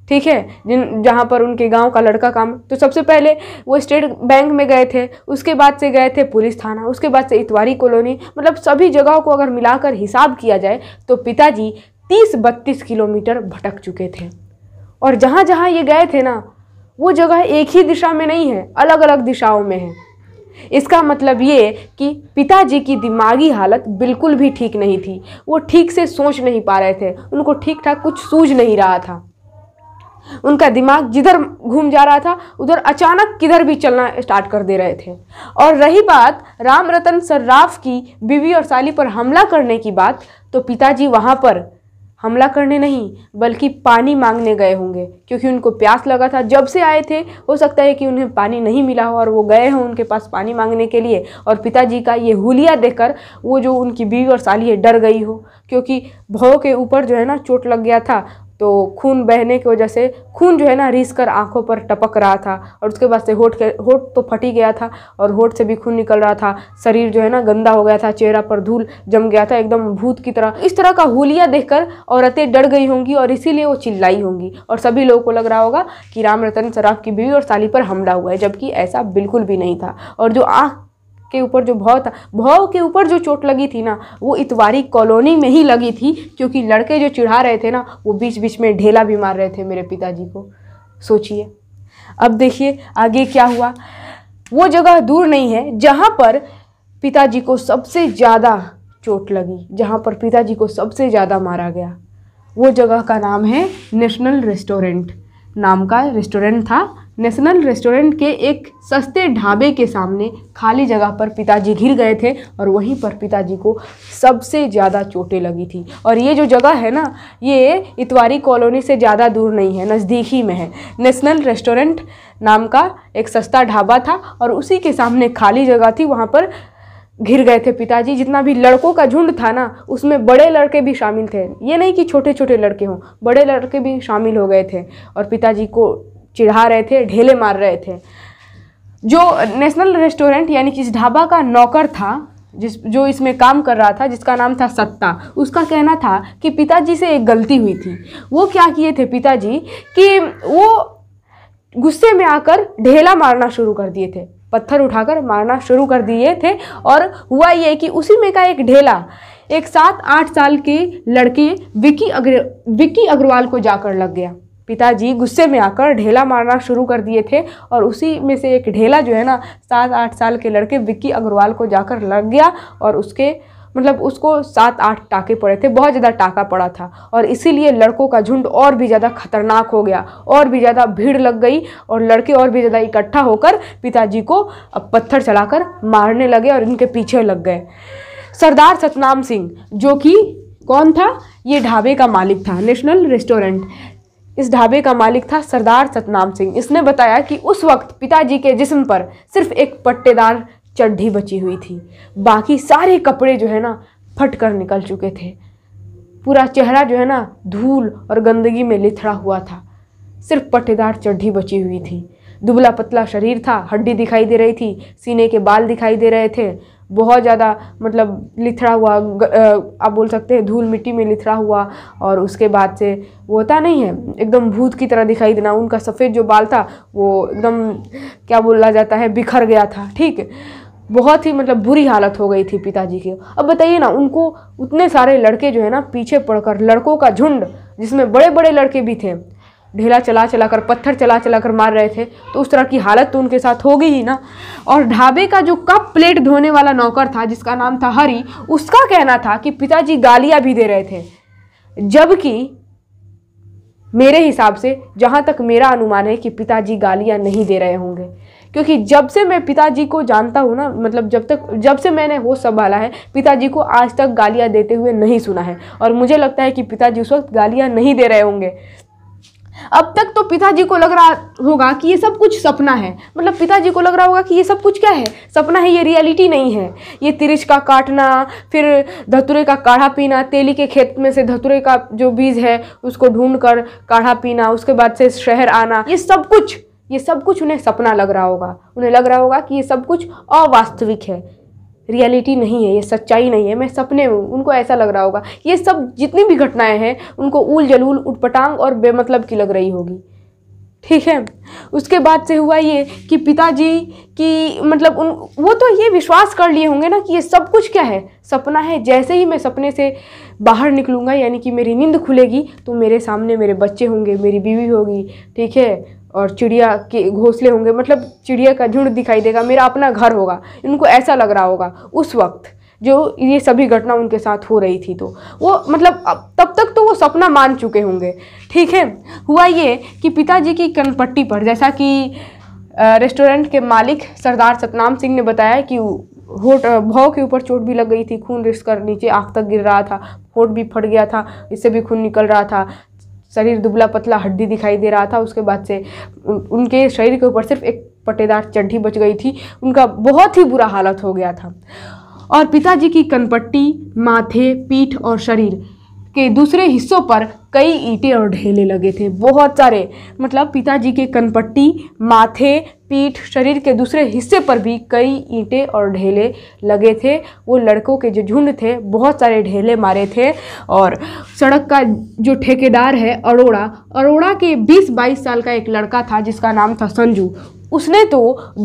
ठीक है जिन जहाँ पर उनके गांव का लड़का काम तो सबसे पहले वो स्टेट बैंक में गए थे उसके बाद से गए थे पुलिस थाना उसके बाद से इतवारी कॉलोनी मतलब सभी जगहों को अगर मिलाकर हिसाब किया जाए तो पिताजी तीस बत्तीस किलोमीटर भटक चुके थे और जहाँ जहाँ ये गए थे ना वो जगह एक ही दिशा में नहीं है अलग अलग दिशाओं में है इसका मतलब ये कि पिताजी की दिमागी हालत बिल्कुल भी ठीक नहीं थी वो ठीक से सोच नहीं पा रहे थे उनको ठीक ठाक कुछ सूझ नहीं रहा था उनका दिमाग जिधर घूम जा रहा था उधर अचानक किधर भी चलना स्टार्ट कर दे रहे थे और रही बात राम रतन सर्राफ की बीवी और साली पर हमला करने की बात तो पिताजी वहाँ पर हमला करने नहीं बल्कि पानी मांगने गए होंगे क्योंकि उनको प्यास लगा था जब से आए थे हो सकता है कि उन्हें पानी नहीं मिला हो और वो गए हों उनके पास पानी मांगने के लिए और पिताजी का ये हुलिया देखकर वो जो उनकी बीवी और साली है डर गई हो क्योंकि भौ के ऊपर जो है ना चोट लग गया था तो खून बहने की वजह से खून जो है ना रिस कर आँखों पर टपक रहा था और उसके बाद से होठ के होठ तो फटी गया था और होठ से भी खून निकल रहा था शरीर जो है ना गंदा हो गया था चेहरा पर धूल जम गया था एकदम भूत की तरह इस तरह का होलिया देखकर औरतें डर गई होंगी और इसीलिए वो चिल्लाई होंगी और सभी लोगों को लग रहा होगा कि राम रतन शराफ की बीवी और साली पर हमला हुआ है जबकि ऐसा बिल्कुल भी नहीं था और जो आँख के ऊपर जो भाव था भाव के ऊपर जो चोट लगी थी ना वो इतवारी कॉलोनी में ही लगी थी क्योंकि लड़के जो चिढ़ा रहे थे ना वो बीच बीच में ढेला भी मार रहे थे मेरे पिताजी को सोचिए अब देखिए आगे क्या हुआ वो जगह दूर नहीं है जहाँ पर पिताजी को सबसे ज़्यादा चोट लगी जहाँ पर पिताजी को सबसे ज़्यादा मारा गया वो जगह का नाम है नेशनल रेस्टोरेंट नाम का रेस्टोरेंट था नेशनल रेस्टोरेंट के एक सस्ते ढाबे के सामने खाली जगह पर पिताजी घिर गए थे और वहीं पर पिताजी को सबसे ज़्यादा चोटें लगी थी और ये जो जगह है ना ये इतवारी कॉलोनी से ज़्यादा दूर नहीं है नज़दीक ही में है नेशनल रेस्टोरेंट नाम का एक सस्ता ढाबा था और उसी के सामने खाली जगह थी वहाँ पर घिर गए थे पिताजी जितना भी लड़कों का झुंड था ना उसमें बड़े लड़के भी शामिल थे ये नहीं कि छोटे छोटे लड़के हों बड़े लड़के भी शामिल हो गए थे और पिताजी को चिढ़ा रहे थे ढेले मार रहे थे जो नेशनल रेस्टोरेंट यानी कि इस ढाबा का नौकर था जिस जो इसमें काम कर रहा था जिसका नाम था सत्ता उसका कहना था कि पिताजी से एक गलती हुई थी वो क्या किए थे पिताजी कि वो गुस्से में आकर ढेला मारना शुरू कर दिए थे पत्थर उठाकर मारना शुरू कर दिए थे और हुआ ये कि उसी में का एक ढेला एक सात आठ साल के लड़के विक्की अग्र विक्की अग्रवाल को जाकर लग गया पिताजी गुस्से में आकर ढेला मारना शुरू कर दिए थे और उसी में से एक ढेला जो है ना सात आठ साल के लड़के विक्की अग्रवाल को जाकर लग गया और उसके मतलब उसको सात आठ टाके पड़े थे बहुत ज़्यादा टाका पड़ा था और इसीलिए लड़कों का झुंड और भी ज़्यादा खतरनाक हो गया और भी ज़्यादा भीड़ लग गई और लड़के और भी ज़्यादा इकट्ठा होकर पिताजी को पत्थर चलाकर मारने लगे और इनके पीछे लग गए सरदार सतनाम सिंह जो कि कौन था ये ढाबे का मालिक था नेशनल रेस्टोरेंट इस ढाबे का मालिक था सरदार सतनाम सिंह इसने बताया कि उस वक्त पिताजी के जिस्म पर सिर्फ एक पट्टेदार चड्ढी बची हुई थी बाकी सारे कपड़े जो है ना फट कर निकल चुके थे पूरा चेहरा जो है ना धूल और गंदगी में लिथड़ा हुआ था सिर्फ पट्टेदार चड्ढी बची हुई थी दुबला पतला शरीर था हड्डी दिखाई दे रही थी सीने के बाल दिखाई दे रहे थे बहुत ज़्यादा मतलब लिथड़ा हुआ आप बोल सकते हैं धूल मिट्टी में लिथड़ा हुआ और उसके बाद से वो होता नहीं है एकदम भूत की तरह दिखाई देना उनका सफ़ेद जो बाल था वो एकदम क्या बोला जाता है बिखर गया था ठीक बहुत ही मतलब बुरी हालत हो गई थी पिताजी की अब बताइए ना उनको उतने सारे लड़के जो है ना पीछे पड़कर लड़कों का झुंड जिसमें बड़े बड़े लड़के भी थे ढेला चला चला कर पत्थर चला चला कर मार रहे थे तो उस तरह की हालत तो उनके साथ हो गई ही ना और ढाबे का जो कप प्लेट धोने वाला नौकर था जिसका नाम था हरी उसका कहना था कि पिताजी गालियाँ भी दे रहे थे जबकि मेरे हिसाब से जहाँ तक मेरा अनुमान है कि पिताजी गालियाँ नहीं दे रहे होंगे क्योंकि जब से मैं पिताजी को जानता हूँ ना मतलब जब तक जब से मैंने वो संभाला है पिताजी को आज तक गालियाँ देते हुए नहीं सुना है और मुझे लगता है कि पिताजी उस वक्त गालियाँ नहीं दे रहे होंगे अब तक तो पिताजी को लग रहा होगा कि ये सब कुछ सपना है मतलब पिताजी को लग रहा होगा कि ये सब कुछ क्या है सपना है ये रियलिटी नहीं है ये तिरिश का काटना फिर धतुरे का काढ़ा पीना तेली के खेत में से धतुरे का जो बीज है उसको ढूंढ कर काढ़ा पीना उसके बाद से शहर आना ये सब कुछ ये सब कुछ उन्हें सपना लग रहा होगा उन्हें लग रहा होगा कि ये सब कुछ अवास्तविक है रियलिटी नहीं है ये सच्चाई नहीं है मैं सपने हूँ उनको ऐसा लग रहा होगा ये सब जितनी भी घटनाएं हैं उनको उल जलूल उटपटांग और बेमतलब की लग रही होगी ठीक है उसके बाद से हुआ ये कि पिताजी की मतलब उन वो तो ये विश्वास कर लिए होंगे ना कि ये सब कुछ क्या है सपना है जैसे ही मैं सपने से बाहर निकलूँगा यानी कि मेरी नींद खुलेगी तो मेरे सामने मेरे बच्चे होंगे मेरी बीवी होगी ठीक है और चिड़िया के घोंसले होंगे मतलब चिड़िया का झुंड दिखाई देगा मेरा अपना घर होगा इनको ऐसा लग रहा होगा उस वक्त जो ये सभी घटना उनके साथ हो रही थी तो वो मतलब तब तक तो वो सपना मान चुके होंगे ठीक है हुआ ये कि पिताजी की कनपट्टी पर जैसा कि रेस्टोरेंट के मालिक सरदार सतनाम सिंह ने बताया कि होट भाव के ऊपर चोट भी लग गई थी खून रिस कर नीचे आँख तक गिर रहा था होट भी फट गया था इससे भी खून निकल रहा था शरीर दुबला पतला हड्डी दिखाई दे रहा था उसके बाद से उन, उनके शरीर के ऊपर सिर्फ एक पटेदार चड्ढी बच गई थी उनका बहुत ही बुरा हालत हो गया था और पिताजी की कनपट्टी माथे पीठ और शरीर के दूसरे हिस्सों पर कई ईंटें और ढेले लगे थे बहुत सारे मतलब पिताजी के कनपट्टी माथे पीठ शरीर के दूसरे हिस्से पर भी कई ईंटें और ढेले लगे थे वो लड़कों के जो झुंड थे बहुत सारे ढेले मारे थे और सड़क का जो ठेकेदार है अरोड़ा अरोड़ा के 20-22 साल का एक लड़का था जिसका नाम था संजू उसने तो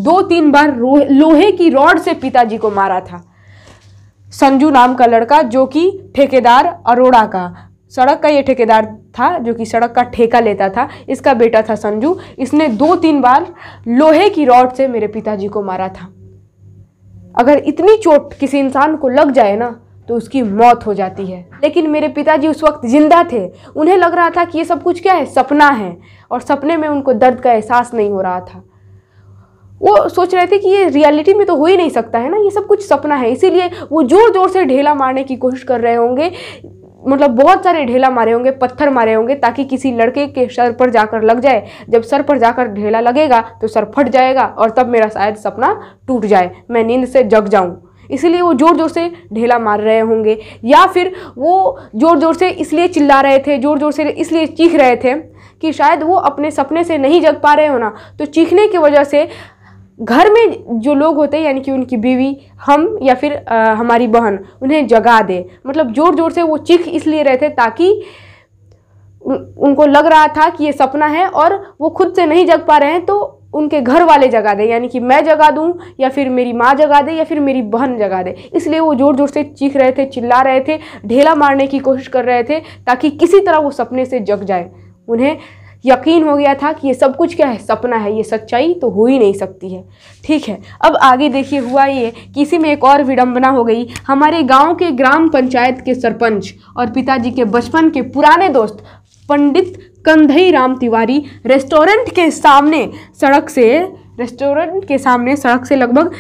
दो तीन बार लोहे की रॉड से पिताजी को मारा था संजू नाम का लड़का जो कि ठेकेदार अरोड़ा का सड़क का ये ठेकेदार था जो कि सड़क का ठेका लेता था इसका बेटा था संजू इसने दो तीन बार लोहे की रॉड से मेरे पिताजी को मारा था अगर इतनी चोट किसी इंसान को लग जाए ना तो उसकी मौत हो जाती है लेकिन मेरे पिताजी उस वक्त ज़िंदा थे उन्हें लग रहा था कि ये सब कुछ क्या है सपना है और सपने में उनको दर्द का एहसास नहीं हो रहा था वो सोच रहे थे कि ये रियलिटी में तो हो ही नहीं सकता है ना ये सब कुछ सपना है इसीलिए वो ज़ोर ज़ोर से ढेला मारने की कोशिश कर रहे होंगे मतलब बहुत सारे ढेला मारे होंगे पत्थर मारे होंगे ताकि किसी लड़के के सर पर जाकर लग जाए जब सर पर जाकर ढेला लगेगा तो सर फट जाएगा और तब मेरा शायद सपना टूट जाए मैं नींद से जग जाऊँ इसलिए वो ज़ोर ज़ोर से ढेला मार रहे होंगे या फिर वो ज़ोर ज़ोर से इसलिए चिल्ला रहे थे ज़ोर ज़ोर से इसलिए चीख रहे थे कि शायद वो अपने सपने से नहीं जग पा रहे हो ना तो चीखने की वजह से घर में जो लोग होते हैं यानी कि उनकी बीवी हम या फिर आ, हमारी बहन उन्हें जगा दे मतलब ज़ोर ज़ोर से वो चीख इसलिए रहे थे ताकि उनको लग रहा था कि ये सपना है और वो खुद से नहीं जग पा रहे हैं तो उनके घर वाले जगा दें यानी कि मैं जगा दूं या फिर मेरी माँ जगा दे या फिर मेरी बहन जगा दे इसलिए वो ज़ोर ज़ोर से चीख रहे थे चिल्ला रहे थे ढेला मारने की कोशिश कर रहे थे ताकि किसी तरह वो सपने से जग जाए उन्हें यकीन हो गया था कि ये सब कुछ क्या है सपना है ये सच्चाई तो हो ही नहीं सकती है ठीक है अब आगे देखिए हुआ ये कि इसी में एक और विडंबना हो गई हमारे गांव के ग्राम पंचायत के सरपंच और पिताजी के बचपन के पुराने दोस्त पंडित कंधई राम तिवारी रेस्टोरेंट के सामने सड़क से रेस्टोरेंट के सामने सड़क से लगभग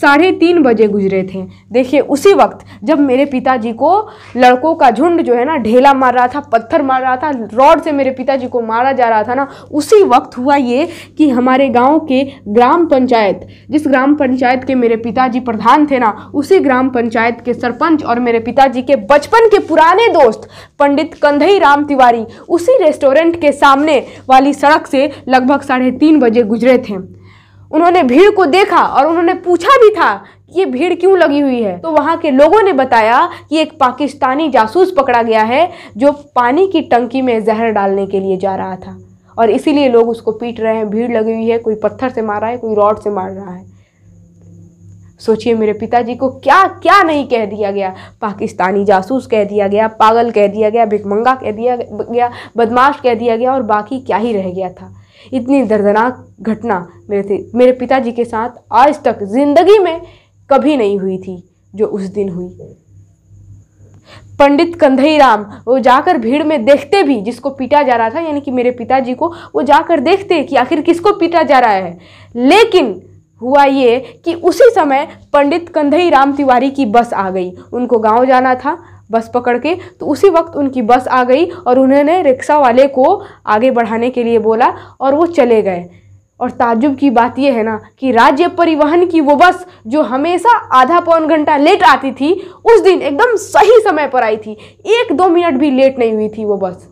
साढ़े तीन बजे गुजरे थे देखिए उसी वक्त जब मेरे पिताजी को लड़कों का झुंड जो है ना ढेला मार रहा था पत्थर मार रहा था रॉड से मेरे पिताजी को मारा जा रहा था ना उसी वक्त हुआ ये कि हमारे गांव के ग्राम पंचायत जिस ग्राम पंचायत के मेरे पिताजी प्रधान थे ना उसी ग्राम पंचायत के सरपंच और मेरे पिताजी के बचपन के पुराने दोस्त पंडित कंधई राम तिवारी उसी रेस्टोरेंट के सामने वाली सड़क से लगभग साढ़े तीन बजे गुजरे थे उन्होंने भीड़ को देखा और उन्होंने पूछा भी था कि ये भीड़ क्यों लगी हुई है तो वहाँ के लोगों ने बताया कि एक पाकिस्तानी जासूस पकड़ा गया है जो पानी की टंकी में जहर डालने के लिए जा रहा था और इसीलिए लोग उसको पीट रहे हैं भीड़ लगी हुई है कोई पत्थर से मार रहा है कोई रॉड से मार रहा है सोचिए मेरे पिताजी को क्या क्या नहीं कह दिया गया पाकिस्तानी जासूस कह दिया गया पागल कह दिया गया भिकमंगा कह दिया गया बदमाश कह दिया गया और बाकी क्या ही रह गया था इतनी दर्दनाक घटना मेरे थे मेरे पिताजी के साथ आज तक जिंदगी में कभी नहीं हुई थी जो उस दिन हुई पंडित कंधई राम वो जाकर भीड़ में देखते भी जिसको पीटा जा रहा था यानी कि मेरे पिताजी को वो जाकर देखते कि आखिर किसको पीटा जा रहा है लेकिन हुआ ये कि उसी समय पंडित कंधई राम तिवारी की बस आ गई उनको गांव जाना था बस पकड़ के तो उसी वक्त उनकी बस आ गई और उन्होंने रिक्शा वाले को आगे बढ़ाने के लिए बोला और वो चले गए और ताजुब की बात यह है ना कि राज्य परिवहन की वो बस जो हमेशा आधा पौन घंटा लेट आती थी उस दिन एकदम सही समय पर आई थी एक दो मिनट भी लेट नहीं हुई थी वो बस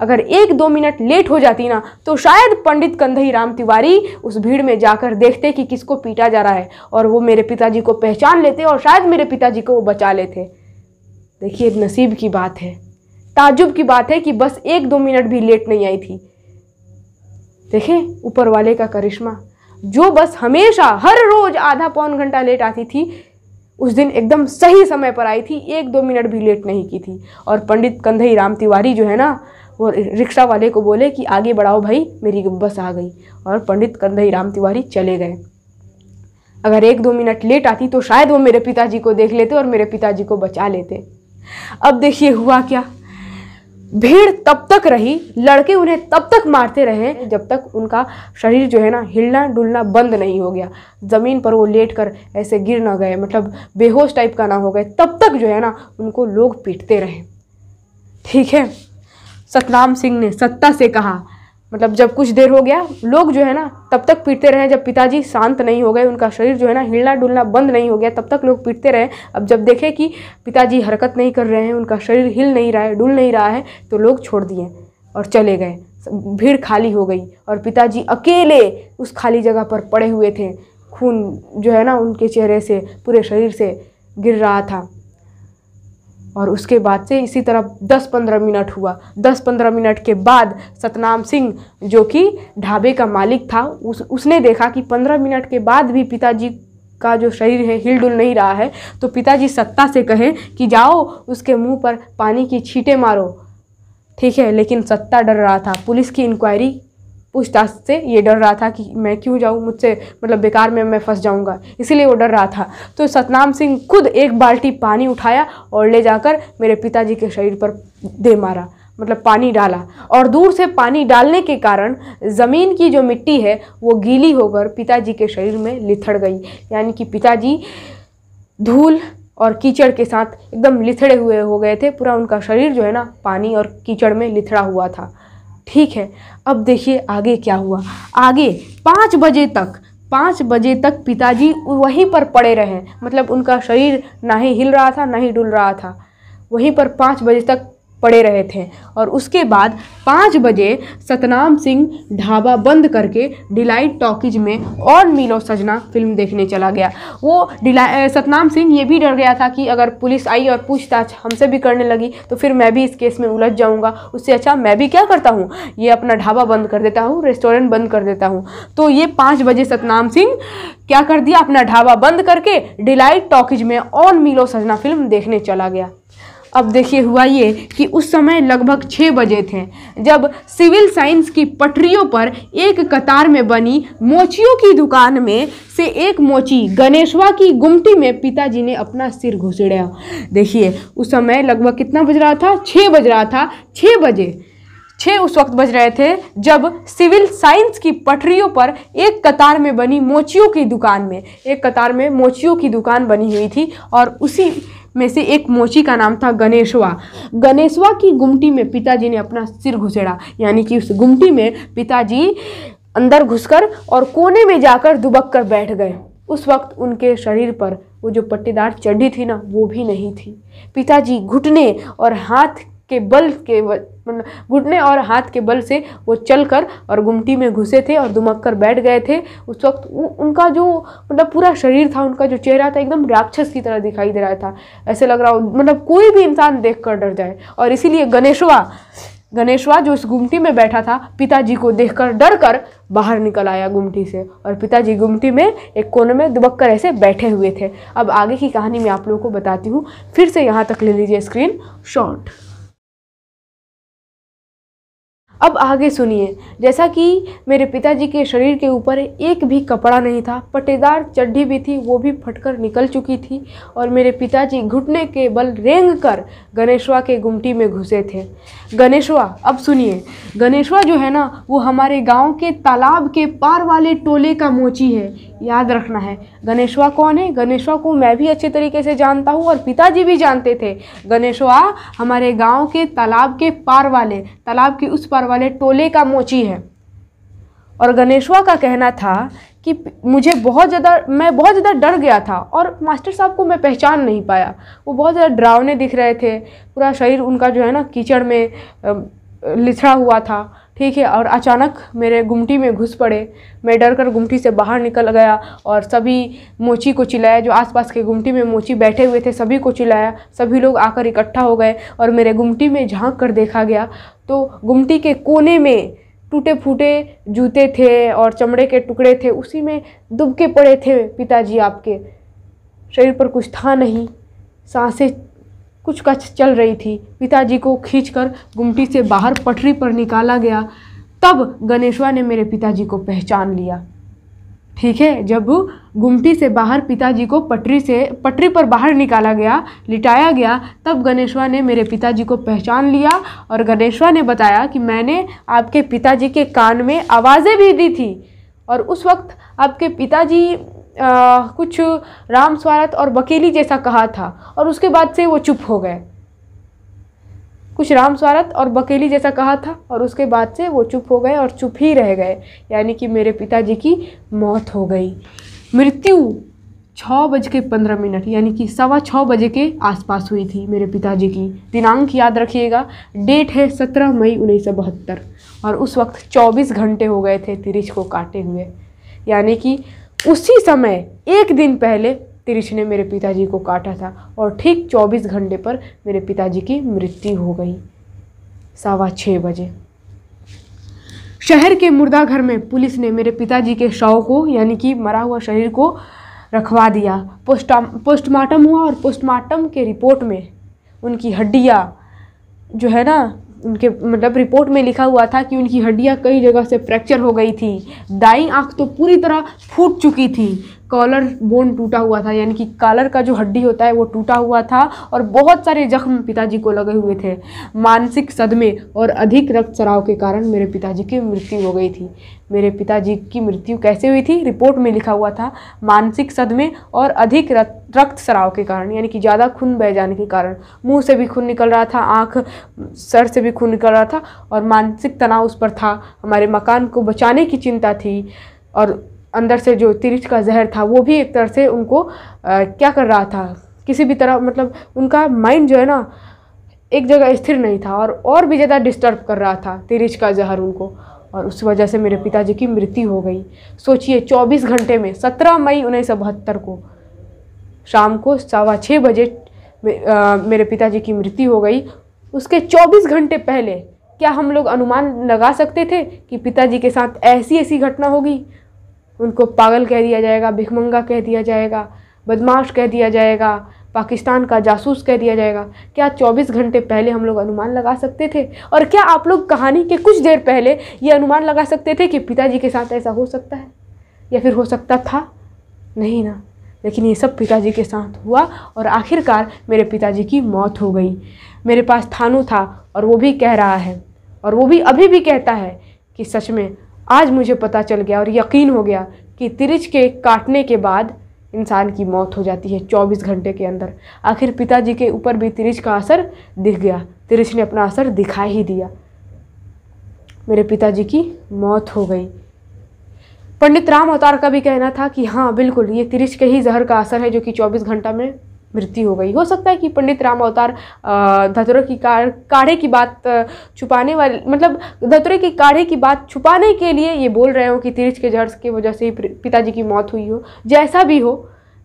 अगर एक दो मिनट लेट हो जाती ना तो शायद पंडित कंधई राम तिवारी उस भीड़ में जाकर देखते कि किसको पीटा जा रहा है और वो मेरे पिताजी को पहचान लेते और शायद मेरे पिताजी को वो बचा लेते देखिए नसीब की बात है ताजुब की बात है कि बस एक दो मिनट भी लेट नहीं आई थी देखें ऊपर वाले का करिश्मा जो बस हमेशा हर रोज आधा पौन घंटा लेट आती थी उस दिन एकदम सही समय पर आई थी एक दो मिनट भी लेट नहीं की थी और पंडित कंधई राम तिवारी जो है ना वो रिक्शा वाले को बोले कि आगे बढ़ाओ भाई मेरी बस आ गई और पंडित कंधई राम तिवारी चले गए अगर एक दो मिनट लेट आती तो शायद वो मेरे पिताजी को देख लेते और मेरे पिताजी को बचा लेते अब देखिए हुआ क्या भीड़ तब तक रही लड़के उन्हें तब तक मारते रहे जब तक उनका शरीर जो है ना हिलना डुलना बंद नहीं हो गया ज़मीन पर वो लेट कर ऐसे गिर ना गए मतलब बेहोश टाइप का ना हो गए तब तक जो है ना उनको लोग पीटते रहे ठीक है सतनाम सिंह ने सत्ता से कहा मतलब जब कुछ देर हो गया लोग जो है ना तब तक पीटते रहे जब पिताजी शांत नहीं हो गए उनका शरीर जो है ना हिलना डुलना बंद नहीं हो गया तब तक लोग पीटते रहे अब जब देखे कि पिताजी हरकत नहीं कर रहे हैं उनका शरीर हिल नहीं रहा है डुल नहीं रहा है तो लोग छोड़ दिए और चले गए भीड़ खाली हो गई और पिताजी अकेले उस खाली जगह पर पड़े हुए थे खून जो है ना उनके चेहरे से पूरे शरीर से गिर रहा था और उसके बाद से इसी तरह 10-15 मिनट हुआ 10-15 मिनट के बाद सतनाम सिंह जो कि ढाबे का मालिक था उस उसने देखा कि 15 मिनट के बाद भी पिताजी का जो शरीर है हिलडुल नहीं रहा है तो पिताजी सत्ता से कहें कि जाओ उसके मुंह पर पानी की छींटे मारो ठीक है लेकिन सत्ता डर रहा था पुलिस की इंक्वायरी पूछताछ से ये डर रहा था कि मैं क्यों जाऊँ मुझसे मतलब बेकार में मैं फंस जाऊँगा इसीलिए वो डर रहा था तो सतनाम सिंह खुद एक बाल्टी पानी उठाया और ले जाकर मेरे पिताजी के शरीर पर दे मारा मतलब पानी डाला और दूर से पानी डालने के कारण ज़मीन की जो मिट्टी है वो गीली होकर पिताजी के शरीर में लिथड़ गई यानी कि पिताजी धूल और कीचड़ के साथ एकदम लिथड़े हुए हो गए थे पूरा उनका शरीर जो है ना पानी और कीचड़ में लिथड़ा हुआ था ठीक है अब देखिए आगे क्या हुआ आगे पाँच बजे तक पाँच बजे तक पिताजी वहीं पर पड़े रहे मतलब उनका शरीर ना ही हिल रहा था ना ही डुल रहा था वहीं पर पाँच बजे तक पड़े रहे थे और उसके बाद पाँच बजे सतनाम सिंह ढाबा बंद करके डिलाइट टॉकीज में और मिलो सजना फिल्म देखने चला गया वो सतनाम सिंह ये भी डर गया था कि अगर पुलिस आई और पूछताछ हमसे भी करने लगी तो फिर मैं भी इस केस में उलझ जाऊँगा उससे अच्छा मैं भी क्या करता हूँ ये अपना ढाबा बंद कर देता हूँ रेस्टोरेंट बंद कर देता हूँ तो ये पाँच बजे सतनाम सिंह क्या कर दिया अपना ढाबा बंद करके डिलाइट टॉकीज में ऑन मिलो सजना फिल्म देखने चला गया अब देखिए हुआ ये कि उस समय लगभग छः बजे थे जब सिविल साइंस की पटरियों पर एक कतार में बनी मोचियों की दुकान में से एक मोची गणेशवा की गुमटी में पिताजी ने अपना सिर घुसड़ा देखिए उस समय लगभग कितना बज रहा था छः बज रहा था छः बजे छः उस वक्त बज रहे थे जब सिविल साइंस की पटरियों पर एक कतार में बनी मोचियों की दुकान में एक कतार में मोचियों की दुकान बनी हुई थी और उसी में से एक मोची का नाम था गणेशवा गणेशवा की गुमटी में पिताजी ने अपना सिर घुसेड़ा यानी कि उस गुमटी में पिताजी अंदर घुसकर और कोने में जाकर दुबक कर बैठ गए उस वक्त उनके शरीर पर वो जो पट्टीदार चढ़ी थी ना वो भी नहीं थी पिताजी घुटने और हाथ के बल के मतलब घुटने और हाथ के बल से वो चलकर और गुमटी में घुसे थे और दुमक कर बैठ गए थे उस वक्त उनका जो मतलब पूरा शरीर था उनका जो चेहरा था एकदम राक्षस की तरह दिखाई दे रहा था ऐसे लग रहा मतलब कोई भी इंसान देख कर डर जाए और इसीलिए गणेशवा गणेशवा जो उस गुमटी में बैठा था पिताजी को देखकर डर कर बाहर निकल आया गुमटी से और पिताजी गुमटी में एक कोने में दुबक कर ऐसे बैठे हुए थे अब आगे की कहानी मैं आप लोगों को बताती हूँ फिर से यहाँ तक ले लीजिए स्क्रीन शॉट अब आगे सुनिए जैसा कि मेरे पिताजी के शरीर के ऊपर एक भी कपड़ा नहीं था पटेदार चड्ढी भी थी वो भी फटकर निकल चुकी थी और मेरे पिताजी घुटने के बल रेंग कर गणेशवा के गुमटी में घुसे थे गणेशवा अब सुनिए गणेशवा जो है ना वो हमारे गांव के तालाब के पार वाले टोले का मोची है याद रखना है गणेशवा कौन है गणेशवा को मैं भी अच्छे तरीके से जानता हूँ और पिताजी भी जानते थे गणेशवा हमारे गांव के तालाब के पार वाले तालाब के उस पार वाले टोले का मोची है और गणेशवा का कहना था कि मुझे बहुत ज़्यादा मैं बहुत ज़्यादा डर गया था और मास्टर साहब को मैं पहचान नहीं पाया वो बहुत ज़्यादा डरावने दिख रहे थे पूरा शरीर उनका जो है ना कीचड़ में लिथड़ा हुआ था ठीक है और अचानक मेरे गुमटी में घुस पड़े मैं डर कर गुमटी से बाहर निकल गया और सभी मोची को चिल्लाया जो आसपास के गुमटी में मोची बैठे हुए थे सभी को चिल्लाया सभी लोग आकर इकट्ठा हो गए और मेरे गुमटी में झांक कर देखा गया तो गुमटी के कोने में टूटे फूटे जूते थे और चमड़े के टुकड़े थे उसी में दुबके पड़े थे पिताजी आपके शरीर पर कुछ था नहीं सांसें कुछ कच चल रही थी पिताजी को खींचकर गुमटी से बाहर पटरी पर निकाला गया तब गणेशवा ने मेरे पिताजी को पहचान लिया ठीक है जब गुमटी से बाहर पिताजी को पटरी से पटरी पर बाहर निकाला गया लिटाया गया तब गणेशवा ने मेरे पिताजी को पहचान लिया और गणेशवा ने बताया कि मैंने आपके पिताजी के कान में आवाज़ें भी दी थी और उस वक्त आपके पिताजी कुछ राम स्वारत और बकेली जैसा कहा था और उसके बाद से वो चुप हो गए कुछ राम स्वारत और बकेली जैसा कहा था और उसके बाद से वो चुप हो गए और चुप ही रह गए यानी कि मेरे पिताजी की मौत हो गई मृत्यु छः बज के पंद्रह मिनट यानी कि सवा छः बजे के आसपास हुई थी मेरे पिताजी की दिनांक याद रखिएगा डेट है सत्रह मई उन्नीस सौ बहत्तर और उस वक्त चौबीस घंटे हो गए थे तिरिछ को काटे हुए यानी कि उसी समय एक दिन पहले तिरिछ ने मेरे पिताजी को काटा था और ठीक चौबीस घंटे पर मेरे पिताजी की मृत्यु हो गई सवा छः बजे शहर के मुर्दा घर में पुलिस ने मेरे पिताजी के शव को यानी कि मरा हुआ शरीर को रखवा दिया पोस्ट पोस्टमार्टम हुआ और पोस्टमार्टम के रिपोर्ट में उनकी हड्डियाँ जो है ना उनके मतलब रिपोर्ट में लिखा हुआ था कि उनकी हड्डियाँ कई जगह से फ्रैक्चर हो गई थी दाई आँख तो पूरी तरह फूट चुकी थी कॉलर बोन टूटा हुआ था यानी कि कॉलर का जो हड्डी होता है वो टूटा हुआ था और बहुत सारे जख्म पिताजी को लगे हुए थे मानसिक सदमे और अधिक सराव के कारण मेरे पिताजी की मृत्यु हो गई थी मेरे पिताजी की मृत्यु कैसे हुई थी रिपोर्ट में लिखा हुआ था मानसिक सदमे और अधिक रक्त सराव के कारण यानी कि ज़्यादा खून बह जाने के कारण मुंह से भी खून निकल रहा था आँख सर से भी खून निकल रहा था और मानसिक तनाव उस पर था हमारे मकान को बचाने की चिंता थी और अंदर से जो तिरिच का जहर था वो भी एक तरह से उनको आ, क्या कर रहा था किसी भी तरह मतलब उनका माइंड जो है ना एक जगह स्थिर नहीं था और और भी ज़्यादा डिस्टर्ब कर रहा था तिरिच का जहर उनको और उस वजह से मेरे पिताजी की मृत्यु हो गई सोचिए 24 घंटे में 17 मई उन्नीस को शाम को सवा छः बजे मेरे पिताजी की मृत्यु हो गई उसके 24 घंटे पहले क्या हम लोग अनुमान लगा सकते थे कि पिताजी के साथ ऐसी ऐसी घटना होगी उनको पागल कह दिया जाएगा भिखमंगा कह दिया जाएगा बदमाश कह दिया जाएगा पाकिस्तान का जासूस कह दिया जाएगा क्या 24 घंटे पहले हम लोग अनुमान लगा सकते थे और क्या आप लोग कहानी के कुछ देर पहले ये अनुमान लगा सकते थे कि पिताजी के साथ ऐसा हो सकता है या फिर हो सकता था नहीं ना लेकिन ये सब पिताजी के साथ हुआ और आखिरकार मेरे पिताजी की मौत हो गई मेरे पास थानू था और वो भी कह रहा है और वो भी अभी भी कहता है कि सच में आज मुझे पता चल गया और यकीन हो गया कि तिरिच के काटने के बाद इंसान की मौत हो जाती है 24 घंटे के अंदर आखिर पिताजी के ऊपर भी तिरिच का असर दिख गया तिरिच ने अपना असर दिखा ही दिया मेरे पिताजी की मौत हो गई पंडित राम अवतार का भी कहना था कि हाँ बिल्कुल ये तिरिच के ही जहर का असर है जो कि 24 घंटा में मृत्यु हो गई हो सकता है कि पंडित राम अवतार धतुरे की काढ़े की बात छुपाने वाले मतलब धतुरे की काढ़े की बात छुपाने के लिए ये बोल रहे हो कि तीर्ज के जहर की वजह से ही पिताजी की मौत हुई हो जैसा भी हो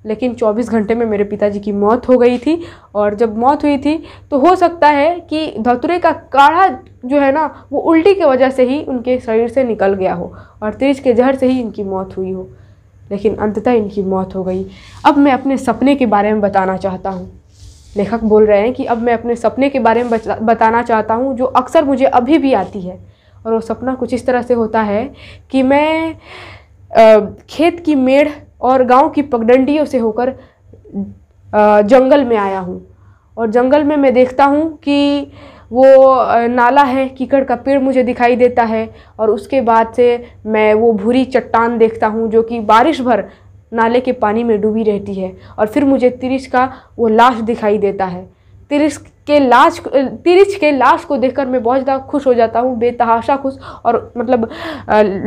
लेकिन 24 घंटे में मेरे पिताजी की मौत हो गई थी और जब मौत हुई थी तो हो सकता है कि धतुरे का काढ़ा जो है ना वो उल्टी की वजह से ही उनके शरीर से निकल गया हो और तीर्ज के जहर से ही इनकी मौत हुई हो लेकिन अंततः इनकी मौत हो गई अब मैं अपने सपने के बारे में बताना चाहता हूँ लेखक बोल रहे हैं कि अब मैं अपने सपने के बारे में बताना चाहता हूँ जो अक्सर मुझे अभी भी आती है और वो सपना कुछ इस तरह से होता है कि मैं खेत की मेड़ और गांव की पगडंडियों से होकर जंगल में आया हूँ और जंगल में मैं देखता हूँ कि वो नाला है कीकड़ का पेड़ मुझे दिखाई देता है और उसके बाद से मैं वो भूरी चट्टान देखता हूँ जो कि बारिश भर नाले के पानी में डूबी रहती है और फिर मुझे तिरिश का वो लाश दिखाई देता है तिरिस के लाश तिरिच के लाश को देखकर मैं बहुत ज़्यादा खुश हो जाता हूँ बेतहाशा खुश और मतलब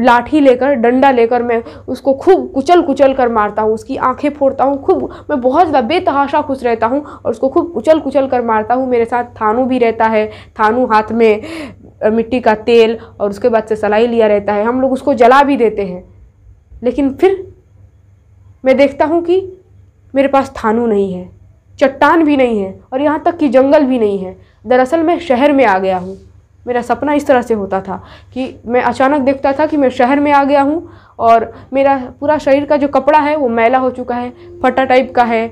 लाठी लेकर डंडा लेकर मैं उसको खूब कुचल कुचल कर मारता हूँ उसकी आंखें फोड़ता हूँ खूब मैं बहुत ज़्यादा बेतहाशा खुश रहता हूँ और उसको खूब कुचल कुचल कर मारता हूँ मेरे साथ थानू भी रहता है थानू हाथ में मिट्टी का तेल और उसके बाद से सलाई लिया रहता है हम लोग उसको जला भी देते हैं लेकिन फिर मैं देखता हूँ कि मेरे पास थानू नहीं है चट्टान भी नहीं है और यहाँ तक कि जंगल भी नहीं है दरअसल मैं शहर में आ गया हूँ मेरा सपना इस तरह से होता था कि मैं अचानक देखता था कि मैं शहर में आ गया हूँ और मेरा पूरा शरीर का जो कपड़ा है वो मैला हो चुका है फटा टाइप का है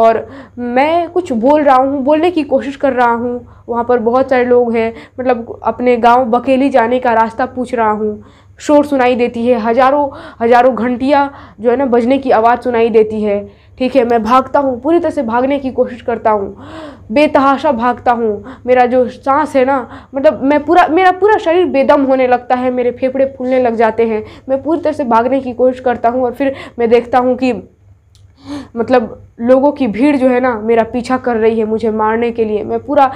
और मैं कुछ बोल रहा हूँ बोलने की कोशिश कर रहा हूँ वहाँ पर बहुत सारे लोग हैं मतलब अपने गांव बकेली जाने का रास्ता पूछ रहा हूँ शोर सुनाई देती है हज़ारों हज़ारों घंटियाँ जो है ना बजने की आवाज़ सुनाई देती है ठीक है मैं भागता हूँ पूरी तरह से भागने की कोशिश करता हूँ बेतहाशा भागता हूँ मेरा जो सांस है ना मतलब मैं पूरा मेरा पूरा शरीर बेदम होने लगता है मेरे फेफड़े फूलने लग जाते हैं मैं पूरी तरह से भागने की कोशिश करता हूँ और फिर मैं देखता हूँ कि मतलब लोगों की भीड़ जो है ना मेरा पीछा कर रही है मुझे मारने के लिए मैं पूरा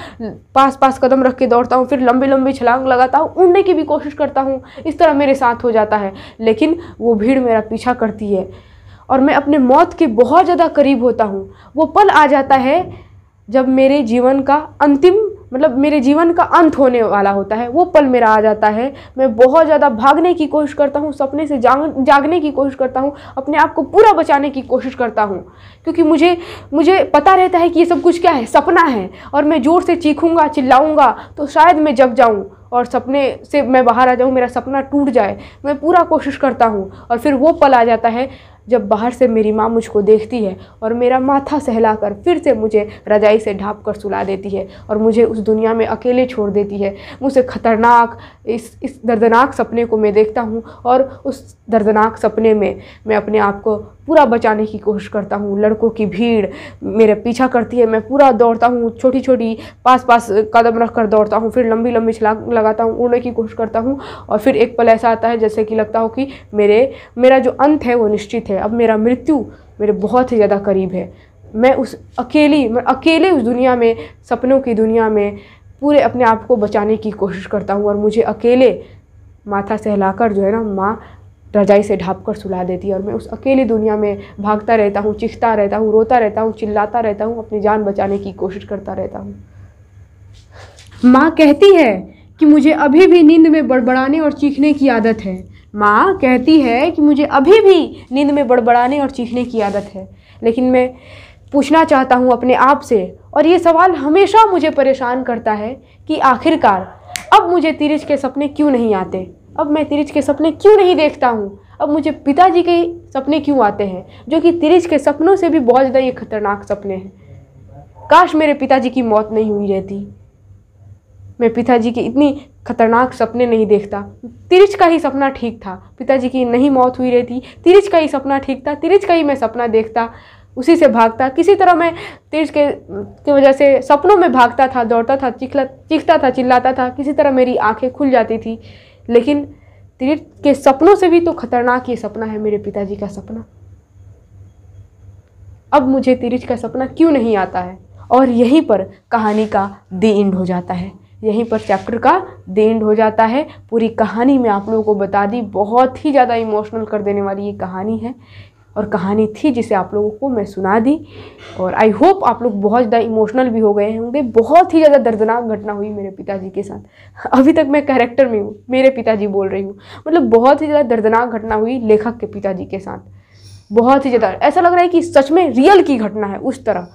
पास पास कदम रख के दौड़ता हूँ फिर लंबी लंबी छलांग लगाता हूँ उड़ने की भी कोशिश करता हूँ इस तरह मेरे साथ हो जाता है लेकिन वो भीड़ मेरा पीछा करती है और मैं अपने मौत के बहुत ज़्यादा करीब होता हूँ वो पल आ जाता है जब मेरे जीवन का अंतिम मतलब मेरे जीवन का अंत होने वाला होता है वो पल मेरा आ जाता है मैं बहुत ज़्यादा भागने की कोशिश करता हूँ सपने से जाग जागने की कोशिश करता हूँ अपने आप को पूरा बचाने की कोशिश करता हूँ क्योंकि मुझे मुझे पता रहता है कि ये सब कुछ क्या है सपना है और मैं ज़ोर से चीखूँगा चिल्लाऊँगा तो शायद मैं जग जाऊँ और सपने से मैं बाहर आ जाऊँ मेरा सपना टूट जाए मैं पूरा कोशिश करता हूँ और फिर वो पल आ जाता है जब बाहर से मेरी माँ मुझको देखती है और मेरा माथा सहलाकर फिर से मुझे रजाई से ढाँप कर सुला देती है और मुझे उस दुनिया में अकेले छोड़ देती है मुझसे ख़तरनाक इस इस दर्दनाक सपने को मैं देखता हूँ और उस दर्दनाक सपने में मैं अपने आप को पूरा बचाने की कोशिश करता हूँ लड़कों की भीड़ मेरे पीछा करती है मैं पूरा दौड़ता हूँ छोटी छोटी पास पास कदम रख कर दौड़ता हूँ फिर लंबी लंबी छलांग लगाता हूँ उड़ने की कोशिश करता हूँ और फिर एक पल ऐसा आता है जैसे कि लगता हो कि मेरे मेरा जो अंत है वो निश्चित है है अब मेरा मृत्यु मेरे बहुत ही ज़्यादा करीब है मैं उस अकेली मैं अकेले उस दुनिया में सपनों की दुनिया में पूरे अपने आप को बचाने की कोशिश करता हूँ और मुझे अकेले माथा सहलाकर जो है ना माँ रजाई से ढाप कर सुला देती है और मैं उस अकेली दुनिया में भागता रहता हूँ चिखता रहता हूँ रोता रहता हूँ चिल्लाता रहता हूँ अपनी जान बचाने की कोशिश करता रहता हूँ माँ कहती है कि मुझे अभी भी नींद में बड़बड़ाने और चीखने की आदत है माँ कहती है कि मुझे अभी भी नींद में बड़बड़ाने और चीखने की आदत है लेकिन मैं पूछना चाहता हूँ अपने आप से और ये सवाल हमेशा मुझे परेशान करता है कि आखिरकार अब मुझे तिरिज के सपने क्यों नहीं आते अब मैं तिरिज के सपने क्यों नहीं देखता हूँ अब मुझे पिताजी के सपने क्यों आते हैं जो कि तिरिज के सपनों से भी बहुत ज़्यादा ये खतरनाक सपने हैं काश मेरे पिताजी की मौत नहीं हुई रहती मैं पिताजी की इतनी खतरनाक सपने नहीं देखता तिरिच का ही सपना ठीक था पिताजी की नहीं मौत हुई रहती तिरिच का ही सपना ठीक था तिरिच का ही मैं सपना देखता उसी से भागता किसी तरह मैं तीर्थ के की वजह से सपनों में भागता था दौड़ता था चिखला चीखता था चिल्लाता था किसी तरह मेरी आँखें खुल जाती थी लेकिन तीर्थ के सपनों से भी तो खतरनाक ये सपना है मेरे पिताजी का सपना अब मुझे तीर्थ का सपना क्यों नहीं आता है और यहीं पर कहानी का दी इंड हो जाता है यहीं पर चैप्टर का देंड हो जाता है पूरी कहानी मैं आप लोगों को बता दी बहुत ही ज़्यादा इमोशनल कर देने वाली ये कहानी है और कहानी थी जिसे आप लोगों को मैं सुना दी और आई होप आप लोग बहुत ज़्यादा इमोशनल भी हो गए होंगे बहुत ही ज़्यादा दर्दनाक घटना हुई मेरे पिताजी के साथ अभी तक मैं कैरेक्टर में हूँ मेरे पिताजी बोल रही हूँ मतलब बहुत ही ज़्यादा दर्दनाक घटना हुई लेखक के पिताजी के साथ बहुत ही ज़्यादा ऐसा लग रहा है कि सच में रियल की घटना है उस तरह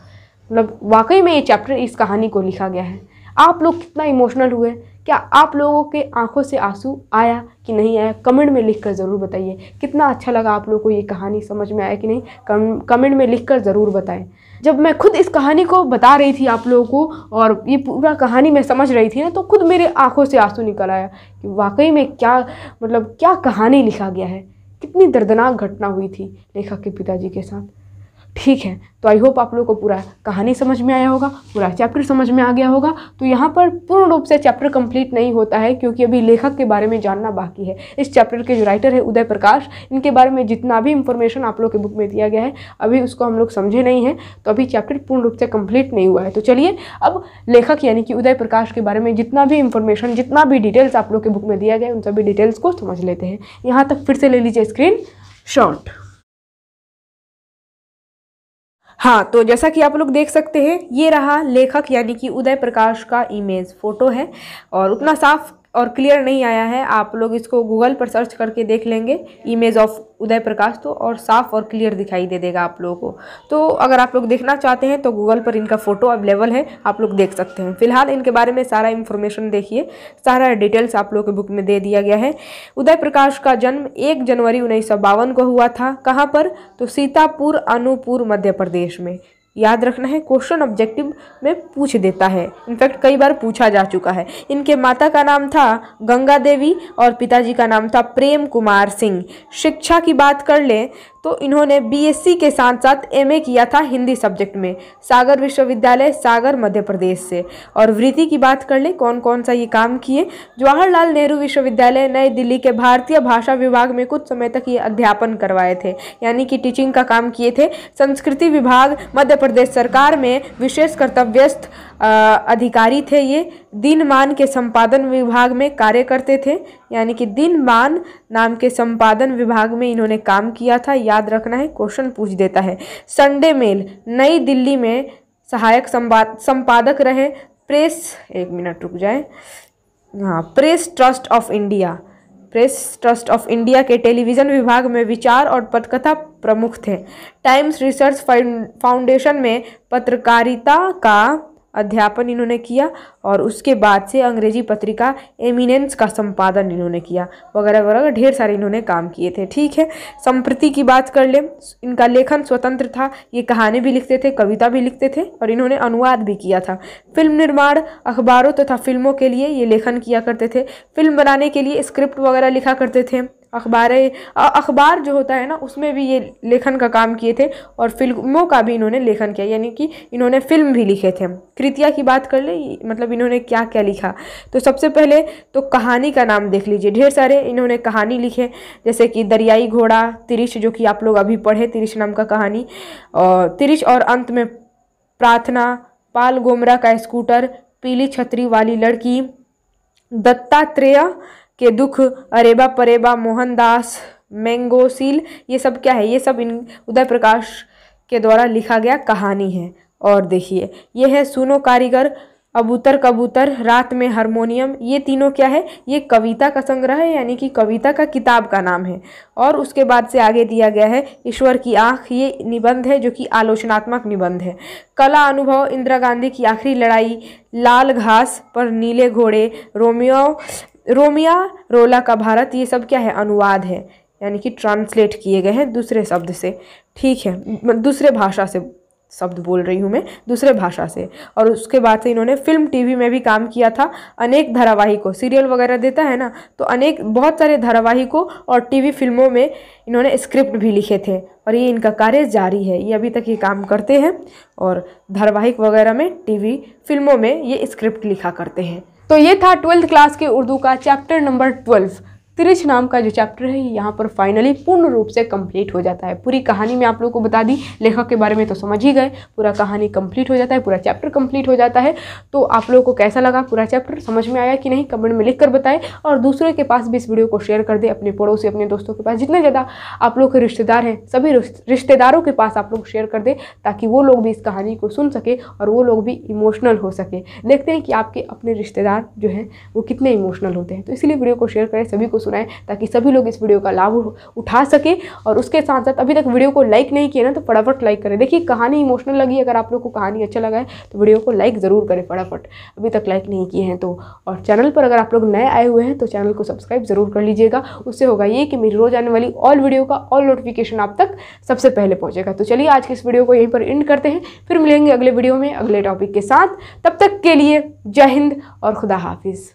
मतलब वाकई में ये चैप्टर इस कहानी को लिखा गया है आप लोग कितना इमोशनल हुए क्या आप लोगों के आंखों से आंसू आया कि नहीं आया कमेंट में लिख कर ज़रूर बताइए कितना अच्छा लगा आप लोगों को ये कहानी समझ में आया कि नहीं कम कमेंट में लिख कर ज़रूर बताएं जब मैं खुद इस कहानी को बता रही थी आप लोगों को और ये पूरा कहानी मैं समझ रही थी ना तो खुद मेरे आंखों से आंसू निकल आया कि वाकई में क्या मतलब क्या कहानी लिखा गया है कितनी दर्दनाक घटना हुई थी लेखक के पिताजी के साथ ठीक है तो आई होप आप लोगों को पूरा कहानी समझ में आया होगा पूरा चैप्टर समझ में आ गया होगा तो यहाँ पर पूर्ण रूप से चैप्टर कंप्लीट नहीं होता है क्योंकि अभी लेखक के बारे में जानना बाकी है इस चैप्टर के जो राइटर है उदय प्रकाश इनके बारे में जितना भी इंफॉर्मेशन आप लोग के बुक में दिया गया है अभी उसको हम लोग समझे नहीं हैं तो अभी चैप्टर पूर्ण रूप से कम्प्लीट नहीं हुआ है तो चलिए अब लेखक यानी कि उदय प्रकाश के बारे में जितना भी इंफॉर्मेशन जितना भी डिटेल्स आप लोग के बुक में दिया गया है उन सभी डिटेल्स को समझ लेते हैं यहाँ तक फिर से ले लीजिए स्क्रीन शॉर्ट हाँ तो जैसा कि आप लोग देख सकते हैं ये रहा लेखक यानी कि उदय प्रकाश का इमेज फ़ोटो है और उतना साफ और क्लियर नहीं आया है आप लोग इसको गूगल पर सर्च करके देख लेंगे इमेज ऑफ उदय प्रकाश तो और साफ़ और क्लियर दिखाई दे देगा आप लोगों को तो अगर आप लोग देखना चाहते हैं तो गूगल पर इनका फ़ोटो अवेलेबल है आप लोग देख सकते हैं फिलहाल इनके बारे में सारा इन्फॉर्मेशन देखिए सारा डिटेल्स आप लोग के बुक में दे दिया गया है उदय प्रकाश का जन्म एक जनवरी उन्नीस को हुआ था कहाँ पर तो सीतापुर अनूपपुर मध्य प्रदेश में याद रखना है क्वेश्चन ऑब्जेक्टिव में पूछ देता है इनफैक्ट कई बार पूछा जा चुका है इनके माता का नाम था गंगा देवी और पिताजी का नाम था प्रेम कुमार सिंह शिक्षा की बात कर लें तो इन्होंने बीएससी के साथ साथ एमए किया था हिंदी सब्जेक्ट में सागर विश्वविद्यालय सागर मध्य प्रदेश से और वृत्ति की बात कर लें कौन कौन सा ये काम किए जवाहरलाल नेहरू विश्वविद्यालय नई दिल्ली के भारतीय भाषा विभाग में कुछ समय तक ये अध्यापन करवाए थे यानी कि टीचिंग का काम किए थे संस्कृति विभाग मध्य प्रदेश सरकार में विशेष कर्तव्यस्थ अधिकारी थे ये दिनमान के संपादन विभाग में कार्य करते थे यानी कि दिनमान नाम के संपादन विभाग में इन्होंने काम किया था याद रखना है क्वेश्चन पूछ देता है संडे मेल नई दिल्ली में सहायक संपादक रहे प्रेस एक मिनट रुक जाए हाँ Press Trust of India Press Trust of India के टेलीविज़न विभाग में विचार और पटकथा प्रमुख थे टाइम्स रिसर्च फाउंडेशन में पत्रकारिता का अध्यापन इन्होंने किया और उसके बाद से अंग्रेजी पत्रिका एमिनेंस का संपादन इन्होंने किया वगैरह वगैरह ढेर सारे इन्होंने काम किए थे ठीक है संप्रति की बात कर ले इनका लेखन स्वतंत्र था ये कहानी भी लिखते थे कविता भी लिखते थे और इन्होंने अनुवाद भी किया था फिल्म निर्माण अखबारों तथा तो फिल्मों के लिए ये लेखन किया करते थे फिल्म बनाने के लिए स्क्रिप्ट वगैरह लिखा करते थे अखबार अखबार जो होता है ना उसमें भी ये लेखन का काम किए थे और फिल्मों का भी इन्होंने लेखन किया यानी कि इन्होंने फिल्म भी लिखे थे कृतिया की बात कर ले मतलब इन्होंने क्या क्या लिखा तो सबसे पहले तो कहानी का नाम देख लीजिए ढेर सारे इन्होंने कहानी लिखे जैसे कि दरियाई घोड़ा तिरिश जो कि आप लोग अभी पढ़े तिरिश नाम का कहानी और तिरिश और अंत में प्रार्थना पाल गोमरा का स्कूटर पीली छतरी वाली लड़की दत्तात्रेय के दुख अरेबा परेबा मोहनदास मैंगोसील ये सब क्या है ये सब इन उदय प्रकाश के द्वारा लिखा गया कहानी है और देखिए ये है सुनो कारीगर अबूतर कबूतर रात में हारमोनियम ये तीनों क्या है ये कविता का संग्रह है यानी कि कविता का किताब का नाम है और उसके बाद से आगे दिया गया है ईश्वर की आँख ये निबंध है जो कि आलोचनात्मक निबंध है कला अनुभव इंदिरा गांधी की आखिरी लड़ाई लाल घास पर नीले घोड़े रोमियो रोमिया रोला का भारत ये सब क्या है अनुवाद है यानी कि ट्रांसलेट किए गए हैं दूसरे शब्द से ठीक है दूसरे भाषा से शब्द बोल रही हूँ मैं दूसरे भाषा से और उसके बाद से इन्होंने फिल्म टीवी में भी काम किया था अनेक धारावाहिकों सीरियल वगैरह देता है ना तो अनेक बहुत सारे धारावाहिकों और टीवी फिल्मों में इन्होंने स्क्रिप्ट भी लिखे थे और ये इनका कार्य जारी है ये अभी तक ये काम करते हैं और धारावाहिक वगैरह में टी फिल्मों में ये स्क्रिप्ट लिखा करते हैं तो ये था ट्वेल्थ क्लास के उर्दू का चैप्टर नंबर ट्वेल्व तिरिश नाम का जो चैप्टर है यहाँ पर फाइनली पूर्ण रूप से कंप्लीट हो जाता है पूरी कहानी मैं आप लोगों को बता दी लेखक के बारे में तो समझ ही गए पूरा कहानी कंप्लीट हो जाता है पूरा चैप्टर कंप्लीट हो जाता है तो आप लोगों को कैसा लगा पूरा चैप्टर समझ में आया कि नहीं कमेंट में लिख कर बताएं और दूसरे के पास भी इस वीडियो को शेयर कर दें अपने पड़ोसी अपने दोस्तों के पास जितने ज़्यादा आप लोग के रिश्तेदार हैं सभी रिश्तेदारों के पास आप लोग शेयर कर दें ताकि वो लोग भी इस कहानी को सुन सके और वो लोग भी इमोशनल हो सके देखते हैं कि आपके अपने रिश्तेदार जो हैं वो कितने इमोशनल होते हैं तो इसलिए वीडियो को शेयर करें सभी को सुनाएं ताकि सभी लोग इस वीडियो का लाभ उठा सकें और उसके साथ साथ अभी तक वीडियो को लाइक नहीं किया ना तो फटाफट लाइक करें देखिए कहानी इमोशनल लगी अगर आप लोग को कहानी अच्छा लगा है तो वीडियो को लाइक ज़रूर करें फटाफट अभी तक लाइक नहीं किए हैं तो और चैनल पर अगर आप लोग नए आए हुए हैं तो चैनल को सब्सक्राइब ज़रूर कर लीजिएगा उससे होगा ये कि मेरी रोज़ आने वाली ऑल वीडियो का ऑल नोटिफिकेशन आप तक सबसे पहले पहुँचेगा तो चलिए आज के इस वीडियो को यहीं पर एंड करते हैं फिर मिलेंगे अगले वीडियो में अगले टॉपिक के साथ तब तक के लिए जय हिंद और खुदा हाफिज़